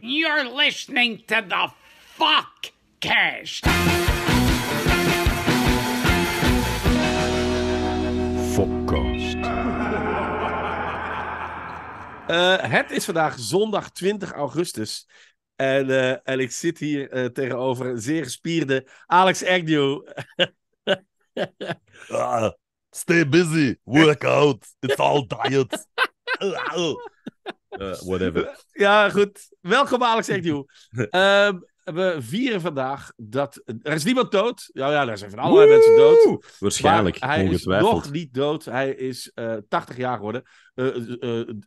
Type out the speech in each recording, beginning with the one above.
You're listening to the Fuck Cast. Fokcast. Uh, eh, het is vandaag zondag 20 augustus. Eh, en, ik zit hier eh, tegenover zeer gespierde Alex Agnew. Ah, stay busy, work out, it's all diet. Eh, whatever. Ja, goed. welkom Alex zegt Joe. Ehm, we vieren vandaag dat... Er is niemand dood. Ja, ja er zijn van allerlei mensen dood. Waarschijnlijk, maar hij is nog niet dood. Hij is 80 eh, jaar geworden.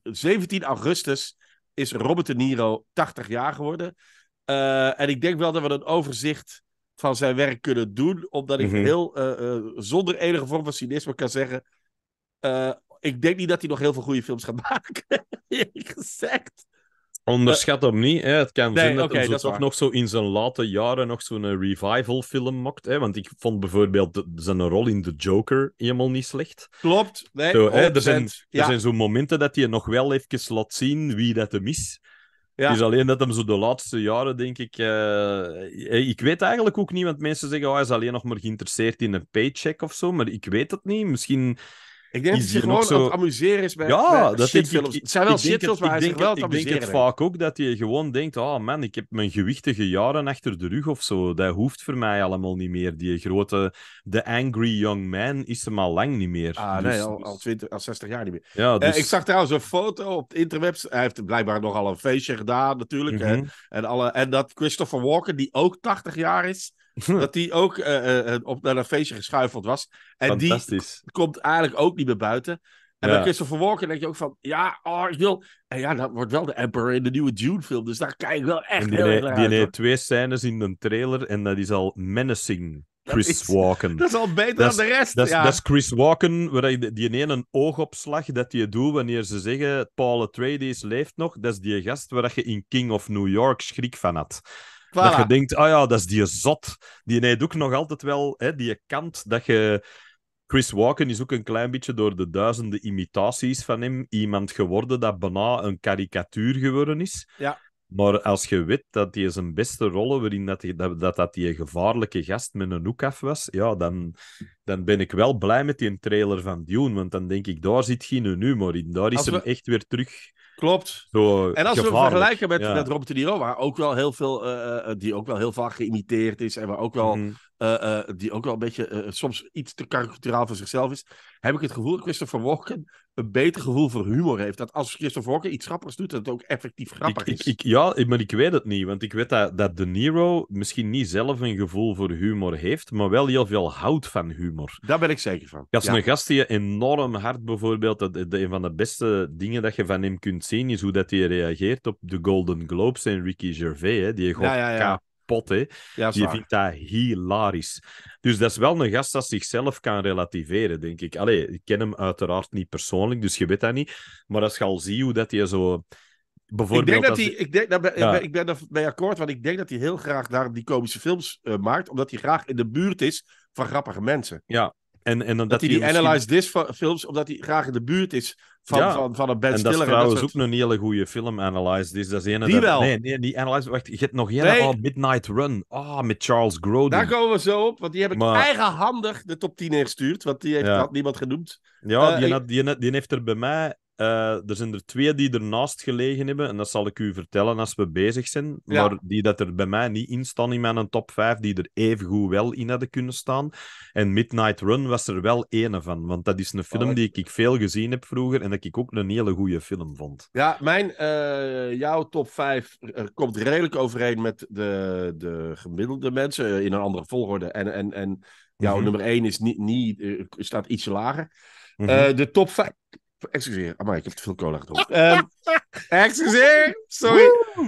17 eh, augustus is Robert De Niro 80 jaar geworden. en ik denk wel dat we een overzicht van zijn werk kunnen doen. Omdat ik mhm. heel zonder enige vorm van cynisme kan zeggen ik denk niet dat hij nog heel veel goede films gaat maken. gezegd. Onderschat hem niet. Hè. Het kan zijn dat hij toch nog zo in zijn late jaren nog zo'n eh, revival film mocht. Want ik vond bijvoorbeeld zijn rol in The Joker helemaal niet slecht. Klopt. hè, er zijn, zijn zo'n momenten dat hij nog wel even laat zien wie dat hem is. Ja. is dus alleen dat hem zo de laatste jaren, denk ik... Eh, eh, ik weet eigenlijk ook niet, want mensen zeggen oh, hij is alleen nog maar geïnteresseerd in een paycheck of zo. Maar ik weet het niet. Misschien ik denk dat hij gewoon zo... aan het amuseren is bij, ja, dat shitfilms. Ik, het zijn wel shitfilms, maar hij zegt wel het Ik denk het vaak ook dat hij gewoon denkt, oh man, ik heb mijn gewichtige jaren achter de rug of zo. Dat hoeft voor mij allemaal niet meer. Die grote, the angry young man is er maar lang niet meer. Ah, nee, dus- al, 20, dus- al 60 jaar niet meer. Ja, eh, dus- ik zag trouwens een foto op het interwebs. Hij heeft blijkbaar nogal een feestje gedaan natuurlijk. en, mhm. en, alle, en dat Christopher Walken, die ook 80 jaar is, dat die ook eh, eh, eh, op, naar een feestje geschuifeld was. En die komt eigenlijk ook niet meer buiten. En dan Christopher Walken denk je ook van, ja, oh, ik wil... En ja, dat wordt wel de Emperor in de nieuwe Dune-film, dus daar kijk ik wel echt heel erg naar Die twee scènes in de trailer en dat is al menacing. Chris Walken. Dat is al beter dan de rest. Dat is, ja. Chris Walken, waar die, die ene een oogopslag dat je doet wanneer ze zeggen Paul Atreides leeft nog. Dat is die gast waar je in King of New York schrik van had. Dat je denkt, ah oh ja, dat is die zot. Die neemt ook nog altijd wel hè, die kant dat je... Chris Walken is ook een klein beetje door de duizenden imitaties van hem iemand geworden dat bijna een karikatuur geworden is. Ja. Maar als je weet dat hij zijn beste rollen, waarin dat die, dat, dat die gevaarlijke gast met een hoek af was, ja, dan, dan ben ik wel blij met die trailer van Dune. Want dan denk ik, daar zit geen humor in. Daar is we... hem echt weer terug Klopt. en als we hem vergelijken met, ja. met Robert De Niro, waar ook wel heel veel, eh, eh, eh, die ook wel heel vaak geïmiteerd is en waar ook wel mhm. Eh, eh, die ook wel een beetje eh, soms iets te karikaturaal voor zichzelf is, heb ik het gevoel dat Christopher Walken een beter gevoel voor humor heeft. Dat als Christopher Walken iets grappigs doet, dat het ook effectief grappig is. ik, ja, maar ik weet het niet, want ik weet dat, De Niro misschien niet zelf een gevoel voor humor heeft, maar wel heel veel houdt van humor. Daar ben ik zeker van. Als een gast die enorm hard bijvoorbeeld, dat, een van de beste dingen dat je van hem kunt zien, is hoe dat hij reageert op de Golden Globes en Ricky Gervais. Die ja, ja, ja, Pot. Ja, je vindt dat hilarisch. Dus dat is wel een gast dat zichzelf kan relativeren, denk ik. Allee, ik ken hem uiteraard niet persoonlijk, dus je weet dat niet. Maar als je al ziet hoe dat hij zo... Bijvoorbeeld ik denk dat hij, ik, ben akkoord, want ik denk dat hij heel graag daar die komische films eh, maakt, omdat hij graag in de buurt is van grappige mensen. Ja, en, en hij die analyse This films, omdat hij graag in de buurt is van, van, van een Ben Stiller. En dat is trouwens een hele goede film, Analyze This. Dat is ene die dat... wel. Nee, nee, die Analyze... Wacht, je hebt nog jij Midnight Run. Ah, oh, met Charles Grodin. Daar komen we zo op, want die heb ik eigenhandig de top 10 ingestuurd, want die heeft, ja. niemand genoemd. Ja, die, eh, die, die, heeft er bij mij eh, er zijn er twee die ernaast gelegen hebben, en dat zal ik u vertellen als we bezig zijn, maar die dat er bij mij niet in staan in mijn top 5, die er goed wel in hadden kunnen staan. En Midnight Run was er wel een van, want dat is een film die ik, veel gezien heb vroeger en dat ik ook een hele goede film vond. Ja, mijn, eh, jouw top 5 komt redelijk overeen met de, de gemiddelde mensen eh, in een andere volgorde. En, en, en jouw mhm. nummer 1 is niet, staat iets lager. Mhm. de top 5 Excuseer, maar ik heb te veel cola gedronken. Ehm, excuseer, sorry.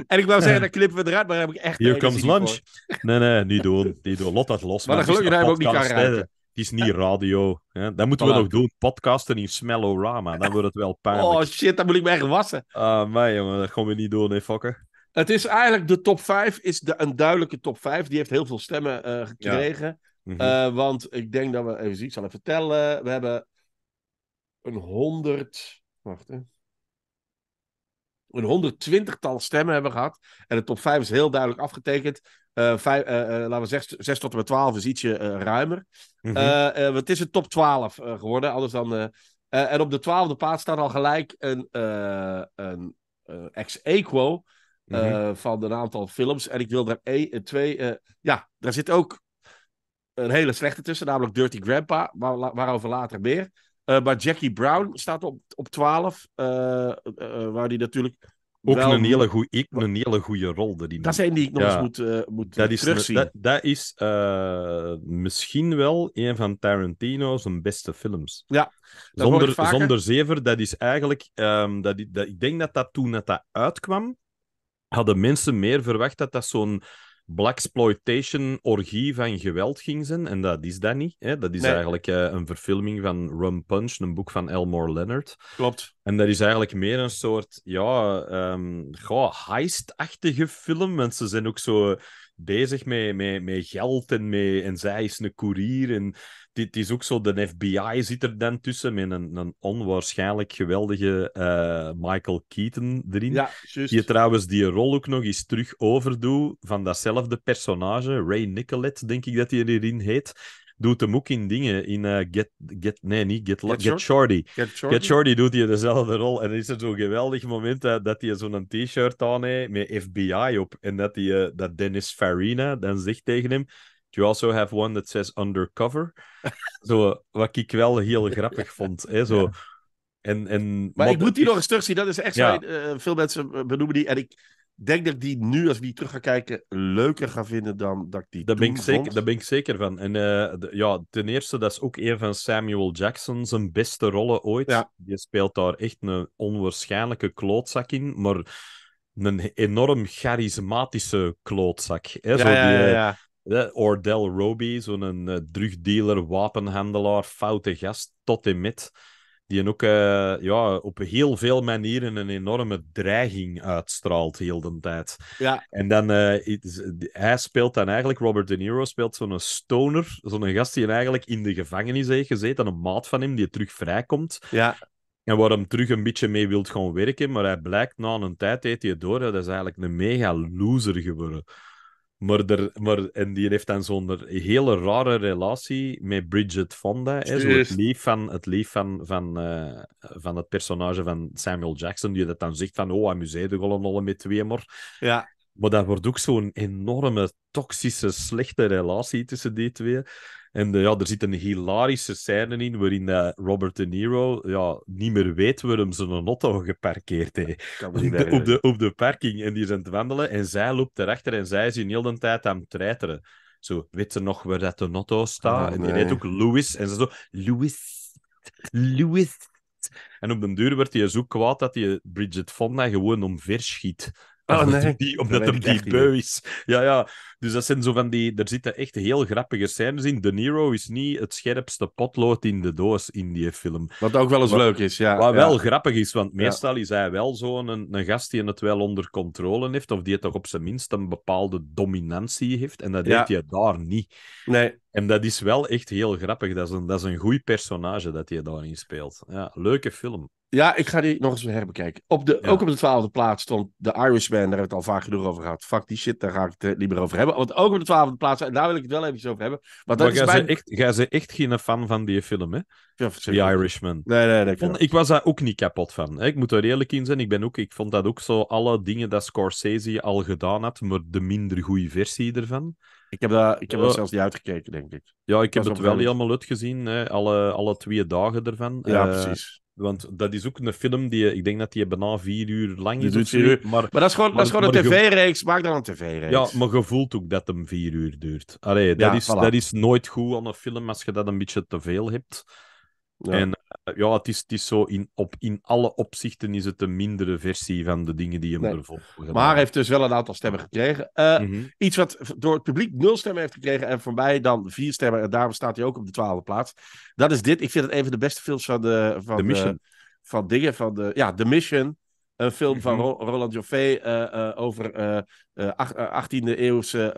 En ik wou zeggen, dat knippen we eruit, maar dan heb ik echt... Here comes lunch. Nee, nee, niet doen. Niet doen. Lot dat los. Maar, dan gelukkig hebben we ook niet kan raken. Het is niet radio. Hè. Dat moeten we nog doen. Podcasten in Smellorama. Dan wordt het wel pijn. Oh shit, dan moet ik me echt wassen. Ah, uh, jongen, dat gaan we niet doen, nee, fokker. Het is eigenlijk de top 5, is de, een duidelijke top 5. Die heeft heel veel stemmen eh, gekregen. Mhm. Eh, want ik denk dat we even iets zullen vertellen. We hebben een honderd. Wacht hè. Een 120-tal stemmen hebben gehad. En de top 5 is heel duidelijk afgetekend. Uh, vijf, uh, uh, laten we zeggen, 6 tot en met 12 is ietsje ruimer. Mm -hmm. het is een top 12 geworden. Anders dan, en op de 12e plaats staat al gelijk een, een ex-equo mm van een aantal films. En ik wil er twee. ja, daar zit ook een hele slechte tussen, namelijk Dirty Grandpa. waarover later meer. Eh, maar Jackie Brown staat op, op 12, eh, eh, waar die natuurlijk ook een hele goede, een hele goede rol. Die dat zijn die ik nog eens moet, moet terugzien. Dat, is misschien wel een van Tarantino's beste films. Ja, zonder, zonder zever, dat is eigenlijk... Ehm, dat, dat, ik denk dat dat toen dat, dat uitkwam, hadden mensen meer verwacht dat dat zo'n blaxploitation orgie van geweld ging zijn. En dat is dat niet. Hè? Dat is eigenlijk eh, een verfilming van Rum Punch, een boek van Elmore Leonard. Klopt. En dat is eigenlijk meer een soort ja, um, heist-achtige film. Mensen ze zijn ook zo bezig met, met, met geld en, met, en zij is een koerier. En dit is ook zo, de FBI zit er dan tussen met een, een onwaarschijnlijk geweldige eh, Michael Keaton erin. Ja, juist. Die trouwens die rol ook nog eens terug overdoet van datzelfde personage, Ray Nicolet, denk ik dat hij erin heet doet de ook in dingen. In eh, Get, Get... Nee, niet Get, Get, Shorty. Get Shorty. doet hij dezelfde rol. En is er zo'n geweldig moment eh, dat hij zo'n t-shirt aan heeft met FBI op. En dat, die, eh, dat Dennis Farina dan zegt tegen hem... you also have one that says undercover? zo, wat ik wel heel grappig vond. Hè? Zo... En, en, maar, ik moet die nog eens terugzien. Dat is echt zo, veel mensen benoemen die. En ik denk dat ik die nu, als we die terug gaan kijken, leuker ga vinden dan dat ik die dat ben ik zeker, Daar ben ik zeker van. En eh, ja, ten eerste, dat is ook een van Samuel Jacksons beste rollen ooit. Je speelt daar echt een onwaarschijnlijke klootzak in, maar een enorm charismatische klootzak. Hè? Zo die, eh, Ordell Roby, zo'n eh, drugdealer, wapenhandelaar, foute gast, tot en met... Die ook eh, ja, op heel veel manieren een enorme dreiging uitstraalt heel de tijd. Ja. En dan, uh, hij speelt dan eigenlijk, Robert De Niro speelt zo'n stoner, zo'n gast die eigenlijk in de gevangenis heeft gezeten, een maat van hem die terug vrijkomt. Ja. En waar hem terug een beetje mee wilt gaan werken, maar hij blijkt na een tijd, eet hij door, dat is eigenlijk een mega loser geworden. Maar, er, maar en die heeft dan zo'n hele rare relatie met Bridget Fonda. Hè, het lief van, het, lief van, van, eh, van het personage van Samuel Jackson, die dat dan zegt van oh, de de alle met twee maar. Ja. Maar dat wordt ook zo'n enorme, toxische, slechte relatie tussen die twee. En eh, ja, er zit een hilarische scène in waarin eh, Robert De Niro ja, niet meer weet waarom ze een auto geparkeerd heeft. Op de, op, de, op de parking. En die is aan het wandelen en zij loopt erachter en zij is in heel de tijd aan het treiteren. Zo, weet ze nog waar dat de auto staat? Ah, en die heet ook Louis. En ze zo, Louis, Louis. En op den duur werd hij zo kwaad dat hij Bridget Fonda gewoon omver schiet. Oh, omdat die, omdat hem die beu is. Ja, ja. Dus dat zijn zo van die... Er zitten echt heel grappige scènes in. De Nero is niet het scherpste potlood in de doos in die film. Wat ook wel eens leuk is, ja. Wat wel grappig is, want meestal is hij wel zo'n een, een, gast die het wel onder controle heeft, of die toch op zijn minst een bepaalde dominantie heeft. En dat ja. heeft hij daar niet. Nee. En dat is wel echt heel grappig. Dat is een, dat is een goed personage dat hij daarin speelt. Ja, leuke film. Ja, ik ga die nog eens herbekijken. Op de, Ook op de twaalfde plaats stond de Irishman. Daar hebben we het al vaak genoeg over gehad. Fuck die shit, daar ga ik het liever eh, over hebben. Want ook op de twaalfde plaats, en daar wil ik het wel even over hebben. Want maar jij mijn... echt, echt geen fan van die film, hè? Ja, The Irishman. Nee, nee, nee. Ik, vond, ik was daar ook niet kapot van. Hè? Ik moet er eerlijk in zijn. Ik, ben ook, ik vond dat ook zo alle dingen dat Scorsese al gedaan had, maar de minder goede versie ervan. Ik heb dat, ik heb wel zelfs niet uitgekeken, denk ik. Ja, ik heb het wel helemaal uitgezien, hè. Alle, alle twee dagen ervan. Ja, eh, precies. Want dat is ook een film die, ik denk dat die bijna vier uur lang is. Maar, maar, dat is gewoon, maar, dat is gewoon een tv-reeks, maak dan een tv-reeks. Ja, maar je voelt ook dat hem vier uur duurt. dat, is, dat is nooit goed aan een film als je dat een beetje te veel hebt. En eh, ja, het is, het is zo, in, op, in alle opzichten is het een mindere versie van de dingen die hem nee. ervoor gedaan. Maar heeft dus wel een aantal stemmen gekregen. Eh, mhm. Iets wat door het publiek nul stemmen heeft gekregen en voor mij dan vier stemmen. En daarom staat hij ook op de twaalfde plaats. Dat is dit. Ik vind het een van de beste films van de... Van The Mission. van dingen van de... Ja, The Mission. Een film van mhm. Roland Joffé uh, over 18e eeuwse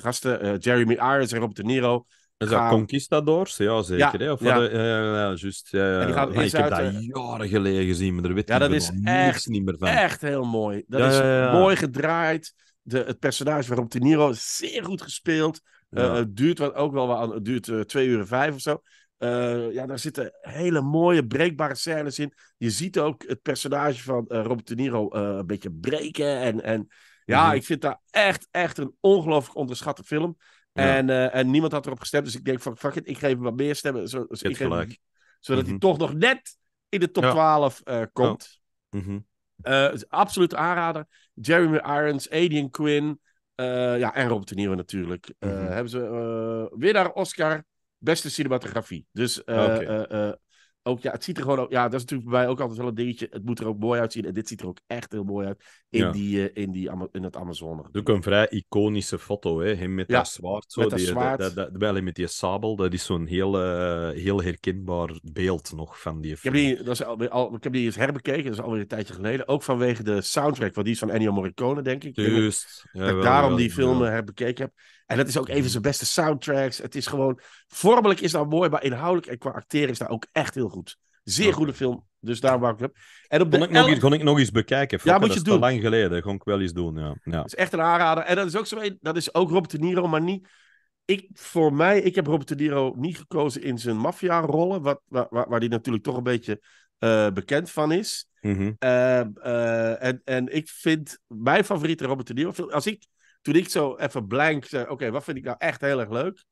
gasten. Jeremy Irons en Robert De Niro. Is dat Conquistadors? Ja, zeker. of ja. ja, juist. Ja, ah, ik heb dat jaren geleden gezien, maar witte weet ja, dat is echt, niet meer van. echt heel mooi. Dat is mooi gedraaid. De, het personage van Robert De Niro is zeer goed gespeeld. Eh, het duurt wat ook wel wat, het duurt eh, twee uur vijf of zo. Eh, ja, daar zitten hele mooie, breekbare scènes in. Je ziet ook het personage van Robert De Niro een beetje breken. En, en ja, mhm. ik vind dat echt, echt een ongelooflijk onderschatte film. Eh, en, niemand had erop gestemd. Dus ik denk van, fuck it, ik geef hem wat meer stemmen. ik zodat hij mhm. toch nog net in de top 12 eh, komt. Mhm. Eh, absoluut aanrader. Jeremy Irons, Adrian Quinn. ja, en Robert De Niro natuurlijk. Mhm. Hebben ze winnaar Oscar, beste cinematografie. Dus ook, ja, het ziet er gewoon ook, ja, dat is natuurlijk bij mij ook altijd wel een dingetje. Het moet er ook mooi uitzien. En dit ziet er ook echt heel mooi uit in, die, eh, in, die, in het Amazone. Het een vrij iconische foto, hè? Hem met dat zwaard. Zo, die, eh, wel, met die sabel, dat is zo'n heel, eh, heel herkenbaar beeld nog van die film. Ik heb die, dat is al, al, ik heb die eens herbekeken, dat is alweer een tijdje geleden. Ook vanwege de soundtrack, want die is van Ennio Morricone, denk ik. Juist. dat ik daarom die film herbekeken heb. En dat is ook even zijn beste soundtracks. Het is gewoon. Vormelijk is dat mooi, maar inhoudelijk en qua acteren is dat ook echt heel goed. Zeer goede film, dus daar waar ik heb. En op kon, ik nog iets, kon ik nog eens bekijken. ja, moet je dat lang geleden. Gewoon ik wel iets doen. Ja. ja. Dat is echt een aanrader. En dat is ook zo een. Dat is ook Robert De Niro, maar niet. Ik, voor mij, ik heb Robert De Niro niet gekozen in zijn maffia-rollen, waar hij waar, die natuurlijk toch een beetje eh, bekend van is. Mhm. Ehm, eh, en, en ik vind mijn favoriete Robert De Niro film. Als ik toen ik zo even blank zei, oké, wat vind ik nou echt heel erg leuk?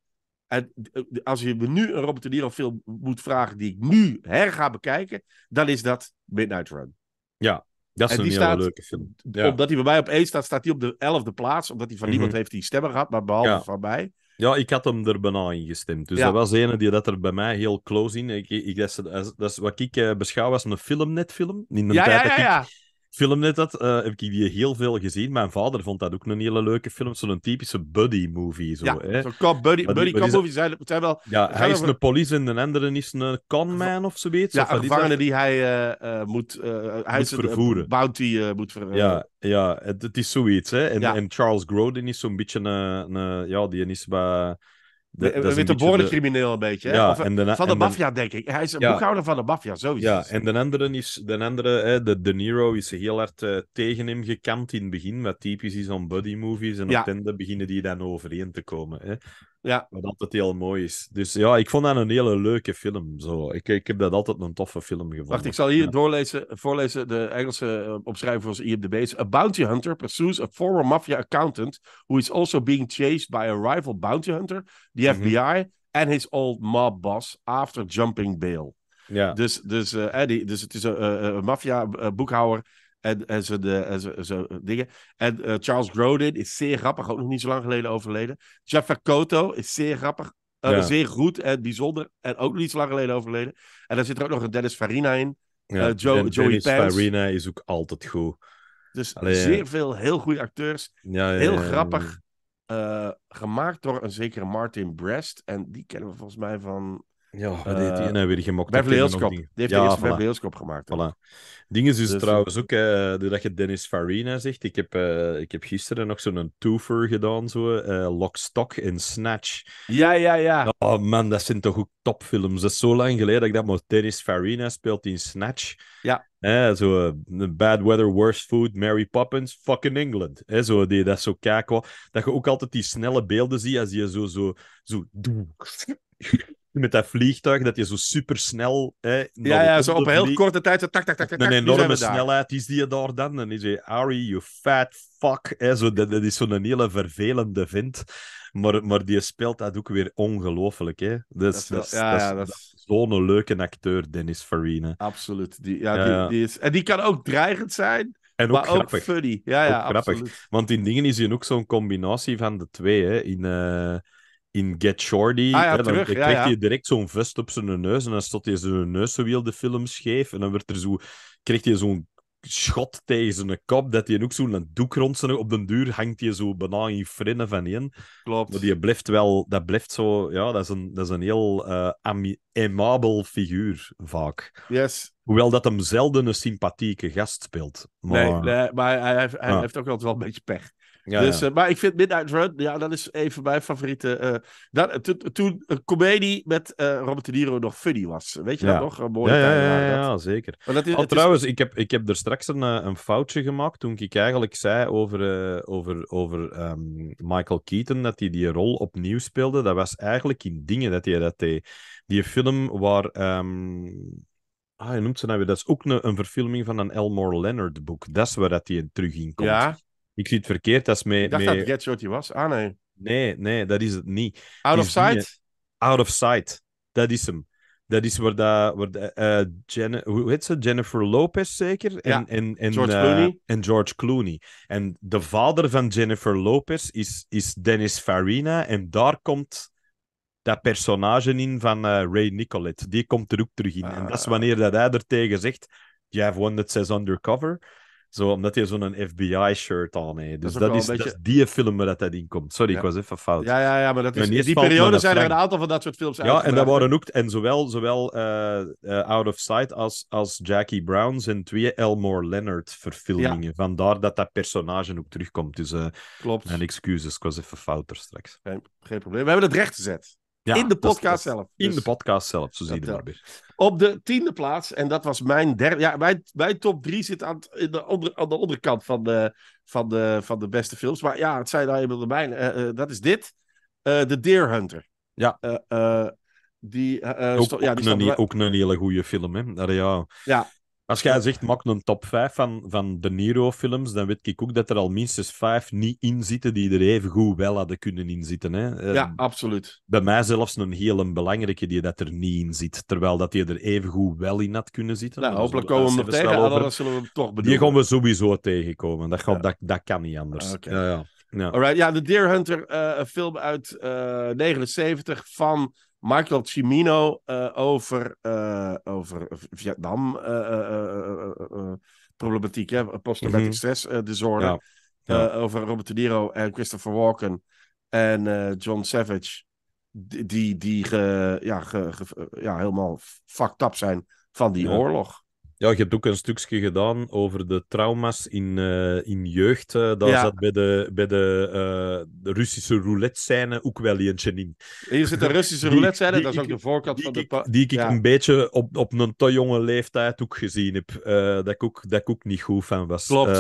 En eh, als je me nu een Robert De Niro film moet vragen die ik nu her ga bekijken, dan is dat Midnight Run. Ja, dat is een hele leuke film. Omdat hij bij mij op één staat, staat hij op de elfde plaats. Omdat hij van mhm. niemand heeft die stemmen gehad, maar behalve van mij. Ja, ik had hem er bijna in gestemd. Dus dat was ene die dat er bij mij heel close in. Ik, ik, dat, is, dat is wat ik eh, beschouw als een film, net film. In de tijd dat Filmnet dat, eh, heb ik die heel veel gezien. Mijn vader vond dat ook een hele leuke film. Zo'n typische buddy-movie. Zo, ja, cop buddy, buddy, cop movie. Zijn, zijn wel, ja, hij is een police en de andere is een conman of zoiets. Ja, een gevangene die hij eh, eh, moet, hij moet vervoeren. vervoeren. bounty moet vervoeren. Ja, ja het, is zoiets. Hè? En, ja. en Charles Grodin is zo'n beetje een... Ja, die is bij... De, een witte een beetje. Eh, van de mafia denk ik. Hij is een boekhouder van de mafia sowieso. Ja, en de andere, is, de, andere hè, de De Niro, is heel hard eh, tegen hem gekant in het begin. wat typisch om buddy movies. En ja. op beginnen die dan overeen te komen. Hè. Ja. Wat altijd heel mooi is. Dus ja, ik vond dat een hele leuke film. Zo. Ik, ik heb dat altijd een toffe film gevonden. Wacht, ik zal hier doorlezen, voorlezen de Engelse uh, opschrijving van zijn IMDb's. A bounty hunter pursues a former mafia accountant who is also being chased by a rival bounty hunter, the mhm. FBI, and his old mob boss after jumping bail. Ja. Dus, dus, Eddie, eh, dus het is een, eh, een maffia boekhouwer en, en, zijn, uh, en dingen. En eh, Charles Grodin is zeer grappig, ook nog niet zo lang geleden overleden. Jeff Koto is zeer grappig, eh, zeer goed en bijzonder. En ook nog niet zo lang geleden overleden. En daar zit er ook nog een Dennis Farina in. Ja, eh, jo Dennis Dennis Farina is ook altijd goed. Dus zeer veel heel goede acteurs. heel grappig. gemaakt door een zekere Martin Brest. En die kennen we volgens mij van ja, wat heeft eh, hij nou weer gemokt? Beverly Hills Cop. Die heeft ja, Beverly gemaakt. Voilà. Ding is dus dus- trouwens ook, uh, doordat je Dennis Farina zegt, ik heb, eh, ik heb gisteren nog zo'n twofer gedaan, zo, eh, Lock, Stock en Snatch. Ja, ja, ja. Oh man, dat zijn toch ook topfilms. Dat is zo lang geleden dat ik dat moest Dennis Farina speelt in Snatch. Ja. Eh, zo, bad weather, worst food, Mary Poppins, fucking England. Eh, zo, die, dat zo kijken. Dat je ook altijd die snelle beelden ziet als je zo, zo, zo met dat vliegtuig, dat je zo supersnel... Hè, ja, ja zo op een heel korte tijd, tak, tak, tak. Een enorme snelheid is die je daar dan. Dan is hij, Ari, you fat fuck. zo, dat, dat is zo'n hele vervelende vent. Maar, maar die speelt dat ook weer ongelooflijk. Hè? Dus, dat is, ja, dat is, zo'n leuke acteur, Dennis Farina. Absoluut. Die, ja, Die, is, en die kan ook dreigend zijn. En ook, maar ook funny. Ja, ja, grappig. Absoluut. Want in dingen is hij ook zo'n combinatie van de twee. Hè? In, eh, in Get Shorty, ah dan, je direct zo'n vest op zijn neus en dan stond hij zijn neus zo de film scheef en dan werd er zo, kreeg hij zo'n schot tegen zijn kop, dat hij ook zo'n doek rond zijn... Op den duur hangt hij zo bijna in frinnen van in. Klopt. Maar die blijft wel... Dat blijft zo... Ja, dat is een, dat is een heel uh, figuur, vaak. Yes. Hoewel dat hem zelden een sympathieke gast speelt. Maar... Nee, maar hij, hij ah. heeft ook altijd wel een beetje pech. Ja, dus, eh, maar ik vind Midnight Run, ja, dat is even mijn favoriete. Uh, dat, toen een comedie met eh, Robert De Niro nog funny was. Weet je dat nog? Een mooie ja, ja, ja, zeker. Maar trouwens, ik, heb, ik heb er straks een, een foutje gemaakt toen ik eigenlijk zei over, over, over ehm, Michael Keaton dat hij die rol opnieuw speelde. Dat was eigenlijk in dingen dat hij dat deed. Die film waar. Ehm, ah, je noemt ze nou weer. Dat is ook een, een verfilming van een Elmore Leonard boek. Dat is waar dat hij terug in komt. Ja, ik zie het verkeerd. Dat is mee, ik dacht mee... dat Get was. Ah, nee. Nee, nee, dat is het niet. Out of Sight? Out of Sight. Dat is hem. Dat is waar, dat, waar de, uh, hoe heet ze? Jennifer Lopez zeker? En, en, en, George eh, Clooney. En George Clooney. En de vader van Jennifer Lopez is, is Dennis Farina. En daar komt dat personage in van eh, Ray Nicolette. Die komt er ook terug in. En dat is ah. wanneer dat hij er tegen zegt... You have one that says undercover. Zo, omdat hij zo'n FBI-shirt aan heeft. Dus dat is, dus dat is, dat die film waar dat in komt. Sorry, ik was even fout. Ja, ja, ja maar dat is, in die periode zijn er een aantal van dat soort films Ja, en dat waren ook... En zowel, zowel eh, eh, Out of Sight als, als Jackie Brown zijn twee Elmore Leonard-verfilmingen. Vandaar dat dat personage ook terugkomt. Dus uh, excuses, ik was even fout er straks. Geen, geen probleem. We hebben het recht gezet in de podcast zelf. In dus de podcast zelf, zo zie je eh, maar weer. Op de tiende plaats, en dat was mijn derde. Ja, mijn, mijn top drie zit aan, in de onder, aan de onderkant van de, van, de, van de beste films. Maar ja, het zijn nou eenmaal de mijne. Eh, eh, dat is dit: de The Deer Hunter. Ja. die, ook, ja, die een, ook een hele goede film, hè? Nou, ja. ja, als jij zegt, maak een top 5 van, van de Niro-films, dan weet ik ook dat er al minstens vijf niet in zitten die er even goed wel hadden kunnen inzitten. Hè. Eh, ja, absoluut. Bij mij zelfs een hele belangrijke die dat er niet in zit, terwijl dat die er even goed wel in had kunnen zitten. Nou, hopelijk komen we hem nog tegen, over... dan zullen we hem toch bedoelen. Die gaan we sowieso tegenkomen, dat, gaat, dat, dat kan niet anders. Ah, ja, ja. Alright, ja, The Deer Hunter, eh, een film uit uh, eh, 79 van Michael Cimino eh, over, uh, over Vietnam-problematiek, eh, uh, post-traumatic mm stress disorder. Ja. over Robert De Niro en Christopher Walken en John Savage, die, die ge, ja, ja, helemaal fucked up zijn van die oorlog. Ja, je hebt ook een stukje gedaan over de trauma's in, eh, in jeugd. Uh, daar zat bij de, bij de, eh, de Russische roulette-scène ook wel eentje in. Hier zit de Russische roulette-scène, dat is ook de voorkant van de... pak. die ik een beetje op, op een te jonge leeftijd ook gezien heb. dat, ik ook, dat ik ook niet goed van was. Klopt.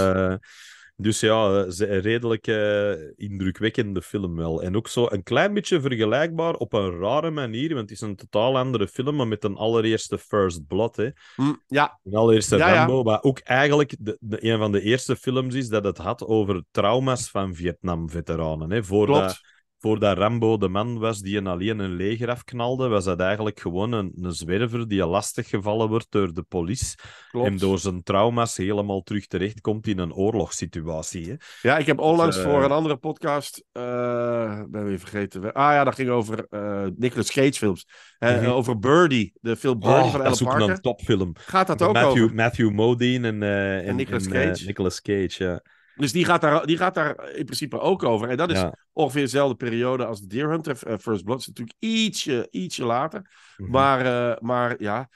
Dus ja, eh, een redelijk eh, indrukwekkende film wel. En ook zo een klein beetje vergelijkbaar op een rare manier, want het is een totaal andere film, maar met een allereerste First Blood. Hè. Mm, ja. Een allereerste Rambo, ook eigenlijk de, een van de eerste films is dat het had over trauma's van Vietnam-veteranen. dat voordat Rambo de man was die een alleen een leger afknalde, was dat eigenlijk gewoon een, een zwerver die lastig gevallen wordt door de politie. En door zijn trauma's helemaal terug terechtkomt in een oorlogssituatie. Hè? Ja, ik heb onlangs dus, eh, voor een andere podcast, uh, ben weer vergeten. Ah ja, dat ging over uh, Nicolas Cage films. Mhm. Over Birdie, de film oh, Birdie van Ellen Dat is ook een topfilm. Gaat dat ook Matthew, over? Matthew Modine en, en, en, Nicolas Cage. Nicolas Cage, ja. Dus die gaat, daar, die gaat daar in principe ook over. En dat is ongeveer dezelfde periode als de Deer Hunter. Eh, First Blood is natuurlijk ietsje, ietsje later. Mhm. maar, eh, maar ja,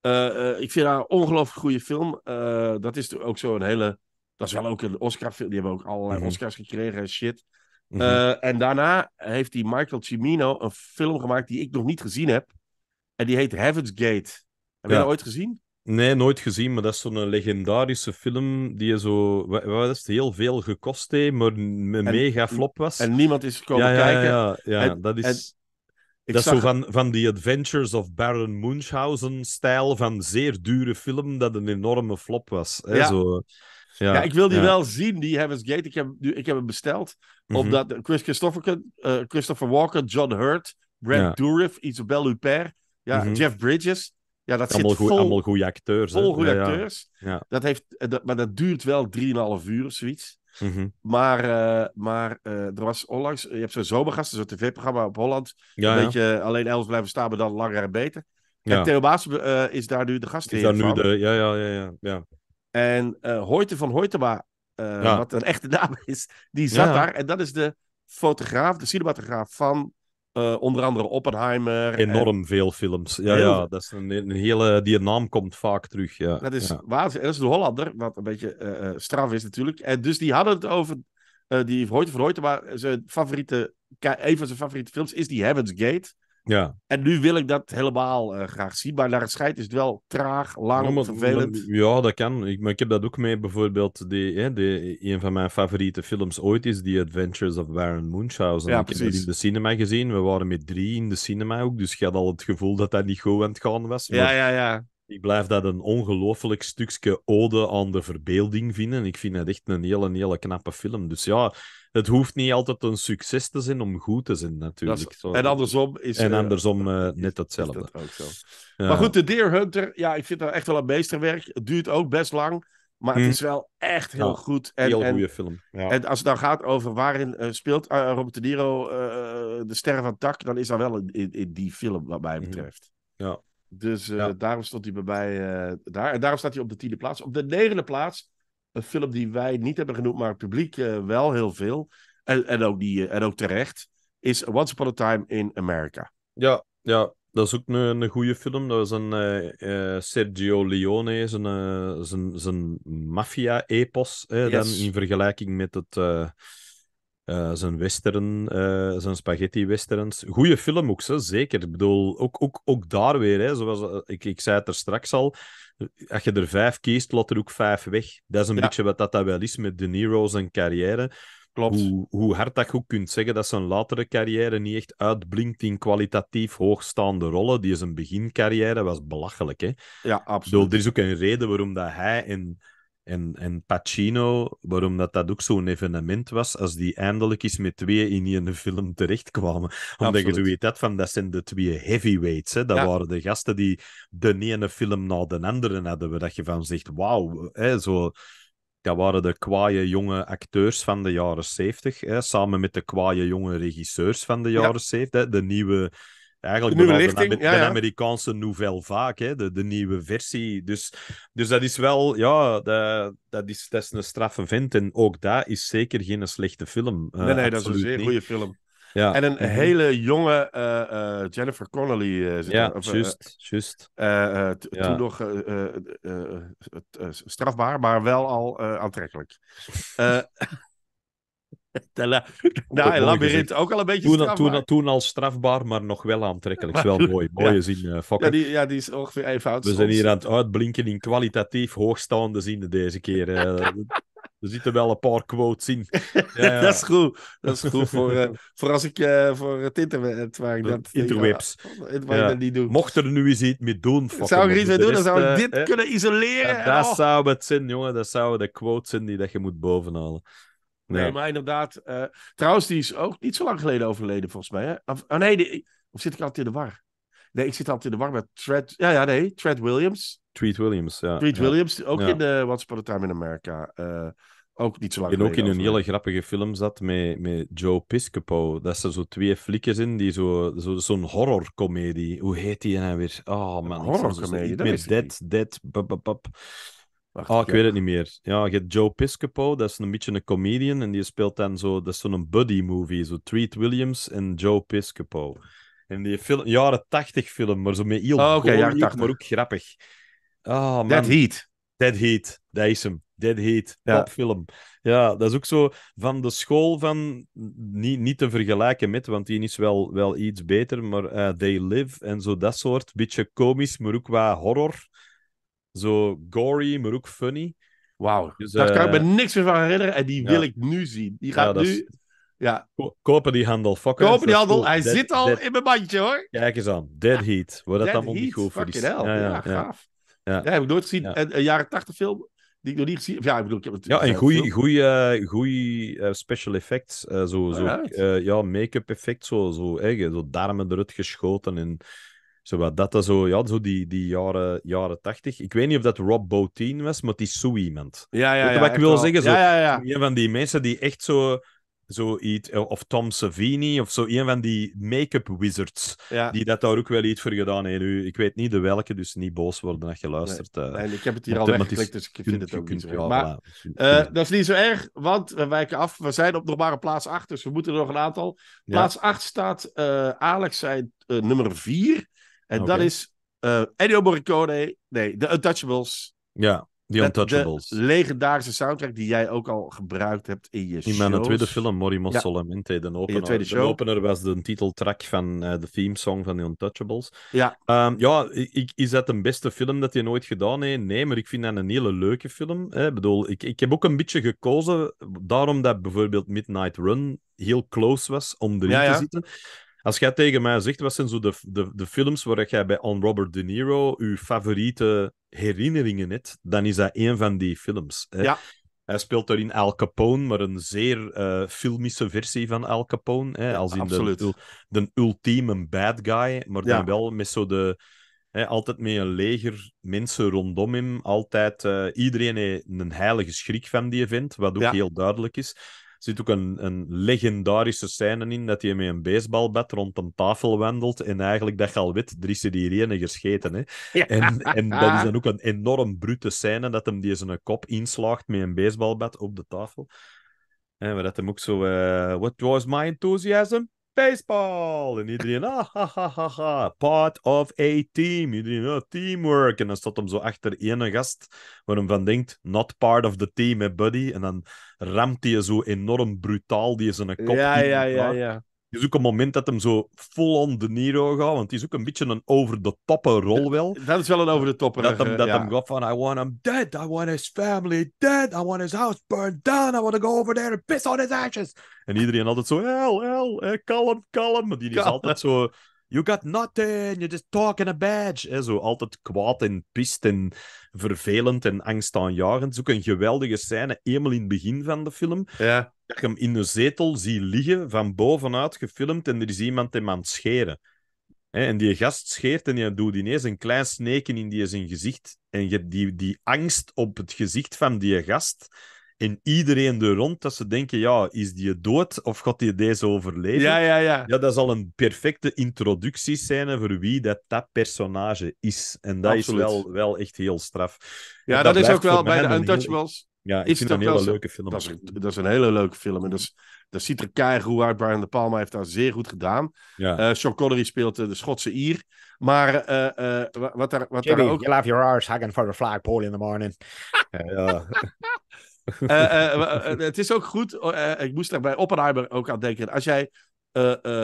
eh, ik vind haar een ongelooflijk goede film. dat is ook zo een hele... Dat is wel ook een Oscar-film. Die hebben ook allerlei mhm. Oscars gekregen en shit. Mhm. en daarna heeft die Michael Cimino een film gemaakt die ik nog niet gezien heb. En die heet Heaven's Gate. Heb je dat ooit gezien? Nee, nooit gezien, maar dat is zo'n legendarische film die je zo... Wat is het? Heel veel gekost heeft, maar een mega flop was. En niemand is komen kijken. Ja, ja, ja dat is... dat is zo van, van die Adventures of Baron Munchausen-stijl van zeer dure film dat een enorme flop was. Hè? Ja. Zo, ja, ja, ik wil die wel zien, die Heaven's Gate. Ik heb, nu, ik heb hem besteld. Mm -hmm. Omdat Chris Christopher, eh, Christopher Walker, John Hurt, Brad Dourif, Isabelle Huppert, ja, mhm. Jeff Bridges. Ja, dat allemaal, zit vol, goed, allemaal goede acteurs. Vol goede ja, acteurs. Ja. Dat heeft, eh, dat, maar dat duurt wel 3,5 uur of zoiets. Mhm. Maar, eh, maar eh, er was onlangs, je hebt zo'n zomergast, zo'n tv-programma op Holland. een beetje alleen elf blijven staan, maar dan langer en beter. En Theo Baas is daar nu de gast Is de, ja, ja, ja, ja. En Hoite van Hoytema, wat een echte naam is, die zat daar. En dat is de fotograaf, de cinematograaf van eh, onder andere Oppenheimer. Enorm veel films. Ja, ja dat is een, een, hele, die naam komt vaak terug. Ja. Dat is ja. Dat is de Hollander, wat een beetje eh, eh, straf is natuurlijk. En dus die hadden het over uh, die van Hoyte, maar zijn favoriete, een van zijn favoriete films is die Heaven's Gate. Ja. En nu wil ik dat helemaal eh, graag zien, maar naar het schijnt is het wel traag, lang, ja, vervelend. ja, dat kan. Ik, maar ik heb dat ook mee bijvoorbeeld, die, hè, die, een van mijn favoriete films ooit is The Adventures of Baron Munchausen. Ja, ik precies. heb die in de cinema gezien, we waren met drie in de cinema ook, dus je had al het gevoel dat dat niet goed aan het gaan was. Ja, ja, ja. Ik blijf dat een ongelooflijk stukje ode aan de verbeelding vinden. Ik vind het echt een hele, hele knappe film. Dus ja, het hoeft niet altijd een succes te zijn om goed te zijn, natuurlijk. en andersom is... En eh, andersom eh, net hetzelfde. Dat ook zo. Maar goed, de Deer Hunter, ja, ik vind dat echt wel een meesterwerk. Het duurt ook best lang. Maar het mhm. is wel echt heel goed. En, heel goede film. En als het dan nou gaat over waarin eh, speelt Robert De Niro de sterren van Tak, dan is dat wel in, die film, wat mij mhm. betreft. Ja. Dus daarom stond hij bij mij daar. En daarom staat hij op de tiende plaats. Op de negende plaats een film die wij niet hebben genoemd, maar publiek eh, wel heel veel. En, en, ook die, eh, en ook terecht. Is Once Upon a Time in America. Ja, ja. Dat is ook een, een goede film. Dat is een eh, Sergio Leone, zijn, zijn, zijn maffia-epos. Dan in vergelijking met het eh, zijn western, eh, zijn spaghetti westerns. Goeie film ook, hè? zeker. Ik bedoel, ook, ook, ook daar weer, hè? zoals eh, ik, ik zei het er straks al, als je er vijf kiest, laat er ook vijf weg. Dat is een beetje wat dat, dat wel is met De Niro's en carrière. Klopt. Hoe, hoe hard dat je ook kunt zeggen dat zijn latere carrière niet echt uitblinkt in kwalitatief hoogstaande rollen. Die is een begincarrière was belachelijk. Hè? Ja, absoluut. Bedoel, er is ook een reden waarom dat hij en en, en Pacino, waarom dat, dat ook zo'n evenement was, als die eindelijk eens met twee in een film terechtkwamen. Omdat Absoluut. je weet dat, van, dat zijn de twee heavyweights. Hè? Dat waren de gasten die de ene film na de andere hadden. Dat je van zegt, wauw, hè, zo... Dat waren de kwaaie jonge acteurs van de jaren zeventig, samen met de kwaaie jonge regisseurs van de jaren zeventig. De nieuwe Eigenlijk de nieuwe lichting, een, ja, Amerikaanse nouvelle vaak, hè, de, de nieuwe versie. Dus, dus dat is wel, ja, dat, dat, is, dat is een straffe vent. En ook daar is zeker geen slechte film. Eh, nee, nee, dat is een zeer goede film. Ja. En een mhm. hele jonge eh, eh, Jennifer Connelly. zit ja, juist. Toen nog strafbaar, maar wel al aantrekkelijk. nou, ja, Labyrinth ook al een beetje toen, toen, al strafbaar, maar nog wel aantrekkelijk. Is wel mooi. Mooie zin, uh, ja eh, die, ja, die, is ongeveer even We zijn hier aan het uitblinken in kwalitatief hoogstaande zinnen deze keer. Uh, Er zitten wel een paar quotes in. Ja. dat is goed. Dat is goed voor, eh, voor als ik uh, voor het internet waar ik dat... Interwebs. Ja, ja. ik Mocht er nu eens iets mee doen... Zou er iets mee doen, dan zou ik dit kunnen isoleren. dat oh. zou het zijn, jongen. Dat zou de quotes zijn die dat je moet bovenhalen. Nee, ja. maar inderdaad. Eh, trouwens, die is ook niet zo lang geleden overleden, volgens mij. Hè? Of, oh, nee, of zit ik altijd in de war? Nee, ik zit altijd in de war met Tread. Ja, ja, nee, Tread Williams. Tweet Williams, ja. Tweet Williams, ook in de eh, Once Upon a Time in America. Eh, ook niet zo lang En ook in een hele grappige film zat met, met Joe Piscopo. Dat zijn zo twee flikkers in, die zo, zo, zo'n horrorcomedie. Hoe heet die nou weer? Oh man, horrorcomedie. Met Dead, Dead, bap, oh, ik weet het niet meer. Ja, je hebt Joe Piscopo, dat is een beetje een comedian. En die speelt dan zo, dat is zo'n buddy-movie. Zo Treat Williams en Joe Piscopo. En die film, jaren tachtig film, maar zo met heel oh, maar ook grappig. Oh, man. Dead Heat. Dead Heat, dat is hem. Dead Heat, dat film. Ja, dat is ook zo van de school van... Niet, niet te vergelijken met, want die is wel, wel iets beter, maar eh, They Live en zo dat soort. Beetje komisch, maar ook qua horror. Zo gory, maar ook funny. Wauw, dus, daar kan ik me eh, niks meer van herinneren en die wil ik nu zien. Die gaat nu... Ja. kopen die handel, fucker. Kopen die handel, hij zit al in mijn mandje hoor. Kijk eens aan, Dead Heat. Wordt dat allemaal niet goed voor die... Ja, ja, gaaf. Ja. heb ik nooit gezien. een jaren tachtig film die ik nog niet gezien heb. Ja, ik bedoel, heb Ja, en goede goeie, eh, eh, special effects. Uh, zo, zo, ja, make-up effect, zo, zo, hey, zo darmen eruit geschoten en Zowel dat zo, ja, zo die, die jaren, jaren tachtig. Ik weet niet of dat Rob Bottin was, maar die is zo iemand. Ja, ja, ja, wat ik wil wel. zeggen? Zo, Een van die mensen die echt zo zoiets, eh, of Tom Savini, of zo een van die make-up wizards, die dat daar ook wel iets voor gedaan heeft. Nu, ik weet niet de welke, dus niet boos worden als je luistert. Nee, eh, ik heb het hier al weggeklikt, dus ik vind het ook kunt, niet maar, eh, dat is niet zo erg, want we wijken af. We zijn op nog maar een plaats acht dus we moeten er nog een aantal. Plaats ja. 8 staat uh, Alex zei nummer 4. En dat is uh, Ennio Morricone, nee, The Untouchables. Ja, The Untouchables. De legendarische soundtrack die jij ook al gebruikt hebt in je show. In mijn tweede film, Morimo Solamente, de opener. De opener was de titeltrack van eh, de theme song van The Untouchables. Ja. Ehm, ja, ik, is dat de beste film dat je nooit gedaan hebt? Nee, maar ik vind dat een hele leuke film. Hè. Ik bedoel, ik, ik heb ook een beetje gekozen, daarom dat bijvoorbeeld Midnight Run heel close was om erin te zitten. Als jij tegen mij zegt, wat zijn zo de, de, de films waar jij bij On Robert De Niro je favoriete herinneringen hebt, dan is dat een van die films. Hè? Ja. Hij speelt erin Al Capone, maar een zeer eh, filmische versie van Al Capone. Hè? Als in Absoluut. De, de ultieme bad guy, maar dan wel met zo de... Hè, altijd met een leger mensen rondom hem. Altijd, eh, iedereen heeft een heilige schrik van die event, wat ook heel duidelijk is zit ook een, een legendarische scène in dat hij met een baseballbat rond een tafel wandelt en eigenlijk dat je al wit, drie is gescheten. Hè? En, en dat is dan ook een enorm brute scène dat hem die zijn kop inslaagt met een baseballbat op de tafel. En we dat hem ook zo, eh, what was my enthusiasm? baseball. En iedereen, ah, ha, ha, ha, ha, part of a team. Iedereen, teamwork. En dan staat hem zo achter ene gast, waar hem van denkt, not part of the team, hè, eh, buddy. En dan ramt hij zo enorm brutaal, die is een kop. Ja, ja, ja, ja is ook een moment dat hem zo full on De Niro gaat, want het is ook een beetje een over-de-toppen rol wel. Dat is wel een over-de-toppen. Dat, hem, eh, dat hem gaat van, I want him dead, I want his family dead, I want his house burned down, I want to go over there and piss on his ashes. En iedereen altijd zo, hel, hell, eh, kalm, kalm. Maar die is altijd zo You got nothing, you just talking a badge. He, zo altijd kwaad en pist en vervelend en angstaanjagend. Het is ook een geweldige scène, eenmaal in het begin van de film. Ja. Dat je hem in een zetel zie liggen, van bovenuit gefilmd, en er is iemand hem aan het scheren. He, en die gast scheert en je doet ineens een klein sneken in die zijn gezicht. En je hebt die, die angst op het gezicht van die gast en iedereen er rond, dat ze denken, ja, is die dood of gaat die deze overleven? Ja, ja, ja. Ja, dat zal een perfecte introductie voor wie dat, dat personage is. En dat is wel, wel echt heel straf. Ja, dat, is ook wel bij de Untouchables. Ja, ik vind dat een hele leuke film. Dat is, een hele leuke film. En dat, is, dat ziet er keihard uit. Brian De Palma heeft daar zeer goed gedaan. Ja. Uh, Sean Connery speelt eh, de Schotse Ier. Maar eh, wat daar, wat daar ook... you love your arse hanging for the flagpole in the morning. ja. Eh, eh, eh, het is ook goed, oh, ik moest daar bij Oppenheimer ook aan denken. Als jij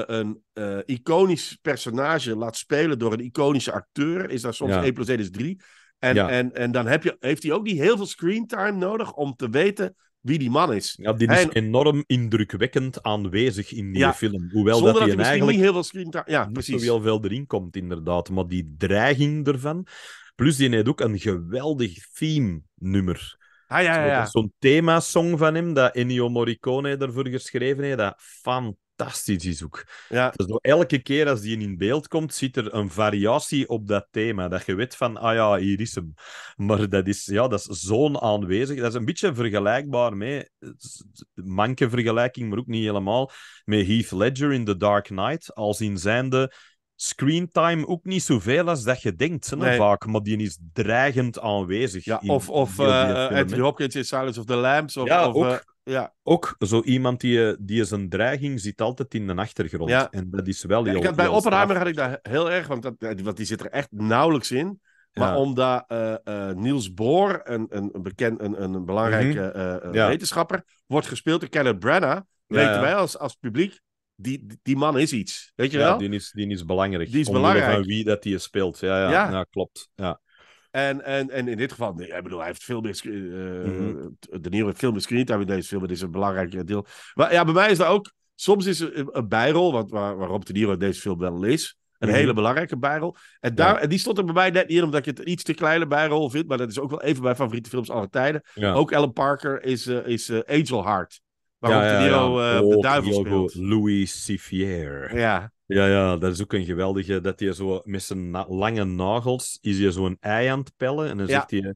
een iconisch personage laat spelen door een iconische acteur, is dat soms ja. plus 1 3. En, en, en dan heb je, heeft hij ook niet heel veel screentime nodig om te weten wie die man is. Ja, die is enorm indrukwekkend aanwezig in die film. Hoewel dat, hij eigenlijk niet heel veel screentime... Ja, precies. heel veel erin komt, inderdaad. Maar die dreiging ervan... Plus, die heeft ook een geweldig theme-nummer. Ah, ja, ja, ja. Zo'n themasong van hem, dat Ennio Morricone ervoor geschreven heeft, dat fantastisch is ook. Ja. Dus elke keer als die in beeld komt, zit er een variatie op dat thema. Dat je weet van, ah ja, hier is hem. Maar dat is, ja, dat is zo'n aanwezig. Dat is een beetje vergelijkbaar mee, manke vergelijking, maar ook niet helemaal, met Heath Ledger in The Dark Knight. Als in zijnde screentime ook niet zoveel als dat je denkt, hè, vaak. Maar die is dreigend aanwezig. Ja, of of uh, Hopkins in Silence of the Lambs. Of, ja, ook, eh, ja. ook zo iemand die, eh, die zijn dreiging zit altijd in de achtergrond. En dat is wel heel... Ja, had, bij Oppenheimer had ik dat heel erg, want, dat, die zit er echt nauwelijks in. Maar omdat Niels Bohr, een, een, bekend, een, belangrijke mhm. wetenschapper, wordt gespeeld door Kenneth Branagh, weten wij als, als publiek, die, die man is iets. Weet je ja, Die is, die is belangrijk. Die is Van wie dat die speelt. Ja, ja, ja. klopt. Ja. En, en, en in dit geval, ik bedoel, hij heeft veel meer. Eh, mhm. De Niro heeft veel meer screentime in deze film. Het is een belangrijk deel. Maar ja, bij mij is dat ook. Soms is een, een bijrol, want waar, De Niro in deze film wel is. Een mhm. hele belangrijke bijrol. En, daar, en die stond er bij mij net niet in, omdat je het een iets te kleine bijrol vindt, Maar dat is ook wel een van mijn favoriete films aller tijden. Ook Ellen Parker is, eh, is eh, Angel Heart ja, ja, Niro de duivel Louis Civier. Ja. Ja, ja, dat is ook een geweldige. Dat hij zo met zijn lange nagels is hij een ei aan het pellen. En dan zegt hij...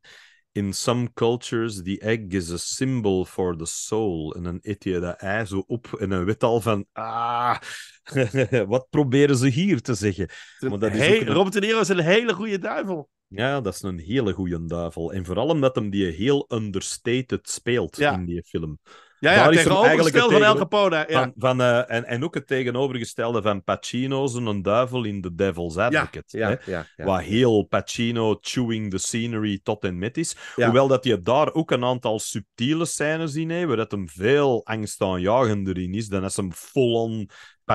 In some cultures, the egg is a symbol for the soul. En dan eet hij dat ei zo op en dan weet al van... Ah, wat proberen ze hier te zeggen? Maar dat is hey, Robert De Niro is een hele goede duivel. Ja, dat is een hele goede duivel. En vooral omdat hem die heel understated speelt in die film. Ja, ja tegenovergestelde van El Capone. Van, van eh, en, en ook het tegenovergestelde van Pacino's een duivel in The Devil's Advocate. Ja, Waar heel Pacino chewing the scenery tot en met is. Hoewel dat je daar ook een aantal subtiele scènes in hebt, waar dat hem veel angstaanjagender in is dan als hem full-on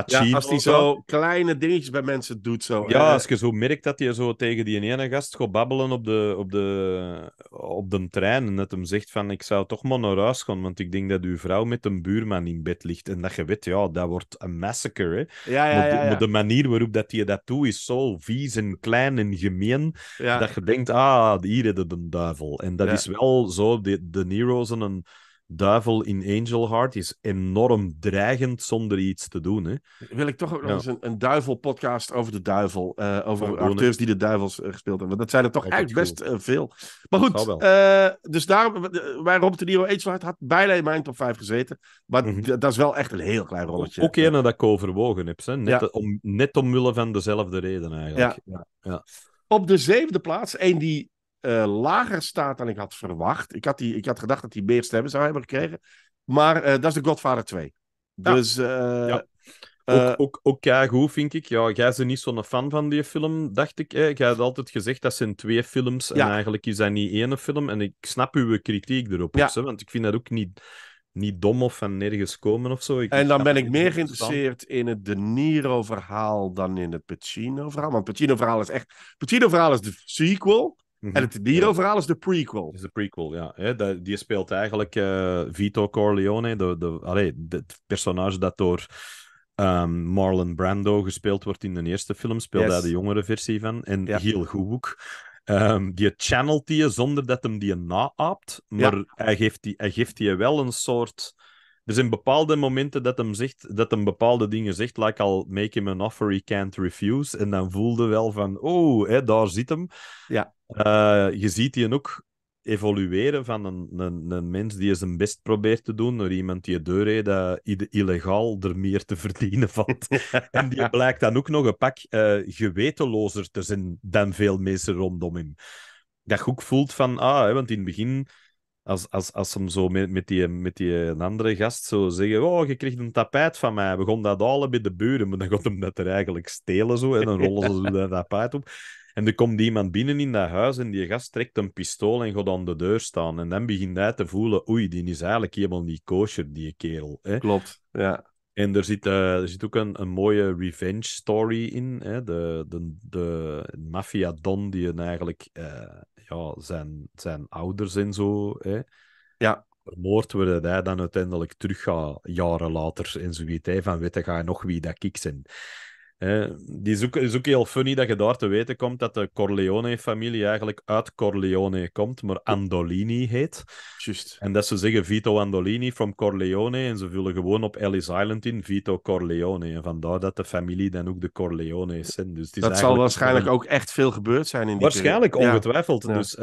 ja, als hij zo kleine dingetjes bij mensen doet. Zo, ja, als je zo merkt dat hij zo tegen die ene gast gaat babbelen op de, op de, op de trein. En dat hem zegt van, ik zou toch maar naar huis gaan, want ik denk dat uw vrouw met een buurman in bed ligt. En dat je weet, ja, dat wordt een massacre. Hè? Ja, ja, maar, de, de, manier waarop dat hij dat doet is zo vies en klein en gemeen, dat je denkt, ah, hier is de duivel. En dat is wel zo, de, de Nero's een duivel in Angel Heart is enorm dreigend zonder iets te doen. Hè? Wil ik toch ook nog eens een, een duivel-podcast over de duivel. Eh, over acteurs die de duivels eh, gespeeld hebben. Want dat zijn er toch eigenlijk best eh, veel. Maar goed, dus daarom, waar Robert De Niro Angel Heart had bijna in mijn top 5 gezeten. Maar mhm. dat is wel echt een heel klein rolletje. Ook een dat ik overwogen heb. Hè? Net, om, net omwille van dezelfde reden eigenlijk. Ja. ja. Op de zevende plaats, één die eh, lager staat dan ik had verwacht. Ik had, die, ik had gedacht dat hij meer stemmen zou hebben gekregen. Maar eh, dat is de Godfather 2. Dus. Eh, ja. Ook, ook, ook ja, goed, vind ik. Ja, jij bent niet zo'n fan van die film, dacht ik. Jij had altijd gezegd dat zijn twee films en eigenlijk is dat niet één film. En ik snap uw kritiek erop, ook, hè? want ik vind dat ook niet niet dom of van nergens komen of zo. Ik en dan ben ik meer geïnteresseerd in het De Niro-verhaal dan in het Pacino-verhaal. Want Pacino-verhaal is echt... Pacino-verhaal is de sequel. En het Nero-verhaal mhm. is de prequel. Is de prequel, ja. He, die speelt eigenlijk eh, Vito Corleone, de, de, allee, de, het personage dat door ehm, Marlon Brando gespeeld wordt in de eerste film, speelt daar de jongere versie van. En heel goed ook. Ehm, die channelt die zonder dat hem die naapt, maar hij, geeft die, geeft die wel een soort dus in bepaalde momenten dat hem, zegt, dat hem bepaalde dingen zegt, like al make him an offer he can't refuse. En dan voelde wel van, oh, daar zit hem. Ja. Eh, je ziet die ook evolueren van een, een, een, mens die zijn best probeert te doen naar iemand die heeft dat illegaal er meer te verdienen valt. en die blijkt dan ook nog een pak uh, gewetenlozer te zijn dan veel mensen rondom hem. Dat je ook voelt van, ah, hè, want in het begin als, als, als hem zo met, met, die, met die eh, andere gast zo zeggen: Oh, je kreeg een tapijt van mij. We gaan dat halen bij de buren. Maar dan gaat hem dat er eigenlijk stelen zo. En dan rollen ze dat tapijt op. En dan komt iemand binnen in dat huis en die gast trekt een pistool en gaat aan de deur staan. En dan begint hij te voelen: Oei, die is eigenlijk helemaal niet kosher, die kerel. Hè? Klopt, ja. En er zit, eh, er zit ook een, een mooie revenge story in. Hè? De, de, de maffia-don die een eigenlijk. Eh, ja, zijn, zijn ouders en zo hè, ja. vermoord worden, dat hij dan uiteindelijk terug gaat, jaren later en zoiets. hij van weet ga je nog wie dat ik zijn die zoek, is ook heel funny dat je daar te weten komt dat de Corleone-familie eigenlijk uit Corleone komt, maar Andolini heet. Juist. En dat ze zeggen Vito Andolini from Corleone en ze vullen gewoon op Ellis Island in Vito Corleone. En vandaar dat de familie dan ook de Corleone's zijn. Dus dat zal waarschijnlijk ook echt veel gebeurd zijn in die Waarschijnlijk, ongetwijfeld. Dus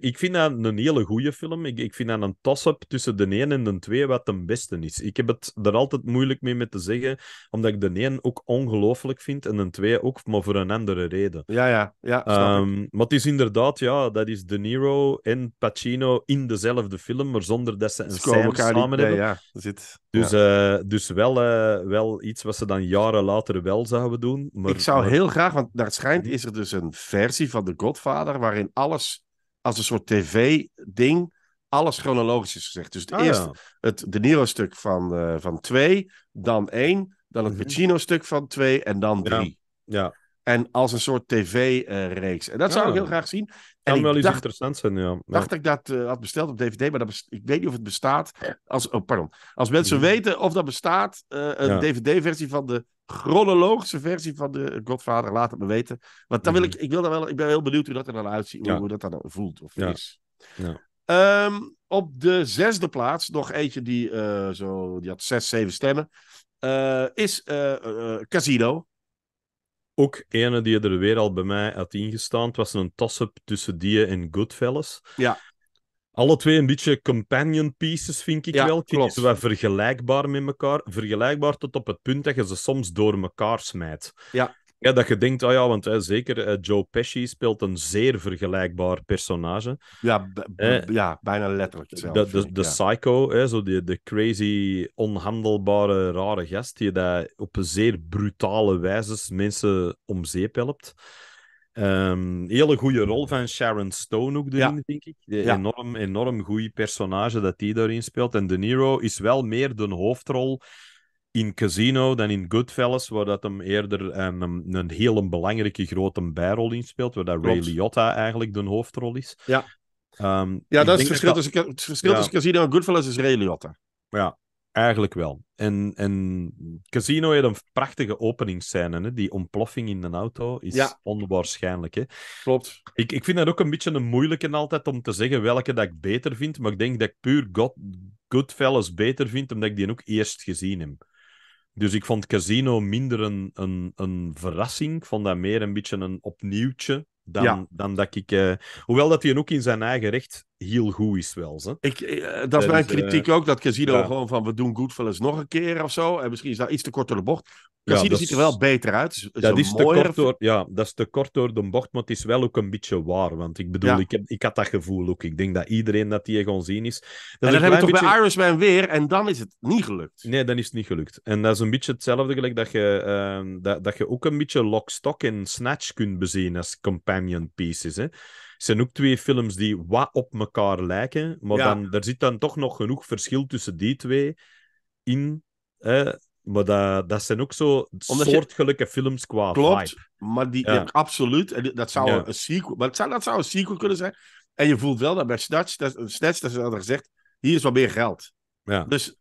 ik vind dat een hele goede film. Ik, ik vind dat een toss-up tussen de 1 en de 2 wat de beste is. Ik heb het er altijd moeilijk mee met te zeggen, omdat ik de 1 ook ongelooflijk vind en een twee ook, maar voor een andere reden. Ja, ja. ja ehm, maar het is inderdaad, ja, dat is De Niro en Pacino in dezelfde film, maar zonder dat ze een scène samen hebben. Ja, zit, dus, ja. Eh, dus wel, eh, wel iets wat ze dan jaren later wel zouden doen. Maar, Ik zou heel graag, want naar het schijnt hm? is er dus een versie van The Godfather waarin alles als een soort tv-ding alles chronologisch is gezegd. Dus het ah, eerst het De Niro-stuk van, uh, van twee, dan één, dan een mhm. stuk van twee en dan drie. Ja. En als een soort tv-reeks. en dat zou ik ah. heel graag zien. En kan wel iets interessants zijn, ja. dacht ik dat eh, had besteld op DVD, maar dat ik weet niet of het bestaat. Als, oh, pardon. Als mensen mhm. weten of dat bestaat, eh, een DVD-versie van de chronologische versie van de Godvader, laat het me weten. Want dan wil mhm. ik, ik, wil dan wel, ik ben heel benieuwd hoe dat er dan uitziet, hoe, hoe dat dan voelt of is. Ja. Ehm, op de zesde plaats nog eentje die, eh, zo, die had zes, zeven stemmen. Eh, is eh, eh, Casino. Ook ene die er weer al bij mij had ingestaan. Het was een toss-up tussen die en Goodfellas. Ja. Alle twee een beetje companion pieces, vind ik ja, wel. Klopt. Ze vergelijkbaar met elkaar. Vergelijkbaar tot op het punt dat je ze soms door elkaar smijt. Ja. Ja, dat je denkt, oh ja, want hè, zeker eh, Joe Pesci speelt een zeer vergelijkbaar personage. Ja, ja bijna letterlijk De, psycho, hè, zo die, de crazy, onhandelbare, rare gast die dat op een zeer brutale wijze mensen om zeep helpt. Um, hele goede rol van Sharon Stone ook erin, denk ik. Ja. Enorm, enorm goede personage dat die daarin speelt. En De Niro is wel meer de hoofdrol in Casino dan in Goodfellas, waar dat hem eerder een, een, hele belangrijke grote bijrol in speelt, waar dat Ray Liotta eigenlijk de hoofdrol is. Ja, ehm, ja dat is het verschil, tussen, het verschil Casino en Goodfellas is Ray Liotta. Ja, eigenlijk wel. En, en Casino heeft een prachtige openingsscène. Hè? Die ontploffing in de auto is onwaarschijnlijk. Hè? Klopt. Ik, ik vind dat ook een beetje een moeilijke altijd om te zeggen welke dat ik beter vind. Maar ik denk dat ik puur God, Goodfellas beter vind, omdat ik die ook eerst gezien heb. Dus ik vond Casino minder een, een, een verrassing. Ik vond dat meer een beetje een opnieuwtje dan, dan dat ik... Eh, hoewel dat hij ook in zijn eigen recht heel goed is wel. Zo. Ik, eh, dat is dus, mijn eh, kritiek ook, dat Casino gewoon van we doen Goodfellas nog een keer of zo. En misschien is dat iets te kort door de bocht. Casino ziet er wel beter uit. dat, is te kort door, ja, dat is te kort door de bocht, maar het is wel ook een beetje waar. Want ik bedoel, ik, ik had dat gevoel ook. Ik denk dat iedereen dat die gewoon zien is. en dan hebben we toch beetje... bij Irishman weer en dan is het niet gelukt. Nee, dan is het niet gelukt. En dat is een beetje hetzelfde gelijk dat je, ehm, dat, dat je ook een beetje lockstock Stock en Snatch kunt bezien als companion pieces. Hè? zijn ook twee films die wat op elkaar lijken, maar dan, er zit dan toch nog genoeg verschil tussen die twee in. Hè? Maar dat, dat zijn ook zo Omdat soortgelijke films qua Klopt, maar die, absoluut. En dat zou een sequel... Maar zou, dat zou een sequel kunnen zijn. En je voelt wel dat bij Snatch, dat, Snatch, dat ze hadden gezegd, hier is wat meer geld. Ja. Dus,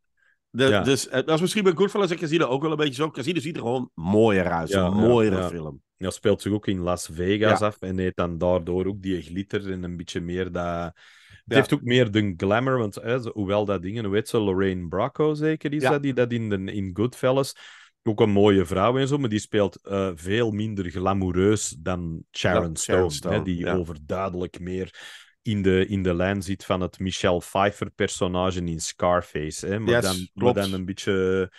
de, dus eh, dat is misschien bij Goodfellas en Casino ook wel een beetje zo. Casino ziet er gewoon mooier uit. een mooiere film dat speelt zich ook in Las Vegas af en heeft dan daardoor ook die glitter en een beetje meer dat... Het heeft ook meer de glamour, want hoewel dat dingen, weet ze, Lorraine Bracco zeker is dat, die dat in, de, in Goodfellas, ook een mooie vrouw en zo, maar die speelt eh, veel minder glamoureus dan Sharon Stone, hè, die overduidelijk meer in de, in de lijn zit van het Michelle Pfeiffer personage in Scarface. Hè, maar, dan, maar dan een beetje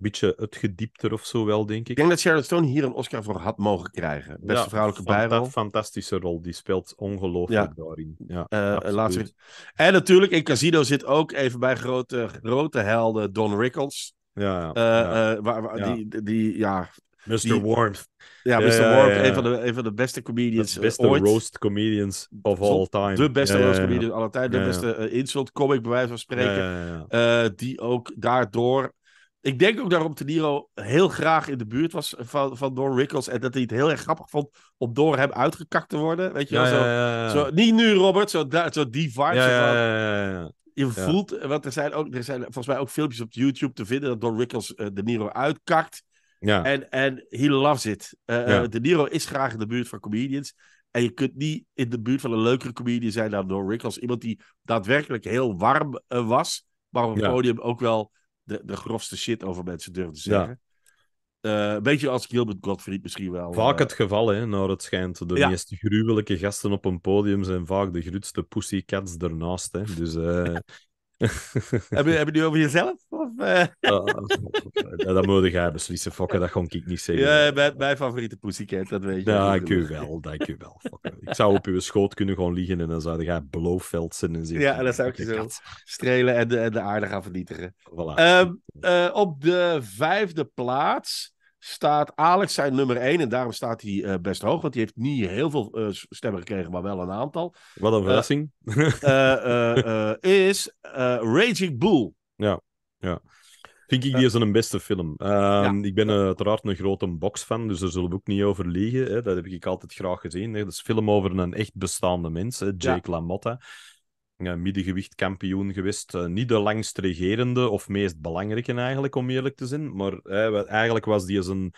beetje het gediepter of zo wel, denk ik. Ik denk dat Sharon Stone hier een Oscar voor had mogen krijgen. Beste ja, vrouwelijke fanta bijrol. fantastische rol. Die speelt ongelooflijk ja. daarin. Ja, laatste... En natuurlijk, in Casino zit ook even bij grote, grote helden Don Rickles. Ja, ja, eh, eh, waar, Die, die, ja Mr. Die, Warmth. Ja, Mr. Ja, Warmth, Een, van de, een van de beste comedians De beste roast comedians of all time. De beste roast comedian aller tijden. De beste eh, insult comic, bij wijze van spreken. die ook daardoor ik denk ook daarom dat De Niro heel graag in de buurt was van, van Don Rickles. En dat hij het heel erg grappig vond om door hem uitgekakt te worden. Weet je wel? zo, zo, niet nu, Robert. Zo, zo die vibe. Van, je voelt, want er zijn, ook, er zijn volgens mij ook filmpjes op YouTube te vinden dat Don Rickles eh, De Niro uitkakt. Ja. En, en he loves it. Eh, eh, de Niro is graag in de buurt van comedians. En je kunt niet in de buurt van een leukere comedian zijn dan Don Rickles. Iemand die daadwerkelijk heel warm was, maar op het podium ook wel de, de grofste shit over mensen durfde zeggen. Eh, een beetje als Gilbert Gottfried misschien wel. Vaak eh, het geval, hè, nou het schijnt. De meest gruwelijke gasten op een podium zijn vaak de grootste pussycats ernaast. Hè. Dus uh, hebben, je nu over jezelf? Of, uh... dat moet hebben. beslissen, Fokke. Dat kon ik niet zeggen. Ja, eh, mijn, mijn favoriete pussycat, dat weet je. Dank u wel, dank u wel. Ik zou op uw schoot kunnen gaan liggen en dan zou je blowveld zijn en Ja, en dan zou ik zo strelen en de, en de aarde gaan vernietigen. Ehm, op de vijfde plaats staat Alex zijn nummer 1. En daarom staat hij eh, best hoog. Want hij heeft niet heel veel eh, stemmen gekregen, maar wel een aantal. Wat een eh, verrassing. is Raging Bull. Ja, ja. Vind ik die is een beste film. Ehm, ik ben uiteraard een grote boxfan, dus daar zullen we ook niet over liegen. Hè. Dat heb ik altijd graag gezien. Hè. Dat is een film over een echt bestaande mens, Jake LaMotta. Eh, middengewichtkampioen geweest. Eh, niet de langst regerende of meest belangrijke eigenlijk, om eerlijk te zijn. Maar eh, eigenlijk was die zijn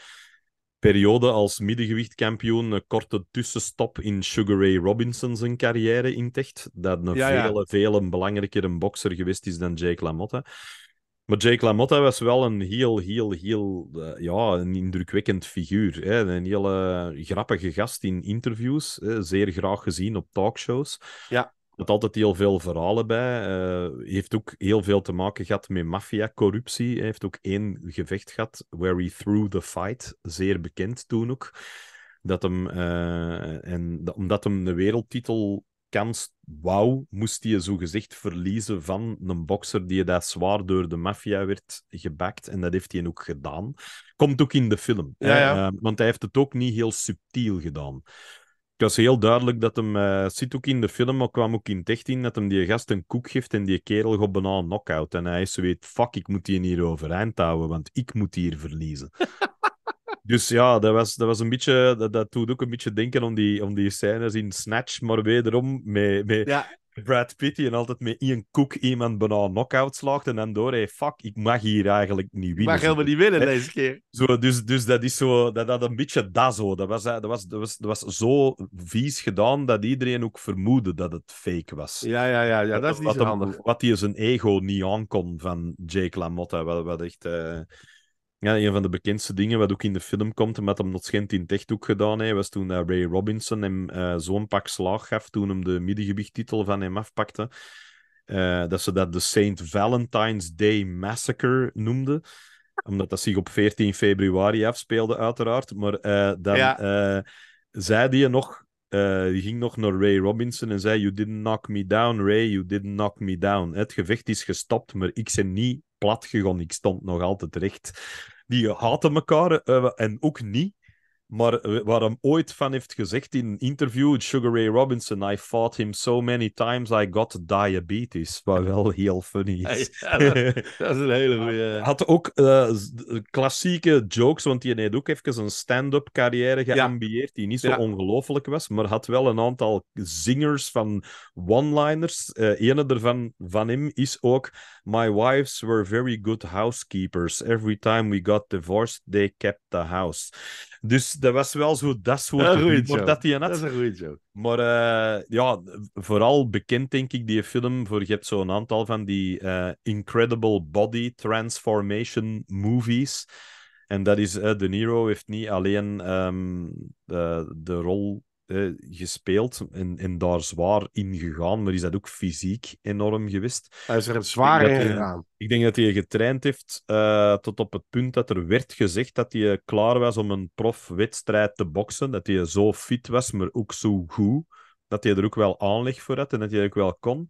periode als middengewichtkampioen een korte tussenstop in Sugar Ray Robinsons carrière carrière intecht. Dat een ja, vele, ja. vele belangrijkere bokser geweest is dan Jake LaMotta. Maar Jake LaMotta was wel een heel, heel, heel ja, een indrukwekkend figuur. Hè? Een hele grappige gast in interviews. Hè? Zeer graag gezien op talkshows. Ja had altijd heel veel verhalen bij. Uh, heeft ook heel veel te maken gehad met maffia-corruptie. Heeft ook één gevecht gehad, Where He Threw the Fight. Zeer bekend toen ook. Dat hem, eh, en omdat hem de wereldtitel kans wou, moest hij gezegd verliezen van een bokser die daar zwaar door de maffia werd gebakt. En dat heeft hij ook gedaan. Komt ook in de film. Eh, want hij heeft het ook niet heel subtiel gedaan. Ik was heel duidelijk dat hem, uh, eh, zit ook in de film, maar kwam ook in echt in, dat hem die gast een koek geeft en die kerel gaat bijna knock-out. En hij is weet, fuck, ik moet die hier overeind houden, want ik moet hier verliezen. dus ja, dat was, dat was een beetje, dat, dat doet ook een beetje denken om die, om die scènes in Snatch, maar wederom met, met, ja. Brad Pitt, en altijd met Ian Cook iemand bijna knock-out En dan door, hey, fuck, ik mag hier eigenlijk niet winnen. Ik mag helemaal niet winnen deze keer. Zo, dus, dus dat is zo, dat, dat een beetje dat zo. Dat was, dat, was, dat, was, dat was zo vies gedaan dat iedereen ook vermoedde dat het fake was. Ja, ja, ja, ja dat is niet wat, handig. Wat hij zijn ego niet aan kon van Jake LaMotta. Wat, wat echt... Eh, ja, een van de bekendste dingen wat ook in de film komt, en wat hem nog schijnt in Techt ook gedaan heeft, was toen Ray Robinson hem eh, zo'n pak slaag gaf toen hem de middengewichttitel van hem afpakte. Eh, dat ze dat de St. Valentine's Day Massacre noemden omdat dat zich op 14 februari afspeelde, uiteraard. Maar uh, dan ja. zei die nog, die ging nog naar Ray Robinson en zei: You didn't knock me down, Ray, you didn't knock me down. Het gevecht is gestopt, maar ik ben niet plat gegaan. Ik stond nog altijd recht. Die haten elkaar eh, en ook niet. Maar eh, wat hem ooit van heeft gezegd in een interview, Sugar Ray Robinson, I fought him so many times I got diabetes. Wat wel heel funny is. Ah, dat, is een hele goeie. Had ook eh, klassieke jokes, want hij heeft ook even een stand-up carrière geambieerd, die niet zo ongelooflijk was, maar had wel een aantal zingers van one-liners. Uh, van hem is ook My wives were very good housekeepers. Every time we got divorced, they kept the house. Dus dat was wel zo dat soort humor dat hij had. Dat is een goede joke. Maar eh, ja, vooral bekend denk ik die film voor... Je hebt zo'n aantal van die eh, incredible body transformation movies. En dat is... Eh, de Niro heeft niet alleen de, ehm, de rol gespeeld en, en daar zwaar in gegaan, maar is dat ook fysiek enorm geweest. Hij is er zwaar in gegaan. Ik denk dat hij getraind heeft eh, tot op het punt dat er werd gezegd dat hij eh, klaar was om een profwedstrijd te boksen. Dat hij zo fit was, maar ook zo goed. Dat hij er ook wel aanleg voor had en dat hij ook wel kon.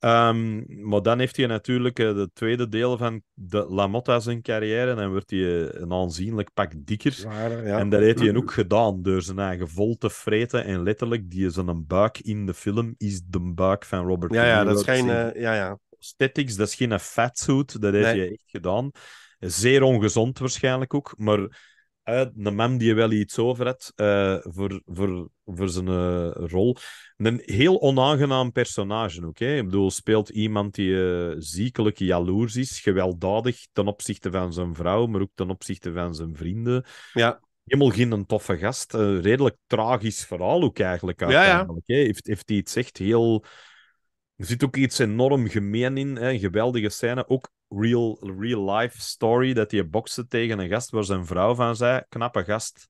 Ehm, maar dan heeft hij natuurlijk eh, de tweede deel van de Motta zijn carrière. Dan wordt hij eh, een aanzienlijk pak dikker. En dat heeft hij mm-hmm. ook gedaan door zijn eigen vol te vreten. En letterlijk, die een buik in de film is de buik van Robert Ja, ja dat is geen... Eh, ja, ja. Aesthetics, dat is geen fatsuit. Dat heeft hij echt gedaan. Zeer ongezond waarschijnlijk ook. Maar eh, een man die wel iets over had eh, voor, voor, voor zijn eh, rol. Een heel onaangenaam personage oké Ik bedoel, speelt iemand die ziekelijk jaloers is, gewelddadig ten opzichte van zijn vrouw, maar ook ten opzichte van zijn vrienden. Ja. Helemaal geen een toffe gast. redelijk tragisch verhaal ook eigenlijk Ja, ja. Heeft, heeft hij iets echt heel er zit ook iets enorm gemeen in. Hè? Een geweldige scène. Ook real, real life story. Dat hij bokste tegen een gast waar zijn vrouw van zei. Knappe gast.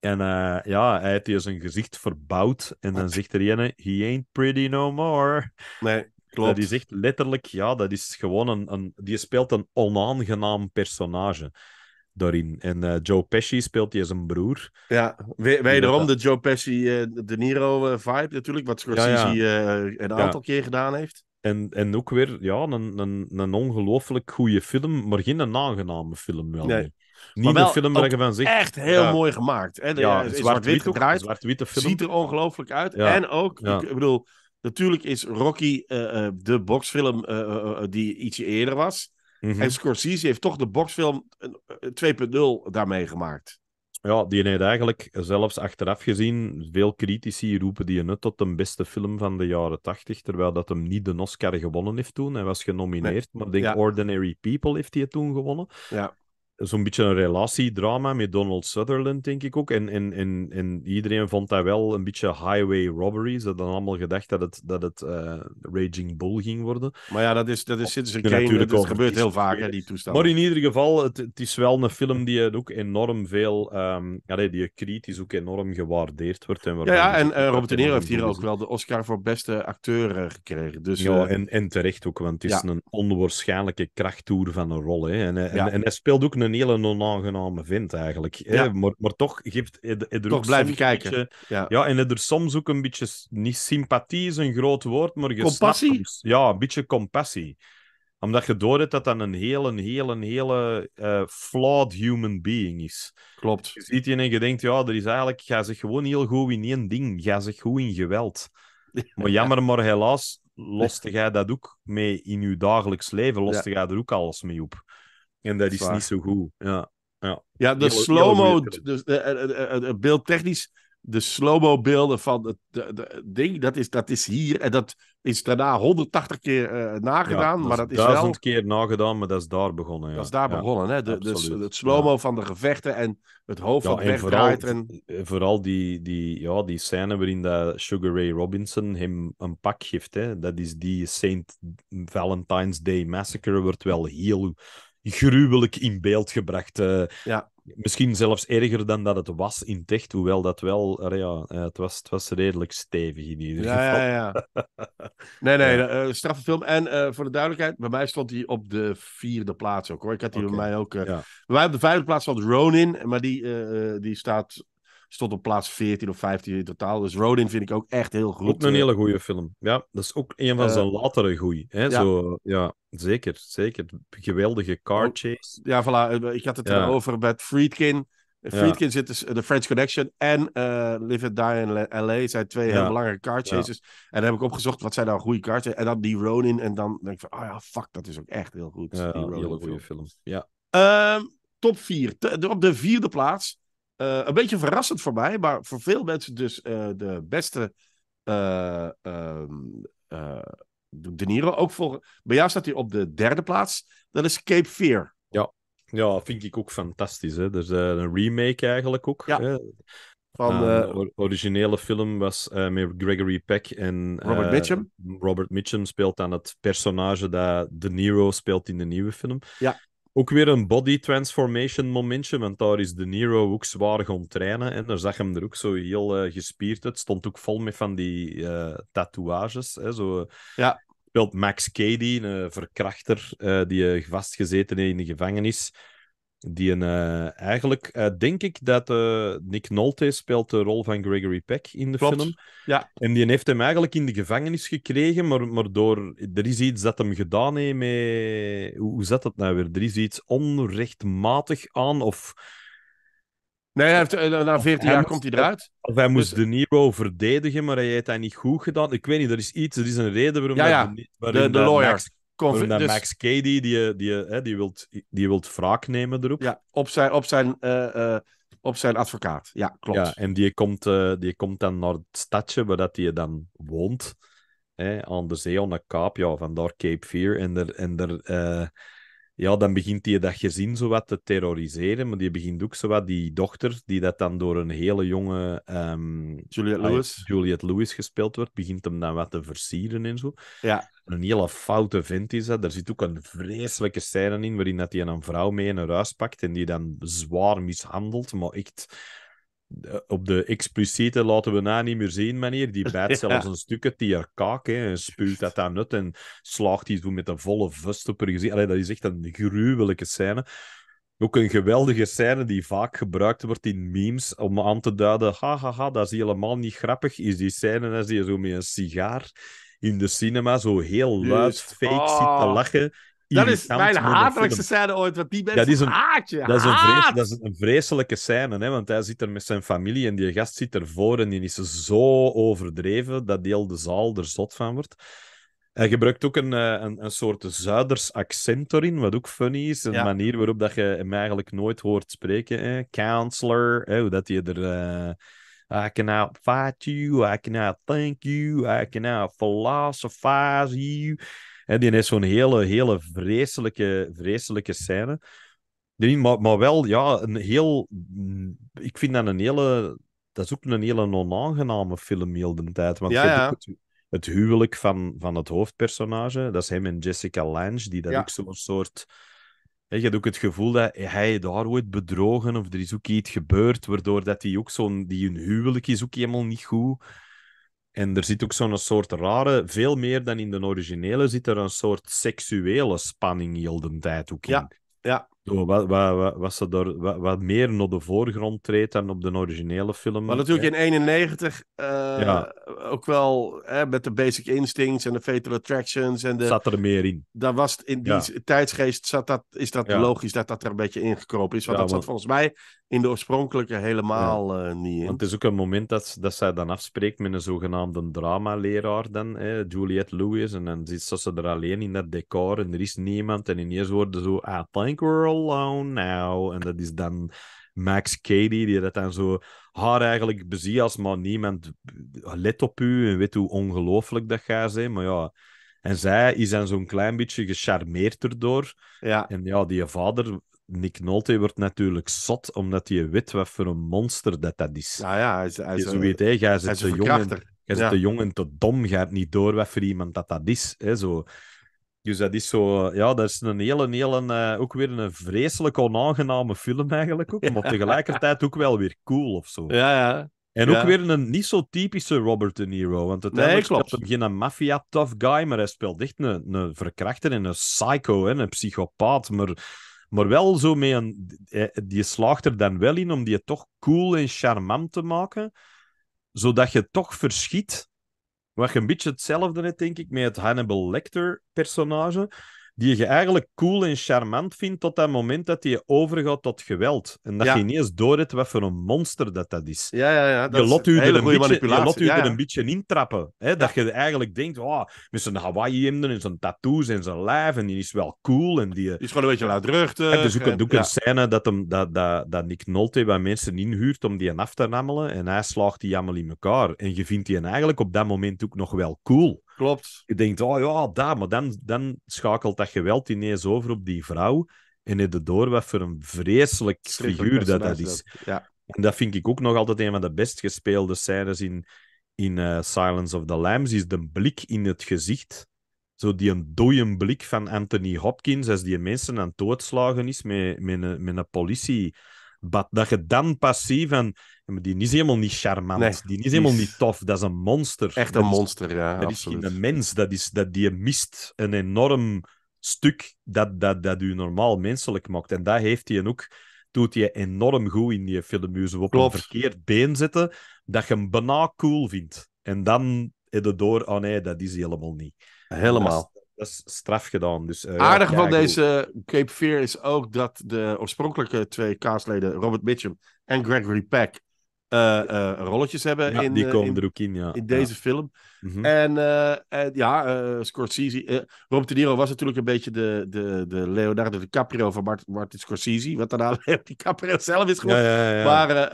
En eh, ja, hij heeft hier zijn gezicht verbouwd. En dan zegt er he ain't pretty no more. Nee, klopt. Dat is letterlijk, ja, dat is gewoon een... een die speelt een onaangenaam personage daarin. En eh, Joe Pesci speelt hij als een broer. Ja, wederom de Joe Pesci eh, De Niro-vibe eh, natuurlijk, wat Scorsese een aantal keer gedaan heeft. En, en ook weer ja, een, een, een ongelooflijk goede film, maar geen een aangename film. Wel nee. Niet een film waar je van zegt. Echt heel mooi gemaakt. Hè? ja, zwart-wit gedraaid. witte film. Ziet er ongelooflijk uit. En ook, ik, bedoel, natuurlijk is Rocky de boxfilm die ietsje eerder was. Mhm. En Scorsese heeft toch de boxfilm 2.0 eh, eh, daarmee gemaakt. Ja, die heeft eigenlijk, zelfs achteraf gezien, veel critici roepen die net tot de beste film van de jaren 80, terwijl dat hem niet de Oscar gewonnen heeft toen. Hij was genomineerd, maar ik denk Ordinary People heeft hij toen gewonnen. Ja zo'n beetje een relatiedrama met Donald Sutherland, denk ik ook. En, en, en, en iedereen vond dat wel een beetje highway robbery. Ze hadden allemaal gedacht dat het, dat het eh, Raging Bull ging worden. Maar ja, dat is, dat is sinds een Dat gebeurt heel vaak, hè, die toestand. Maar in ieder geval, het, het is wel een film die ook enorm veel... Um, allee, die kritisch ook enorm gewaardeerd wordt. En ja, ja, en eh, Robert De Niro heeft hier ook wel de Oscar voor beste acteur eh, gekregen. Dus, ja, en, en terecht ook, want het is een onwaarschijnlijke krachttoer van een rol. Hè. En, en, en hij speelt ook een een hele onaangename vindt eigenlijk. Ja. Maar, maar toch geeft het Toch blijven kijken. ja. en het er soms ook een beetje, niet sympathie is een groot woord, maar je Compassie? Dus- ja, een beetje compassie. Omdat je door hebt dat dan een hele, een hele, hele eh, flawed human being is. Klopt. Je ziet je en je denkt, ja, er is eigenlijk, ga zich gewoon heel goed in één ding. Ga zich goed in geweld. Maar jammer, maar helaas loste jij dat ook mee in je dagelijks leven, loste jij er ook alles mee op. En dat, is niet zo goed. Ja, ja. ja de slow-mo, dus eh, eh, eh, beeldtechnisch, de slow-mo beelden van het de, de ding, dat is, dat is hier. En dat is daarna 180 keer nagedaan. maar dat is keer nagedaan, maar dat is daar begonnen. Ja. Dat is daar begonnen, hè? De, dus het slow-mo van de gevechten en het hoofd van en vooral, en... vooral die, die, ja, die scène waarin dat Sugar Ray Robinson hem een pak geeft. Hè? Dat is die St. Valentine's Day Massacre, wordt wel heel gruwelijk in beeld gebracht. Eh, ja. Misschien zelfs erger dan dat het was in Techt, hoewel dat wel, ja, eh, het, was, het was redelijk stevig in ieder ja, geval. Ja, ja. nee, nee, ja. Eh, straffe film. En voor de duidelijkheid, bij mij stond hij op de vierde plaats ook hoor. Ik had die bij mij ook. Ja. Bij mij op de vijfde plaats stond Ronin, maar die, die staat Stond op plaats 14 of 15 in totaal. Dus Rodin vind ik ook echt heel goed. Ook een eh. hele goede film. Ja, dat is ook een van eh, zijn latere goeie. Ja. ja, zeker. Zeker. Geweldige car chase. Ja, voilà. Eh, ik had het ja. erover met Friedkin. Friedkin zit dus The French Connection en Live and Die in L.A. zijn twee heel belangrijke car chases. En dan heb ik opgezocht, wat zijn nou goede car chases? En dan die Ronin. En dan denk ik van, ah oh ja, fuck, dat is ook echt heel goed. die Ronin hele goede film. Ja. Ehm, top 4. Op de vierde plaats eh, een beetje verrassend voor mij, maar voor veel mensen dus eh, de beste eh, ehm, De Niro. Ook voor, bij jou staat hij op de derde plaats. Dat is Cape Fear. Ja, ja vind ik ook fantastisch. Hè? Er is dus, een remake eigenlijk ook. Ja. Hè? Van de originele film was met Gregory Peck en Robert Mitchum. Robert Mitchum speelt aan het personage dat De Niro speelt in de nieuwe film. Ja ook weer een body transformation momentje, want daar is De Niro ook zwaar gaan trainen. En daar zag hem er ook zo heel eh, gespierd uit. Stond ook vol met van die eh, tatoeages. Hè, zo. Eh, ja. Speelt Max Cady, een verkrachter die vastgezeten in de gevangenis die uh, eigenlijk eh, denk ik dat eh, Nick Nolte speelt de rol van Gregory Peck in de film. Ja. En die heeft hem eigenlijk in de gevangenis gekregen, maar, maar door, er is iets dat hem gedaan heeft met. Hoe, zat dat nou weer? Er is iets onrechtmatig aan of. Nee, na 14 jaar komt hij eruit. Of hij moest dus- De Niro verdedigen, maar hij heeft dat niet goed gedaan. Ik weet niet, er is iets, er is een reden waarom... Ja, ja. de, de, lawyer. En dus... Max Cady, die, die, die, die, wilt, die wilt wraak nemen erop. Ja, op zijn, op zijn, eh, eh, op zijn advocaat. Ja, klopt. Ja, en die komt, eh, die komt dan naar het stadje waar dat die dan woont. Hè, aan de zee, aan de kaap. Ja, vandaar Cape Fear. En, er, en er, ja, dan begint hij dat gezin zowat te terroriseren. Maar die begint ook zowat die dochter, die dat dan door een hele jonge... Um, Juliette Lewis. Juliette Lewis gespeeld wordt, begint hem dan wat te versieren en zo. Ja een hele foute vent is dat. Er zit ook een vreselijke scène in waarin dat hij een vrouw mee in een huis pakt en die dan zwaar mishandelt, maar echt eh, op de expliciete laten we na nou niet meer zien manier. Die bijt zelfs een stukje die haar kaak en spuugt dat dan nut en slaagt die met een volle vust op haar gezicht. dat is echt een gruwelijke scène. Ook een geweldige scène die vaak gebruikt wordt in memes om aan te duiden: ha, dat is helemaal niet grappig. Is die scène als je zo met een sigaar in de cinema zo heel dus, luid fake te oh, lachen. Dat is mijn hatelijkste scène ooit, want die mensen dat is een, Dat is een, dat is een vreselijke scène, hè, want hij zit er met zijn familie en die gast zit ervoor en die is zo overdreven dat de de zaal er zot van wordt. Hij gebruikt ook een, eh, een, een soort Zuiders accent erin, wat ook funny is. Een manier waarop dat je hem eigenlijk nooit hoort spreken. Hè. Counselor, hè, hoe dat hij er... Eh, I can outfight you. I can outthink you. I can outphilosophize you. En die is zo'n hele, hele vreselijke, vreselijke scène. Maar, maar wel, ja, een heel... Mm, ik vind dat een hele... Dat is ook een hele onaangename film heel de tijd. Want Het, huwelijk van, van het hoofdpersonage, dat is hem en Jessica Lange, die dat ook zo'n soort je hebt ook het gevoel dat hij daar wordt bedrogen of er is ook iets gebeurd, waardoor dat hij ook zo'n die een huwelijk is ook helemaal niet goed. En er zit ook zo'n soort rare, veel meer dan in de originele, zit er een soort seksuele spanning heel de tijd ook in. Ja, ja. Zo, oh, wat, wat, wat, ze daar, wat, wat, meer naar de voorgrond treedt dan op de originele film. Maar natuurlijk in 91 eh, ook wel hè, met de Basic Instincts en de Fatal Attractions. En de, zat er meer in. Daar was in die tijdsgeest zat dat, is dat logisch dat dat er een beetje ingekropen is. Want dat zat volgens mij in de oorspronkelijke helemaal eh, niet in. Want het is ook een moment dat, dat zij dan afspreekt met een zogenaamde drama-leraar dan, hè, Juliette Lewis. En dan zit ze er alleen in dat decor en er is niemand. En ineens worden zo, I think world alone now. En dat is dan Max Cady, die dat dan zo haar eigenlijk bezie als maar niemand let op u en weet hoe ongelooflijk dat gaat zijn. Maar ja, en zij is dan zo'n klein beetje gecharmeerd erdoor. Ja. En ja, die vader, Nick Nolte, wordt natuurlijk zot, omdat hij weet wat voor een monster dat dat is. Ja, ja, hij is, hij is, weet, hij jij zit een jongen, en, zit ja. te te dom, gaat niet door wat voor iemand dat dat is. Hè, zo. Dus dat is zo, ja, dat is een hele, hele eh, ook weer een vreselijk onaangename film eigenlijk ook, maar tegelijkertijd ook wel weer cool of zo. Ja, ja. En ook weer een niet zo typische Robert De Niro, want uiteindelijk nee, klopt. speelt hem geen maffia-tough guy, maar hij speelt echt een, een verkrachter en een psycho, een psychopaat, maar... Maar wel zo mee een. Eh, die slaagt er dan wel in om die toch cool en charmant te maken. Zodat je toch verschiet wat een beetje hetzelfde net denk ik, met het Hannibal Lecter-personage die je eigenlijk cool en charmant vindt tot dat moment dat je overgaat tot geweld. En dat je niet eens doorhebt wat voor een monster dat, dat is. Ja, ja, ja. Dat je lot u er, een beetje, beetje intrappen. Hè? Dat je eigenlijk denkt, oh, met zijn Hawaii-hemden en zijn tattoos en zijn lijf, en die is wel cool. En die, eh, is gewoon een beetje luidruchtig. Het is ook, een, een scène dat, hem, dat, dat, dat Nick Nolte bij mensen inhuurt om die af te namelen en hij slaagt die allemaal in elkaar. En je vindt die eigenlijk op dat moment ook nog wel cool. Klopt. Je denkt, oh ja, Maar dan, dan schakelt dat geweld ineens over op die vrouw. En in de door wat voor een vreselijk figuur dat dat is. Ja. En dat vind ik ook nog altijd een van de best gespeelde scènes in, in eh, Silence of the Lambs. Is de blik in het gezicht. Zo die een dode blik van Anthony Hopkins als die mensen aan het doodslagen is met, met, een, met een politie Dat je dan passief en maar die is helemaal niet charmant. die is helemaal niet tof. Dat is een monster. Echt een monster, ja. Dat is geen mens. Dat is, dat, die mist een enorm stuk dat, dat, dat u normaal menselijk maakt. En dat heeft hij ook. Doet hij enorm goed in die film. Je op een verkeerd been zetten dat je hem bijna cool vindt. En dan heb je door, oh nee, dat is helemaal niet. Helemaal. Dat is, straf gedaan. Dus, eh, Aardig van deze Cape Fear is ook dat de oorspronkelijke twee kaasleden, Robert Mitchum en Gregory Peck, eh, eh, rolletjes hebben in, die eh, komen in, er ook in, deze film. Mhm. en, ja, Scorsese. Robert De Niro was natuurlijk een beetje de, de, de Leonardo DiCaprio van Mart, Martin Scorsese. Wat daarna DiCaprio zelf is geworden. Maar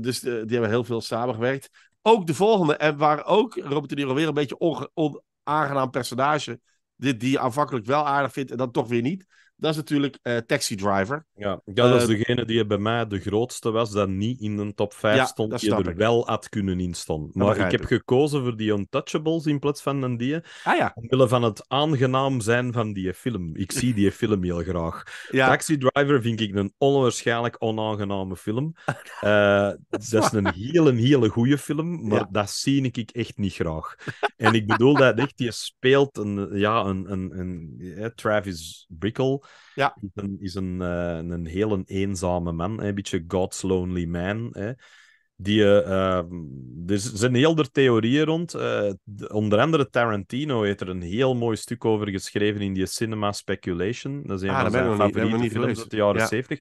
dus die hebben heel veel samengewerkt. Ook de volgende, en waar ook Robert De Niro weer een beetje onaangenaam personage dit die je aanvankelijk wel aardig vindt en dan toch weer niet. Dat is natuurlijk eh, Taxi Driver. Ja, dat is eh, degene die bij mij de grootste was, dat niet in een top 5 stond, die er wel had kunnen in Maar ik heb gekozen voor die Untouchables in plaats van een die. Ah, ja. Omwille van het aangenaam zijn van die film. Ik zie die film heel graag. Taxi Driver vind ik een onwaarschijnlijk onaangename film. Eh, dat, is een hele, hele goede film, maar dat zie ik echt niet graag. En ik bedoel dat echt, Je speelt een, ja, een, een, een, Travis Brickle ja. Is een, is een, eh, een hele eenzame man, een beetje God's Lonely Man. Hè? Die, uh, er zijn heel de theorieën rond. Eh, onder andere Tarantino heeft er een heel mooi stuk over geschreven in die Cinema Speculation. Dat is een ah, van zijn favoriete niet, films uit de jaren ja. 70.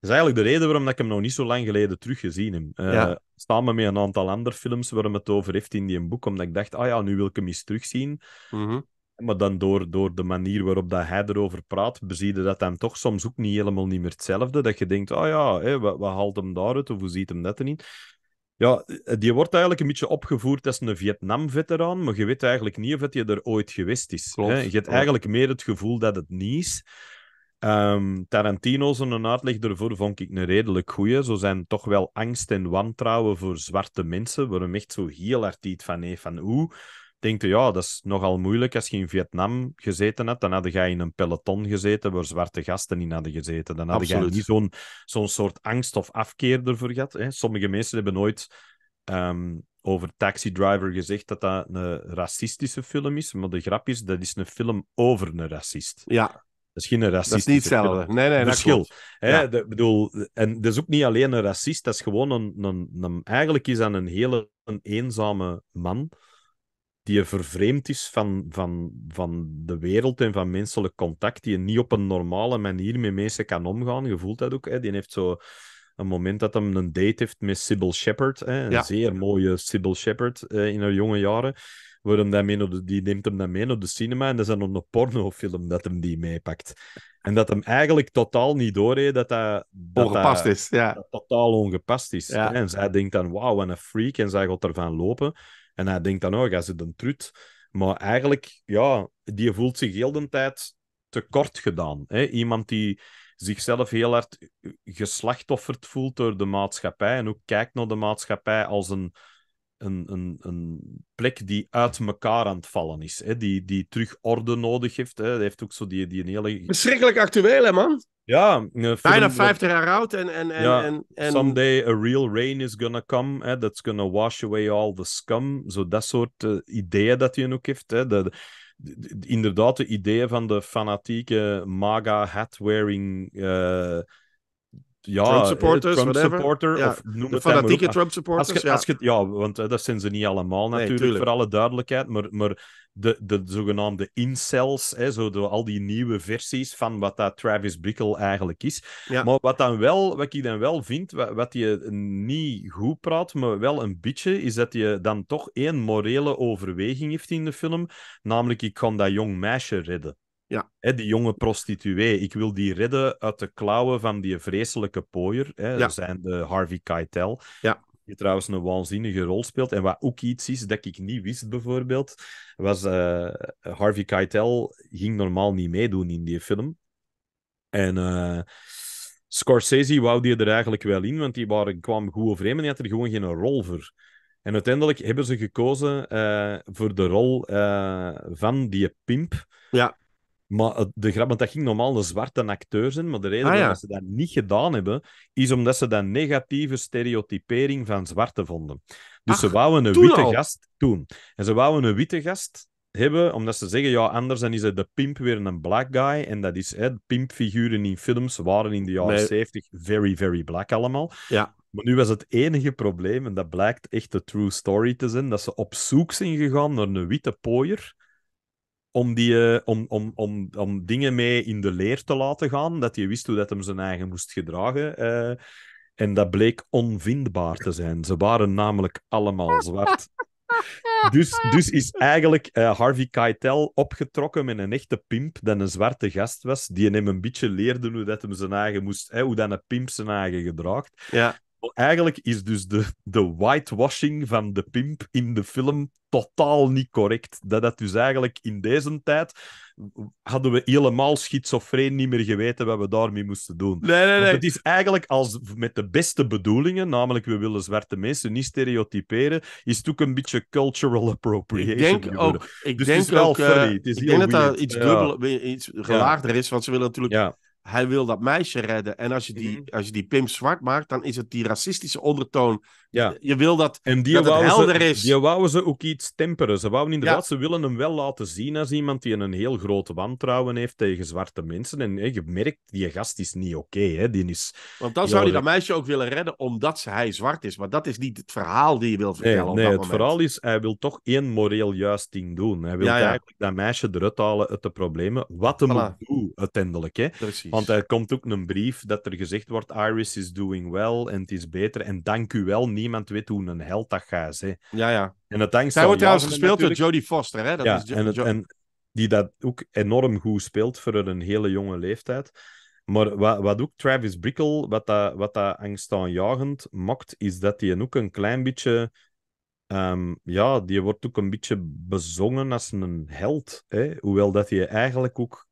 Dat is eigenlijk de reden waarom ik hem nog niet zo lang geleden teruggezien heb. Uh, ja. Samen met een aantal andere films waar hem het over heeft in die boek. Omdat ik dacht, ah ja, nu wil ik hem eens terugzien. Mm maar dan door, door de manier waarop dat hij erover praat, je dat hem toch soms ook niet helemaal niet meer hetzelfde. Dat je denkt, ah oh ja, wat, wat, haalt hem daaruit of hoe ziet hem dat erin? Ja, eh, die wordt eigenlijk een beetje opgevoerd als een Vietnam-veteraan, maar je weet eigenlijk niet of hij je er ooit geweest is. hè? Je hebt eigenlijk meer het gevoel dat het niet is. Tarantino's ehm, Tarantino's een uitleg ervoor vond ik een redelijk goeie. Zo zijn toch wel angst en wantrouwen voor zwarte mensen, waarom echt zo heel hard iets van nee van oeh denk ja, dat is nogal moeilijk. Als je in Vietnam gezeten hebt, dan had je in een peloton gezeten waar zwarte gasten in hadden gezeten. Dan had je niet zo'n soort angst of afkeer ervoor gehad. Hè? Sommige mensen hebben nooit ehm, over Taxi Driver gezegd dat dat een racistische film is. Maar de grap is, dat is een film over een racist. Ja. Dat is geen racist. Dat is niet hetzelfde. Nee, nee, Verschil. Hè, bedoel, en dat is ook niet alleen een racist, dat is gewoon een, een, een, eigenlijk is dat een hele eenzame man die vervreemd is van, van, van de wereld en van menselijk contact, die je niet op een normale manier met mensen kan omgaan. Je voelt dat ook. Hè? Die heeft zo een moment dat hij een date heeft met Sybil Shepherd, hè? een zeer mooie Sybil Shepherd eh, in haar jonge jaren. hem de, die neemt hem dan mee naar de cinema en dat is dan een pornofilm dat hem die meepakt. En dat hem eigenlijk totaal niet doorheeft dat dat... ongepast is, ja. totaal ongepast is. En zij denkt dan, wauw, wat een freak. En zij gaat ervan lopen. En hij denkt dan, oh, jij zit een trut. Maar eigenlijk, ja, die voelt zich heel de tijd tekort gedaan. Hè? Iemand die zichzelf heel hard geslachtofferd voelt door de maatschappij en ook kijkt naar de maatschappij als een een, een, een plek die uit elkaar aan het vallen is. Hè? Die, die terug orde nodig heeft. Hè? heeft ook zo die, die hele... Verschrikkelijk actueel, hè, man? Ja. Eh, Bijna 50 jaar oud en... en, en, en, Someday a real rain is gonna come. Hè? That's gonna wash away all the scum. Zo dat soort eh, ideeën dat hij ook heeft. Hè? De, inderdaad, de ideeën van de fanatieke MAGA hat-wearing... Eh, ja, Trump eh, supporter, Trump supporter of noem het fanatieke Trump supporters. Als je, ja. want eh, dat zijn ze niet allemaal natuurlijk, voor alle duidelijkheid. Maar, maar de, de zogenaamde incels, hè, zo al die nieuwe versies van wat dat Travis Bickle eigenlijk is. Maar wat, dan wel, wat ik dan wel vind, wat, wat je niet goed praat, maar wel een beetje, is dat je dan toch één morele overweging heeft in de film. Namelijk, ik kan dat jong meisje redden. Ja. Hè, die jonge prostituee. Ik wil die redden uit de klauwen van die vreselijke pooier. Hè, ja. zijn de Harvey Keitel. Ja. Die trouwens een waanzinnige rol speelt. En wat ook iets is dat ik niet wist, bijvoorbeeld, was uh, Harvey Keitel ging normaal niet meedoen in die film. En eh, Scorsese wou die er eigenlijk wel in, want die waren, kwam goed overeen, maar die had er gewoon geen rol voor. En uiteindelijk hebben ze gekozen eh, voor de rol van die pimp. Ja. Maar eh, de grap, want dat ging normaal de zwarte acteur zijn, maar de reden ah, dat ze dat niet gedaan hebben, is omdat ze dat negatieve stereotypering van zwarte vonden. Dus ze wouden een witte gast doen. En ze wouden een witte gast hebben, omdat ze zeggen, ja, anders dan is de pimp weer een black guy. En dat is, hè, pimpfiguren in films waren in de jaren 70 very, very black allemaal. Ja. Maar nu was het enige probleem, en dat blijkt echt de true story te zijn, dat ze op zoek zijn gegaan naar een witte pooier om, die, eh, om, om, om, om dingen mee in de leer te laten gaan, dat hij wist hoe dat hem zijn eigen moest gedragen. Eh, en dat bleek onvindbaar te zijn. Ze waren namelijk allemaal zwart. Dus, dus is eigenlijk uh, Harvey Keitel opgetrokken met een echte pimp dat een zwarte gast was, die hem een beetje leerde hoe dat hem zijn eigen moest, hè, hoe dat een pimp zijn eigen gedraagt. Ja. Eigenlijk is dus de, de whitewashing van de pimp in de film totaal niet correct. Dat dat dus eigenlijk in deze tijd hadden we helemaal schizofreen niet meer geweten wat we daarmee moesten doen. Nee, nee, nee. het is eigenlijk als met de beste bedoelingen, namelijk we willen zwarte mensen niet stereotyperen, is het ook een beetje cultural appropriation. Ik denk ook. Ik dus denk het is wel ook, eh, funny. ik denk dat dat iets, iets gelaagder is, want ze willen natuurlijk. Ja hij wil dat meisje redden. En als je die, mhm. als je die pimp zwart maakt, dan is het die racistische ondertoon ja. Je wil dat, en die helder ze, is. Die wouden ze ook iets temperen. Ze wouden inderdaad, ze willen hem wel laten zien als iemand die een heel grote wantrouwen heeft tegen zwarte mensen. En je merkt, die gast is niet oké. Okay, die is. Want dan zou je dat meisje ook willen redden omdat hij zwart is. Maar dat is niet het verhaal die je wil vertellen. Nee, nee het verhaal is, hij wil toch één moreel juist ding doen. Hij wil eigenlijk dat meisje eruit halen uit de problemen. Wat hem voilà. doet, uiteindelijk. Hè? Precies. Want er komt ook een brief dat er gezegd wordt: Iris is doing well en het is beter. En dank u wel, niemand weet hoe een held dat gaat. Hè. Ja, ja. En het angst Zij wordt trouwens gespeeld door Jodie Foster. Hè? Dat ja, is en, die dat ook enorm goed speelt voor een hele jonge leeftijd. Maar wat, wat ook Travis Brickle, wat dat, wat dat angstaanjagend maakt, is dat hij ook een klein beetje... Ehm, ja, die wordt ook een beetje bezongen als een held. Hè? Hoewel dat hij eigenlijk ook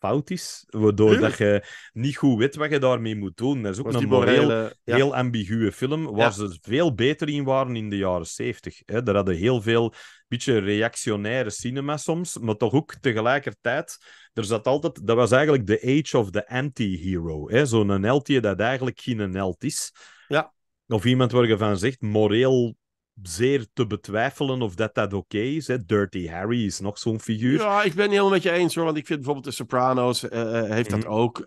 fout is, waardoor dat je niet goed weet wat je daarmee moet doen. Dat is ook een moreel eh, heel ambiguë film, waar ze veel beter in waren in de jaren zeventig. Daar hadden heel veel beetje reactionaire cinema soms, maar toch ook tegelijkertijd, er zat altijd, dat was eigenlijk de age of the anti-hero. Zo'n heldje dat eigenlijk geen held is. Ja. Of iemand waar je van zegt, moreel zeer te betwijfelen of dat dat oké is. Hè. Dirty Harry is nog zo'n figuur. Ja, ik ben het helemaal met je eens hoor. Want ik vind bijvoorbeeld de Sopranos eh, eh, eh, heeft dat mhm. ook.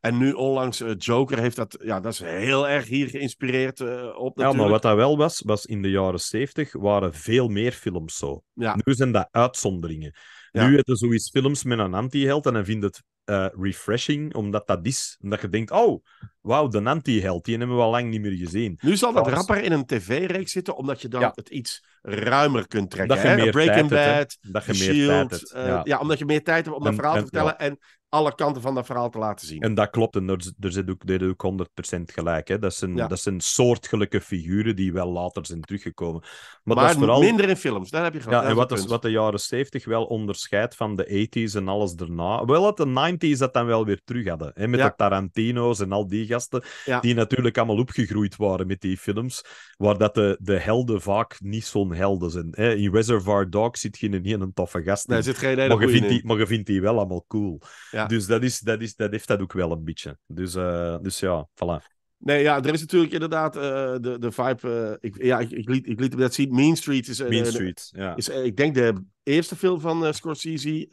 en nu onlangs Joker heeft dat. Ja, dat is heel erg hier geïnspireerd op. Natuurlijk. Ja, maar wat dat wel was, was in de jaren zeventig waren veel meer films zo. Ja. Nu zijn dat uitzonderingen. Nu hebben ze zoiets films met een anti-held en dan vindt het eh, refreshing, omdat dat is. Omdat je denkt, oh, wauw, de anti-held, die hebben we al lang niet meer gezien. Nu zal dat rapper in een tv-reeks zitten, omdat je dan het iets ruimer kunt trekken. Dat je hè? meer Breaking Bad, hebt, je Shield, meer tijd hebt. Eh, ja. omdat je meer tijd hebt om dat verhaal te vertellen. En alle kanten van dat verhaal te laten zien. En dat klopt, en daar, zit ook, daar 100% gelijk. Hè? Dat, zijn, ja. dat soortgelijke figuren die wel later zijn teruggekomen. Maar, dat vooral... minder in films, daar heb je Ja, en wat, wat de jaren 70 wel onderscheidt van de 80s en alles daarna. Wel dat de 90s dat dan wel weer terug hadden. Hè? Met de Tarantino's en al die gasten, die natuurlijk allemaal opgegroeid waren met die films, waar dat de, helden vaak niet zo'n helden zijn. Hè? In Reservoir Dogs zit geen een toffe gast. Nee, zit geen hele maar, je vindt die, maar je vindt die wel allemaal cool. Ja. Ja. Dus dat, is, dat, is, dat heeft dat ook wel een beetje. Dus, eh, dus ja, voilà. Nee, ja, er is natuurlijk inderdaad eh, de, de vibe. Uh, ik, ja, ik, liet, ik liet hem net zien. Mean Street is. Uh, mean Street, ja. Is, ik denk de eerste film van Scorsese.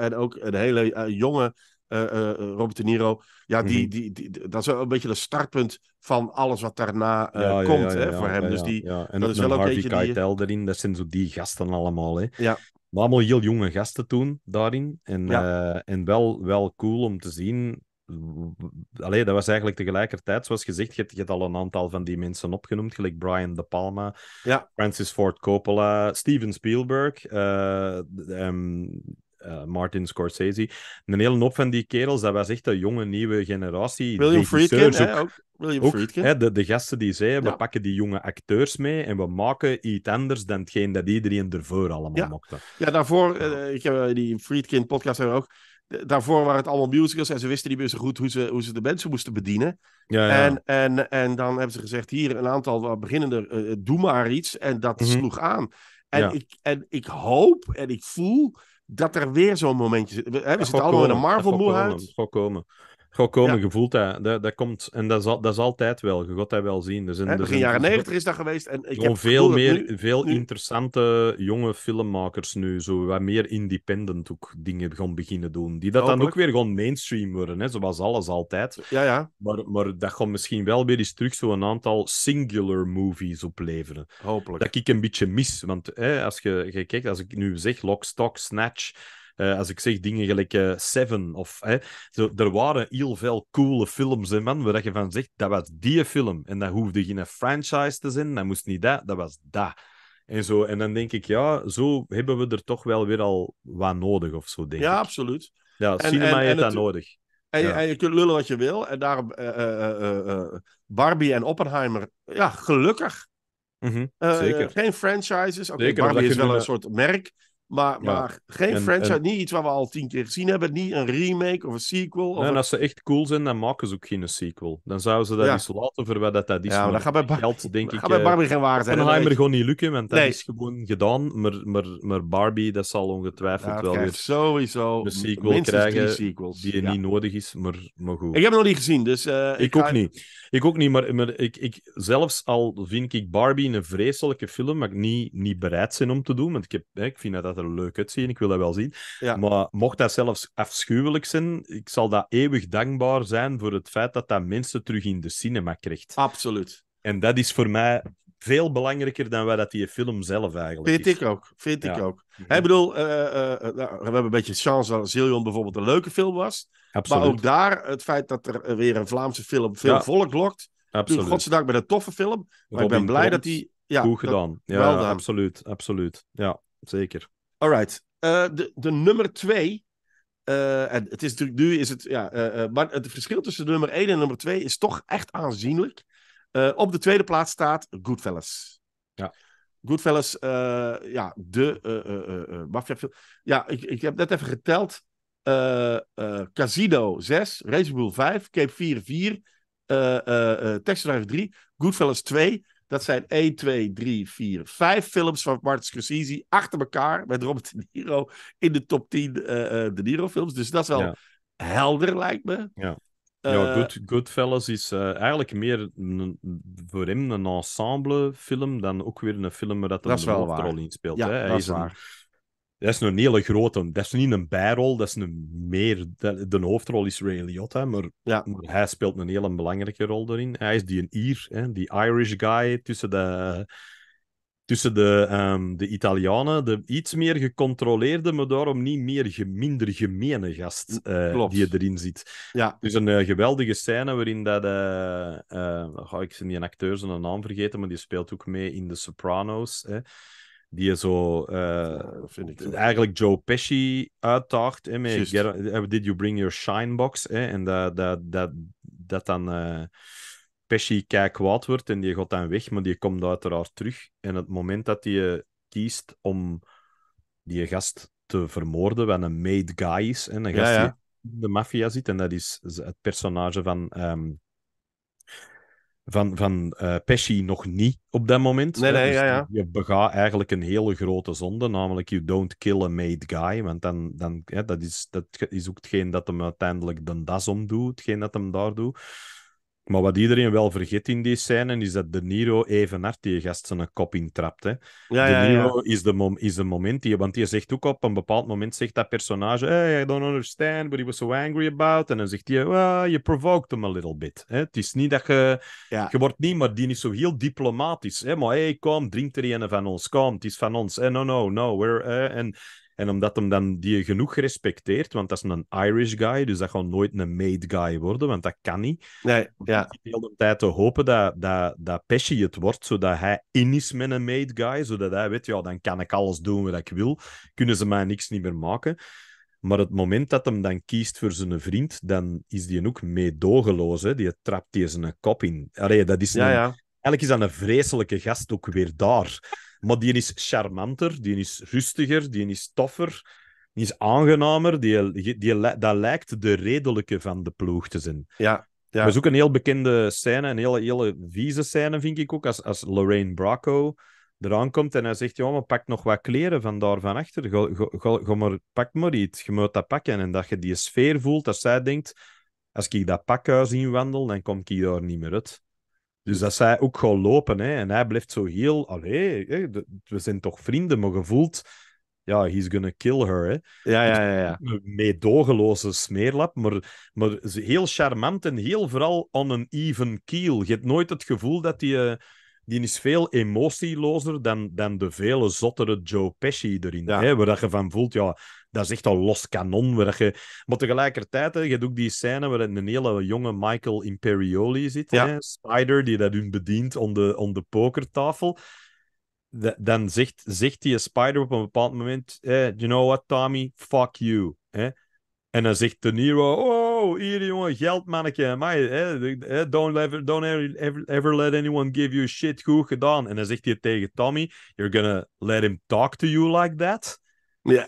en ook een hele jonge Robert De Niro. Ja, die, mhm. die, die, dat is wel een beetje het startpunt van alles wat daarna komt hè, voor hem. dus die, En dat is wel een beetje. Harvey erin, dat zijn zo die gasten allemaal. Hè. Ja. Maar allemaal heel jonge gasten toen daarin. En, eh, en wel, wel cool om te zien. Allee, dat was eigenlijk tegelijkertijd, zoals gezegd, je hebt, je hebt al een aantal van die mensen opgenoemd, gelijk Brian De Palma, ja. Francis Ford Coppola, Steven Spielberg, eh, ehm, eh, Martin Scorsese. Een hele hoop van die kerels, dat was echt een jonge, nieuwe generatie. William Friedkin, ook, hè, ook ook, de, de gasten die zeiden we pakken die jonge acteurs mee en we maken iets anders dan hetgeen dat iedereen ervoor allemaal mocht. Ja, daarvoor, eh, ik heb eh, die Friedkin podcast ook, daarvoor waren het allemaal musicals en ze wisten niet meer zo goed hoe ze, hoe ze de mensen moesten bedienen. Ja, ja. En, en, en dan hebben ze gezegd, hier een aantal beginnende, eh, doe maar iets. En dat mhm. sloeg aan. En, ik, en ik hoop en ik voel dat er weer zo'n momentje zit. We, hè, we zitten allemaal in een Marvel-moeheid. Dat Goh, komen, ja. gevoeld dat, dat, dat. komt, en dat is, dat is altijd wel. Je gaat dat wel zien. Dus in, He, begin jaren negentig is dat geweest. En ik heb veel meer veel interessante jonge filmmakers nu. Zo wat meer independent ook dingen gaan beginnen doen. Die dat dan ook weer gewoon mainstream worden. Hè, zoals alles altijd. Ja, ja. Maar, maar dat gaat misschien wel weer eens terug zo'n aantal singular movies opleveren. Hopelijk. Dat ik een beetje mis. Want hè, als je, je kijkt, als ik nu zeg Lock, Stock, Snatch eh, als ik zeg dingen gelijk eh, Seven of... Hè, zo, er waren heel veel coole films, hè, man, waar je van zegt, dat was die film. En dat hoefde geen franchise te zijn, dat moest niet dat, dat was dat. En, zo, en dan denk ik, ja, zo hebben we er toch wel weer al wat nodig of zo, denk ja, ik. Ja, absoluut. Ja, en, cinema heeft dat nodig. En, je, en, je, kunt lullen wat je wil. En daarom eh, Barbie en Oppenheimer. Ja, gelukkig. Mhm, zeker. Geen franchises. Oké, Barbie is wel een soort merk. Maar, maar geen franchise, niet iets wat we al tien keer gezien hebben. Niet een remake of een sequel. Of en als ze echt cool zijn, dan maken ze ook geen sequel. Dan zouden ze dat ja. laten voor wat dat, is. maar dat gaat bij, Bar geld, denk dat ik, gaat bij eh, Barbie geen waar zijn. Oppenheimer gewoon niet lukken, want dat is gewoon gedaan. Maar, maar, maar Barbie, dat zal ongetwijfeld wel weer sowieso een sequel krijgen die niet nodig is. Maar, maar goed. Ik heb het nog niet gezien, dus... Uh, ik, ook niet. Ik ook niet, maar, maar ik, ik, zelfs al vind ik Barbie een vreselijke film, maar ik niet, niet bereid zijn om te doen, want ik, heb, ik vind dat, er leuk uitzien, ik wil dat wel zien. Maar mocht dat zelfs afschuwelijk zijn, ik zal dat eeuwig dankbaar zijn voor het feit dat dat mensen terug in de cinema krijgt. Absoluut. En dat is voor mij veel belangrijker dan wij dat die film zelf eigenlijk Vind is. ik ook, vind ik ook. Mhm. ik bedoel, eh, eh, eh, nou, we hebben een beetje chance dat Zillion bijvoorbeeld een leuke film was. Maar ook daar, het feit dat er weer een Vlaamse film veel volk lokt. Absoluut. Godzijdank met een toffe film. Maar ik ben blij dat die... Ja, goed gedaan. Ja, absoluut, absoluut. Ja, zeker. All right. de, de nummer twee en het is nu is het. Ja, maar het verschil tussen nummer 1 en nummer 2 is toch echt aanzienlijk. Uh, op de tweede plaats staat Goodfellas. Ja. Goodfellas, uh, ja, de uh, maffiafilm. Ja, ik, ik heb net even geteld. Casino 6, Razor Bull 5, Cape 4 4, Texas Drive 3, Goodfellas 2. Dat zijn 1, 2, 3, 4, 5 films van Martin Scorsese achter elkaar met Robert De Niro in de top 10 De Niro films. Dus dat is wel ja. helder, lijkt me. Ja. Ja, eh, Good, Goodfellas is eh, eigenlijk meer een, voor hem een ensemblefilm dan ook weer een film waar dat, een hoofdrol in speelt. Ja, hè? Hij dat is, waar. Een, dat is een hele grote. Dat is niet een bijrol, dat is een meer... de hoofdrol is Ray Liotta, maar, ja. maar, hij speelt een hele belangrijke rol daarin. Hij is die een Ier, hè? die Irish guy tussen de tussen de, ehm, de Italianen, de iets meer gecontroleerde, maar daarom niet meer ge, minder gemene gast eh, die erin zit. Ja. Dus een eh, geweldige scène waarin dat... Eh, ga ik zijn die acteur zijn naam vergeten, maar die speelt ook mee in The Sopranos. Hè die zo eigenlijk Joe Pesci uitdaagt. Hè, Did you bring your shine box? Hè, en dat, dat, dat, dat dan uh, Pesci kijkt kwaad wordt en die gaat dan weg, maar die komt uiteraard terug. En het moment dat hij eh, kiest om die gast te vermoorden, wat een made guy is, en een gast die in de maffia zit, en dat is het personage van, um, van, van eh, Pesci nog niet op dat moment. je dus begaat eigenlijk een hele grote zonde, namelijk you don't kill a made guy, want dan, dan, dat, is, dat is ook hetgeen dat hem uiteindelijk de das omdoet, hetgeen dat hem daar doet. Maar wat iedereen wel vergeet in die scène, is dat De Niro even hard die gast zijn kop intrapt. Hè. de Niro is, de mom is de moment, die, want die zegt ook op een bepaald moment, zegt dat personage, hey, I don't understand what he was so angry about. En dan zegt hij, well, you provoked him a little bit. Hè. Het is niet dat je... Je wordt niet, maar die is zo heel diplomatisch. Hè. Maar hey, kom, drink er een van ons, kom, het is van ons. Hey, no, no, no. We're, eh, en en omdat hem dan die genoeg respecteert, want dat is een Irish guy, dus dat gaat nooit een made guy worden, want dat kan niet. Nee, ja. Ik heel tijd te hopen dat, dat, dat Pesci het wordt, zodat hij in is met een made guy, zodat hij weet, ja, dan kan ik alles doen wat ik wil, kunnen ze mij niks niet meer maken. Maar het moment dat hem dan kiest voor zijn vriend, dan is die ook meedogenloos. Hè? Die trapt hier zijn kop in. Allee, dat is ja, een... ja. Eigenlijk is dat een vreselijke gast ook weer daar. Maar die is charmanter, die is rustiger, die is toffer, die is aangenamer. Die, die, dat lijkt de redelijke van de ploeg te zijn. Ja, ja. zoeken een heel bekende scène, een hele, hele vieze scène, vind ik ook, als, als Lorraine Bracco eraan komt en hij zegt, ja, maar pak nog wat kleren van daar van achter. Go, go, maar, pak maar iets, je moet dat pakken. En dat je die sfeer voelt, dat zij denkt, als ik dat pakhuis inwandel, dan kom ik hier niet meer uit. Dus dat zij ook gewoon lopen. Hè. En hij blijft zo heel... Allee, we zijn toch vrienden, maar gevoeld... Ja, he's gonna kill her. Hè. Ja, ja, dus ja. ja. Een meedogenloze smeerlap, maar, maar heel charmant en heel vooral on an even keel. Je hebt nooit het gevoel dat die... Eh, die is veel emotielozer dan, dan de vele zottere Joe Pesci erin. Hè, waar je van voelt, ja, dat is echt al los kanon. Waar Maar tegelijkertijd, hè, je hebt ook die scène waar een hele jonge Michael Imperioli zit. Hè? Spider, die dat hun bedient om de, de pokertafel. dan zegt, zegt die Spider op een bepaald moment: eh, You know what, Tommy? Fuck you. Hè? En dan zegt De Niro: Oh, hier jongen, geldmannetje. don't, ever, don't ever, ever, let anyone give you shit. Goed gedaan. En dan zegt hij tegen Tommy: You're gonna let him talk to you like that. Ja. Yeah.